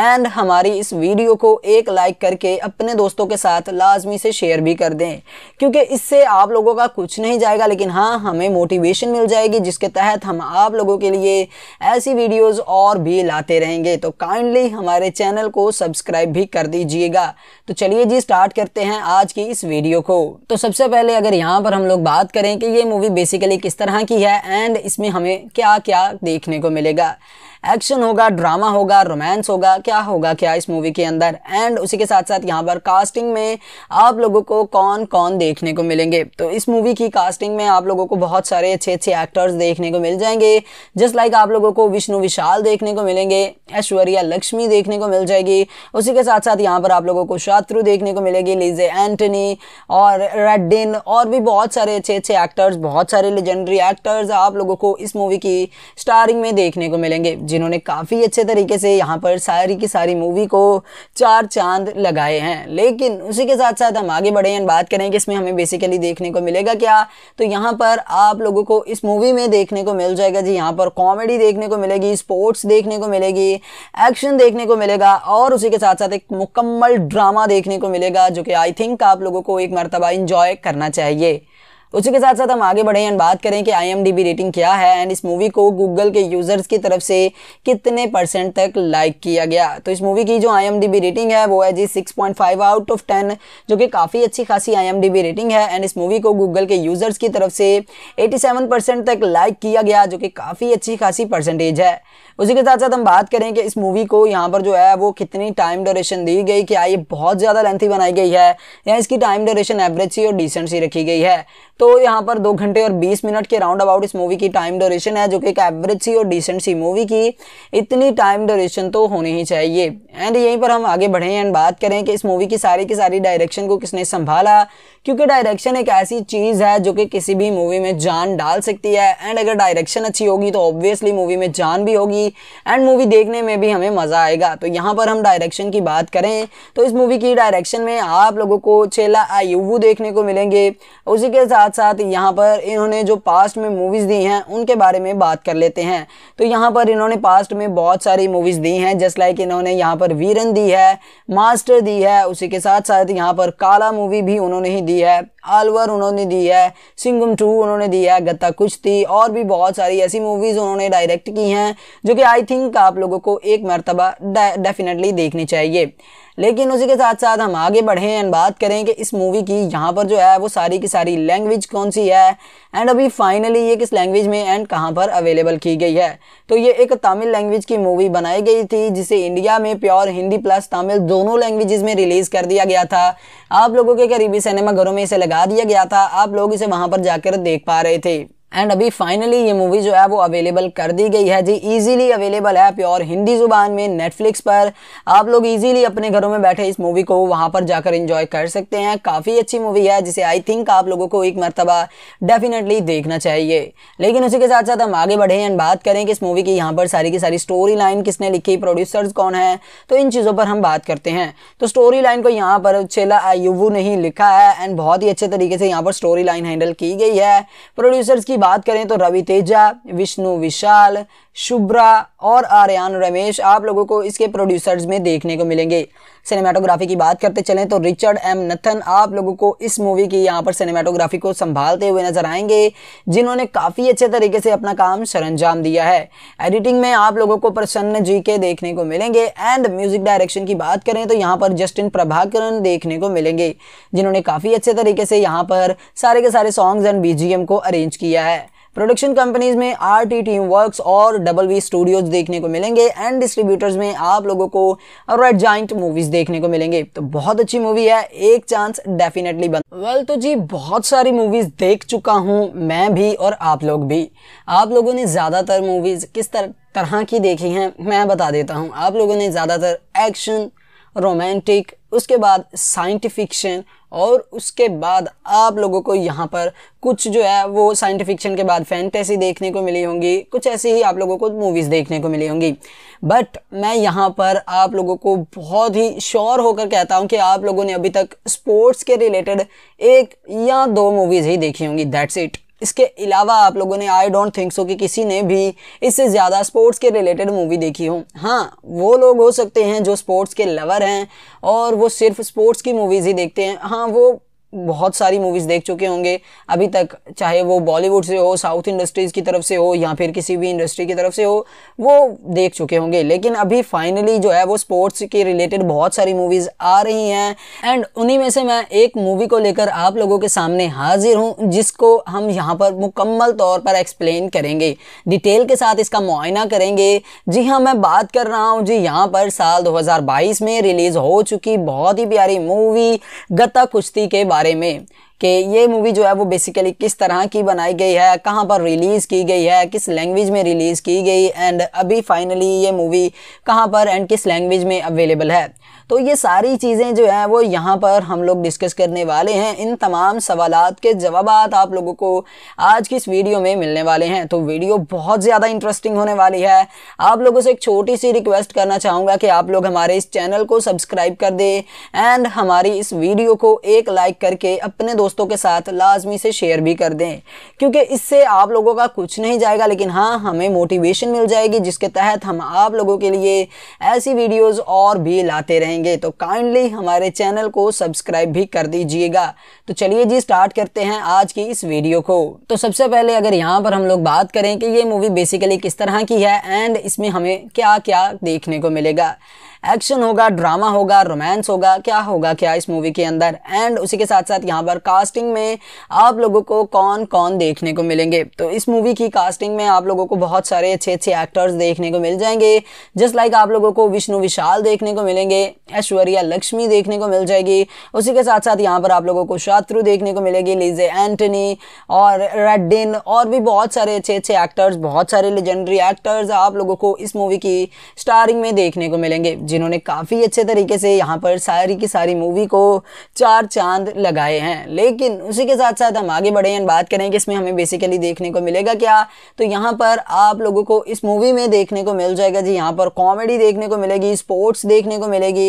एंड हमारी इस वीडियो को एक लाइक करके अपने दोस्तों के साथ लाजमी से शेयर भी कर दें क्योंकि इससे आप लोगों का कुछ नहीं जाएगा लेकिन हाँ हमें मोटिवेशन मिल जाएगी जिसके तहत हम आप लोगों के लिए ऐसी वीडियोज़ और भी लाते रहें चाहेंगे तो काइंडली हमारे चैनल को सब्सक्राइब भी कर दीजिएगा तो चलिए जी स्टार्ट करते हैं आज की इस वीडियो को तो सबसे पहले अगर यहाँ पर हम लोग बात करें कि ये मूवी बेसिकली किस तरह की है एंड इसमें हमें क्या क्या देखने को मिलेगा एक्शन होगा ड्रामा होगा रोमांस होगा क्या होगा क्या इस मूवी के अंदर एंड उसी के साथ साथ यहाँ पर कास्टिंग में आप लोगों को कौन कौन देखने को मिलेंगे तो इस मूवी की कास्टिंग में आप लोगों को बहुत सारे अच्छे अच्छे एक्टर्स देखने को मिल जाएंगे जस्ट लाइक आप लोगों को विष्णु विशाल देखने को मिलेंगे ऐश्वर्या लक्ष्मी देखने को मिल जाएगी उसी के साथ साथ यहाँ पर आप लोगों को शत्रु देखने को मिलेगी लीजे एंटनी और रेडिन और भी बहुत सारे अच्छे अच्छे एक्टर्स बहुत सारे लेजेंडरी एक्टर्स आप लोगों को इस मूवी की स्टारिंग में देखने को मिलेंगे जिन्होंने काफ़ी अच्छे तरीके से यहाँ पर सारी की सारी मूवी को चार चांद लगाए हैं लेकिन उसी के साथ साथ हम आगे बढ़े हैं बात करें कि इसमें हमें बेसिकली देखने को मिलेगा क्या तो यहाँ पर आप लोगों को इस मूवी में देखने को मिल जाएगा जी यहाँ पर कॉमेडी देखने को मिलेगी स्पोर्ट्स देखने को मिलेगी एक्शन देखने को मिलेगा और उसी के साथ साथ एक मुकम्मल ड्रामा देखने को मिलेगा जो कि आई थिंक आप लोगों को एक मरतबा इंजॉय करना चाहिए उसी के साथ साथ हम आगे बढ़े एंड बात करें कि आई रेटिंग क्या है एंड इस मूवी को गूगल के यूज़र्स की तरफ से कितने परसेंट तक लाइक किया गया तो इस मूवी की जो आई रेटिंग है वो है जी सिक्स आउट ऑफ टेन जो कि काफ़ी अच्छी खासी आई रेटिंग है एंड इस मूवी को गूगल के यूज़र्स की तरफ से एटी तक लाइक किया गया जो कि काफ़ी अच्छी खासी परसेंटेज है उसी के साथ साथ हम बात करें कि इस मूवी को यहाँ पर जो है वो कितनी टाइम ड्यूरेशन दी गई क्या ये बहुत ज़्यादा लेंथी बनाई गई है या इसकी टाइम ड्यूरेशन एवरेज सी और डिसेंट सी रखी गई है तो यहाँ पर दो घंटे और बीस मिनट के राउंड अबाउट इस मूवी की टाइम ड्यूरेशन है जो कि एक एवरेज सी और डिसेंट सी मूवी की इतनी टाइम ड्यूरेशन तो होनी ही चाहिए एंड यहीं पर हम आगे बढ़ें एंड बात करें कि इस मूवी की सारी की सारी डायरेक्शन को किसने संभाला क्योंकि डायरेक्शन एक ऐसी चीज़ है जो कि किसी भी मूवी में जान डाल सकती है एंड अगर डायरेक्शन अच्छी होगी तो ऑब्वियसली मूवी में जान भी होगी एंड मूवी देखने में भी हमें मज़ा आएगा तो यहाँ पर हम डायरेक्शन की बात करें तो इस मूवी की डायरेक्शन में आप लोगों को चेला आयुवू देखने को मिलेंगे उसी के साथ साथ साथ यहाँ पर इन्होंने जो पास्ट में मूवीज़ दी हैं उनके बारे में बात कर लेते हैं तो यहाँ पर इन्होंने पास्ट में बहुत सारी मूवीज़ दी हैं जस्ट लाइक इन्होंने यहाँ पर वीरन दी है मास्टर दी है उसी के साथ साथ यहाँ पर काला मूवी भी उन्होंने ही दी है आलवर उन्होंने दी है सिंगम टू उन्होंने दी है गत्ता कुश्ती और भी बहुत सारी ऐसी मूवीज़ उन्होंने डायरेक्ट की हैं जो कि आई थिंक आप लोगों को एक मरतबा डेफिनेटली देखनी चाहिए लेकिन उसी के साथ साथ हम आगे बढ़ें एंड बात करें कि इस मूवी की यहाँ पर जो है वो सारी की सारी लैंग्वेज कौन सी है एंड अभी फाइनली ये किस लैंग्वेज में एंड कहाँ पर अवेलेबल की गई है तो ये एक तमिल लैंग्वेज की मूवी बनाई गई थी जिसे इंडिया में प्योर हिंदी प्लस तमिल दोनों लैंग्वेजेस में रिलीज़ कर दिया गया था आप लोगों के करीबी सिनेमा घरों में इसे लगा दिया गया था आप लोग इसे वहाँ पर जाकर देख पा रहे थे एंड अभी फाइनली ये मूवी जो है वो अवेलेबल कर दी गई है जी इजीली अवेलेबल है प्योर हिंदी ज़ुबान में नेटफ्लिक्स पर आप लोग इजीली अपने घरों में बैठे इस मूवी को वहाँ पर जाकर इंजॉय कर सकते हैं काफ़ी अच्छी मूवी है जिसे आई थिंक आप लोगों को एक मरतबा डेफिनेटली देखना चाहिए लेकिन उसी के साथ साथ हम आगे बढ़े एंड बात करें कि इस मूवी की यहाँ पर सारी की सारी स्टोरी लाइन किसने लिखी प्रोड्यूसर्स कौन है तो इन चीज़ों पर हम बात करते हैं तो स्टोरी लाइन को यहाँ पर चेला यू ने ही लिखा है एंड बहुत ही अच्छे तरीके से यहाँ पर स्टोरी लाइन हैंडल की गई है प्रोड्यूसर्स की बात करें तो रवि तेजा विष्णु विशाल शुभ्रा और आर्यन रमेश आप लोगों को इसके प्रोड्यूसर्स में देखने को मिलेंगे सिनेमाटोग्राफी की बात करते चलें तो रिचर्ड एम नथन आप लोगों को इस मूवी की यहाँ पर सिनेमाटोग्राफी को संभालते हुए नजर आएंगे जिन्होंने काफ़ी अच्छे तरीके से अपना काम सरंजाम दिया है एडिटिंग में आप लोगों को प्रसन्न जी के देखने को मिलेंगे एंड म्यूजिक डायरेक्शन की बात करें तो यहाँ पर जस्टिन प्रभाकरण देखने को मिलेंगे जिन्होंने काफ़ी अच्छे तरीके से यहाँ पर सारे के सारे सॉन्ग्स एंड बी को अरेंज किया है प्रोडक्शन कंपनीज में आर टी टीम वर्क और डबल वी स्टूडियोज देखने को मिलेंगे एंड डिस्ट्रीब्यूटर्स में आप लोगों को रेड जॉइंट मूवीज देखने को मिलेंगे तो बहुत अच्छी मूवी है एक चांस डेफिनेटली बन वेल तो जी बहुत सारी मूवीज देख चुका हूँ मैं भी और आप लोग भी आप लोगों ने ज़्यादातर मूवीज किस तरह तरह की देखी हैं मैं बता देता हूँ आप लोगों ने ज़्यादातर एक्शन रोमांटिक उसके बाद साइंटिफिक्शन और उसके बाद आप लोगों को यहाँ पर कुछ जो है वो साइंटिफिक फिक्शन के बाद फैंटेसी देखने को मिली होंगी कुछ ऐसी ही आप लोगों को मूवीज़ देखने को मिली होंगी बट मैं यहाँ पर आप लोगों को बहुत ही श्योर होकर कहता हूँ कि आप लोगों ने अभी तक स्पोर्ट्स के रिलेटेड एक या दो मूवीज़ ही देखी होंगी दैट्स इट इसके अलावा आप लोगों ने आई डोंट थिंक सो कि किसी ने भी इससे ज़्यादा स्पोर्ट्स के रिलेटेड मूवी देखी हो हाँ वो लोग हो सकते हैं जो स्पोर्ट्स के लवर हैं और वो सिर्फ स्पोर्ट्स की मूवीज़ ही देखते हैं हाँ वो बहुत सारी मूवीज़ देख चुके होंगे अभी तक चाहे वो बॉलीवुड से हो साउथ इंडस्ट्रीज़ की तरफ से हो या फिर किसी भी इंडस्ट्री की तरफ से हो वो देख चुके होंगे लेकिन अभी फाइनली जो है वो स्पोर्ट्स के रिलेटेड बहुत सारी मूवीज़ आ रही हैं एंड उन्हीं में से मैं एक मूवी को लेकर आप लोगों के सामने हाजिर हूँ जिसको हम यहाँ पर मुकम्मल तौर पर एक्सप्लेन करेंगे डिटेल के साथ इसका मुआयना करेंगे जी हाँ मैं बात कर रहा हूँ जी यहाँ पर साल दो में रिलीज़ हो चुकी बहुत ही प्यारी मूवी गत्ता कुश्ती के बारे बारे में कि ये मूवी जो है वो बेसिकली किस तरह की बनाई गई है कहाँ पर रिलीज़ की गई है किस लैंग्वेज में रिलीज़ की गई एंड अभी फाइनली ये मूवी कहाँ पर एंड किस लैंग्वेज में अवेलेबल है तो ये सारी चीज़ें जो हैं वो यहाँ पर हम लोग डिस्कस करने वाले हैं इन तमाम सवाल के जवाब आप लोगों को आज की इस वीडियो में मिलने वाले हैं तो वीडियो बहुत ज़्यादा इंटरेस्टिंग होने वाली है आप लोगों से एक छोटी सी रिक्वेस्ट करना चाहूँगा कि आप लोग हमारे इस चैनल को सब्सक्राइब कर दें एंड हमारी इस वीडियो को एक लाइक करके अपने दोस्तों दोस्तों के साथ लाजमी से शेयर भी कर दें क्योंकि इससे आप लोगों का कुछ नहीं जाएगा लेकिन हाँ हमें मोटिवेशन मिल जाएगी जिसके तहत हम आप लोगों के लिए ऐसी वीडियोस और भी लाते रहेंगे तो काइंडली हमारे चैनल को सब्सक्राइब भी कर दीजिएगा तो चलिए जी स्टार्ट करते हैं आज की इस वीडियो को तो सबसे पहले अगर यहाँ पर हम लोग बात करें कि ये मूवी बेसिकली किस तरह की है एंड इसमें हमें क्या क्या देखने को मिलेगा एक्शन होगा ड्रामा होगा रोमांस होगा क्या होगा क्या इस मूवी के अंदर एंड उसी के साथ साथ यहाँ पर कास्टिंग में आप लोगों को कौन कौन देखने को मिलेंगे तो इस मूवी की कास्टिंग में आप लोगों को बहुत सारे अच्छे अच्छे एक्टर्स देखने को मिल जाएंगे जस्ट लाइक आप लोगों को विष्णु विशाल देखने को मिलेंगे ऐश्वर्या लक्ष्मी देखने को मिल जाएगी उसी के साथ साथ यहाँ पर आप लोगों को शत्रु देखने को मिलेगी लीजे एंटनी और रेडिन और भी बहुत सारे अच्छे अच्छे एक्टर्स बहुत सारे लेजेंडरी एक्टर्स आप लोगों को इस मूवी की स्टारिंग में देखने को मिलेंगे जिन्होंने काफ़ी अच्छे तरीके से यहाँ पर सारी की सारी मूवी को चार चांद लगाए हैं लेकिन उसी के साथ साथ हम आगे बढ़े हैं बात करें कि इसमें हमें बेसिकली देखने को मिलेगा क्या तो यहाँ पर आप लोगों को इस मूवी में देखने को मिल जाएगा जी यहाँ पर कॉमेडी देखने को मिलेगी स्पोर्ट्स देखने को मिलेगी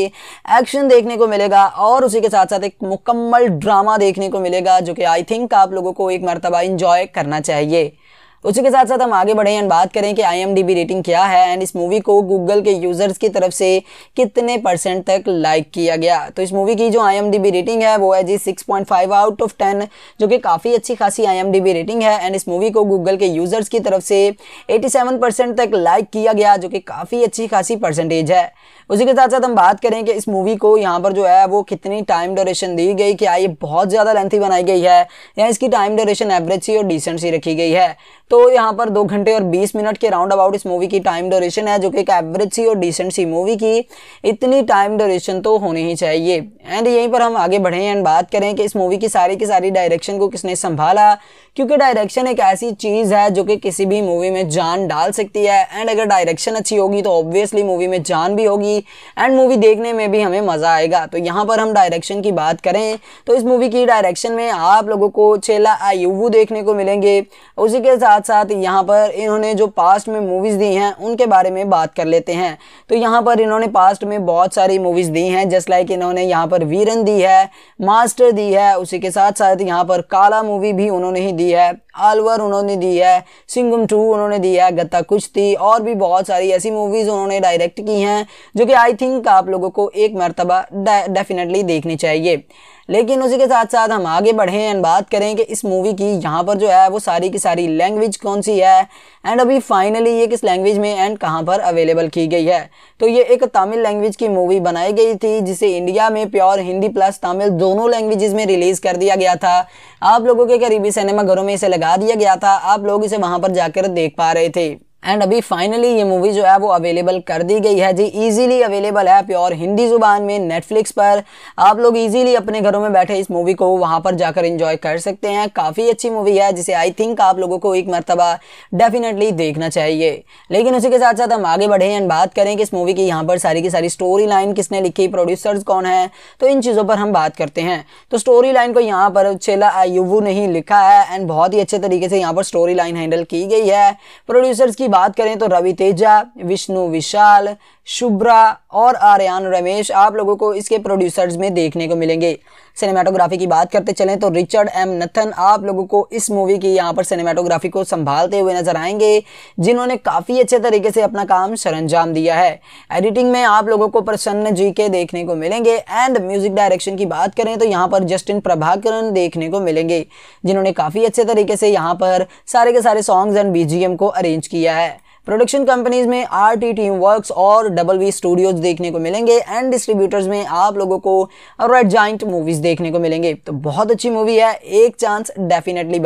एक्शन देखने को मिलेगा और उसी के साथ साथ एक मुकम्मल ड्रामा देखने को मिलेगा जो कि आई थिंक आप लोगों को एक मरतबा इंजॉय करना चाहिए उसी के साथ साथ हम आगे बढ़े एंड बात करें कि आई रेटिंग क्या है एंड इस मूवी को गूगल के यूज़र्स की तरफ से कितने परसेंट तक लाइक किया गया तो इस मूवी की जो आई रेटिंग है वो है जी सिक्स आउट ऑफ टेन जो कि काफ़ी अच्छी खासी आई रेटिंग है एंड इस मूवी को गूगल के यूज़र्स की तरफ से एटी तक लाइक किया गया जो कि काफ़ी अच्छी खासी परसेंटेज है उसी के साथ साथ हम बात करें कि इस मूवी को यहाँ पर जो है वो कितनी टाइम ड्यूरेशन दी गई क्या हाँ, ये बहुत ज़्यादा लेंथी बनाई गई है या इसकी टाइम ड्यूरेशन एवरेज सी और डिसेंट सी रखी गई है तो यहाँ पर दो घंटे और बीस मिनट के राउंड अबाउट इस मूवी की टाइम ड्यूरेशन है जो कि एक एवरेज सी और डिसेंट सी मूवी की इतनी टाइम ड्यूरेशन तो होनी ही चाहिए एंड यहीं पर हम आगे बढ़ें एंड बात करें कि इस मूवी की सारी की सारी डायरेक्शन को किसने संभाला क्योंकि डायरेक्शन एक ऐसी चीज़ है जो कि किसी भी मूवी में जान डाल सकती है एंड अगर डायरेक्शन अच्छी होगी तो ऑब्वियसली मूवी में जान भी होगी एंड मूवी देखने में भी हमें मज़ा आएगा तो यहाँ पर हम डायरेक्शन की बात करें तो इस मूवी की डायरेक्शन में आप लोगों को चेला आयुवू देखने को मिलेंगे उसी के साथ साथ यहाँ पर इन्होंने जो पास्ट में मूवीज़ दी हैं उनके बारे में बात कर लेते हैं तो यहाँ पर इन्होंने पास्ट में बहुत सारी मूवीज़ दी हैं जस्ट लाइक इन्होंने यहाँ पर वीरन दी है मास्टर दी है उसी के साथ साथ यहाँ पर काला मूवी भी उन्होंने ही दी है अलवर उन्होंने दी है सिंगम टू उन्होंने दी है गत्ता कुश्ती और भी बहुत सारी ऐसी मूवीज़ उन्होंने डायरेक्ट की हैं जो कि आई थिंक आप लोगों को एक मरतबा डेफिनेटली देखनी चाहिए लेकिन उसी के साथ साथ हम आगे बढ़ें एंड बात करें कि इस मूवी की यहाँ पर जो है वो सारी की सारी लैंग्वेज कौन सी है एंड अभी फाइनली ये किस लैंग्वेज में एंड कहाँ पर अवेलेबल की गई है तो ये एक तमिल लैंग्वेज की मूवी बनाई गई थी जिसे इंडिया में प्योर हिंदी प्लस तमिल दोनों लैंग्वेज में रिलीज़ कर दिया गया था आप लोगों के करीबी सिनेमाघरों में इसे लगा लगा दिया गया था आप लोग इसे वहां पर जाकर देख पा रहे थे एंड अभी फाइनली ये मूवी जो है वो अवेलेबल कर दी गई है जी इजीली अवेलेबल है प्योर हिंदी ज़ुबान में नेटफ्लिक्स पर आप लोग इजीली अपने घरों में बैठे इस मूवी को वहाँ पर जाकर इंजॉय कर सकते हैं काफ़ी अच्छी मूवी है जिसे आई थिंक आप लोगों को एक मरतबा डेफिनेटली देखना चाहिए लेकिन उसी के साथ साथ हम आगे बढ़े एंड बात करें कि इस मूवी की यहाँ पर सारी की सारी स्टोरी लाइन किसने लिखी प्रोड्यूसर्स कौन है तो इन चीज़ों पर हम बात करते हैं तो स्टोरी लाइन को यहाँ पर चेला आयुवू ने ही लिखा है एंड बहुत ही अच्छे तरीके से यहाँ पर स्टोरी लाइन हैंडल की गई है प्रोड्यूसर्स की बात करें तो रवि तेजा विष्णु विशाल शुभ्रा और आर्यन रमेश आप लोगों को इसके प्रोड्यूसर्स में देखने को मिलेंगे सिनेमाटोग्राफी की बात करते चलें तो रिचर्ड एम नथन आप लोगों को इस मूवी की यहाँ पर सिनेमाटोग्राफी को संभालते हुए नजर आएंगे जिन्होंने काफ़ी अच्छे तरीके से अपना काम सरंजाम दिया है एडिटिंग में आप लोगों को प्रसन्न जी के देखने को मिलेंगे एंड म्यूजिक डायरेक्शन की बात करें तो यहाँ पर जस्टिन प्रभाकरण देखने को मिलेंगे जिन्होंने काफ़ी अच्छे तरीके से यहाँ पर सारे के सारे सॉन्ग्स एंड बी को अरेंज किया है प्रोडक्शन कंपनीज में आर टी टीम वर्क और डबल वी स्टूडियोज देखने को मिलेंगे एंड डिस्ट्रीब्यूटर्स में आप लोगों को रेड जॉइंट मूवीज देखने को मिलेंगे तो बहुत अच्छी मूवी है एक चांस डेफिनेटली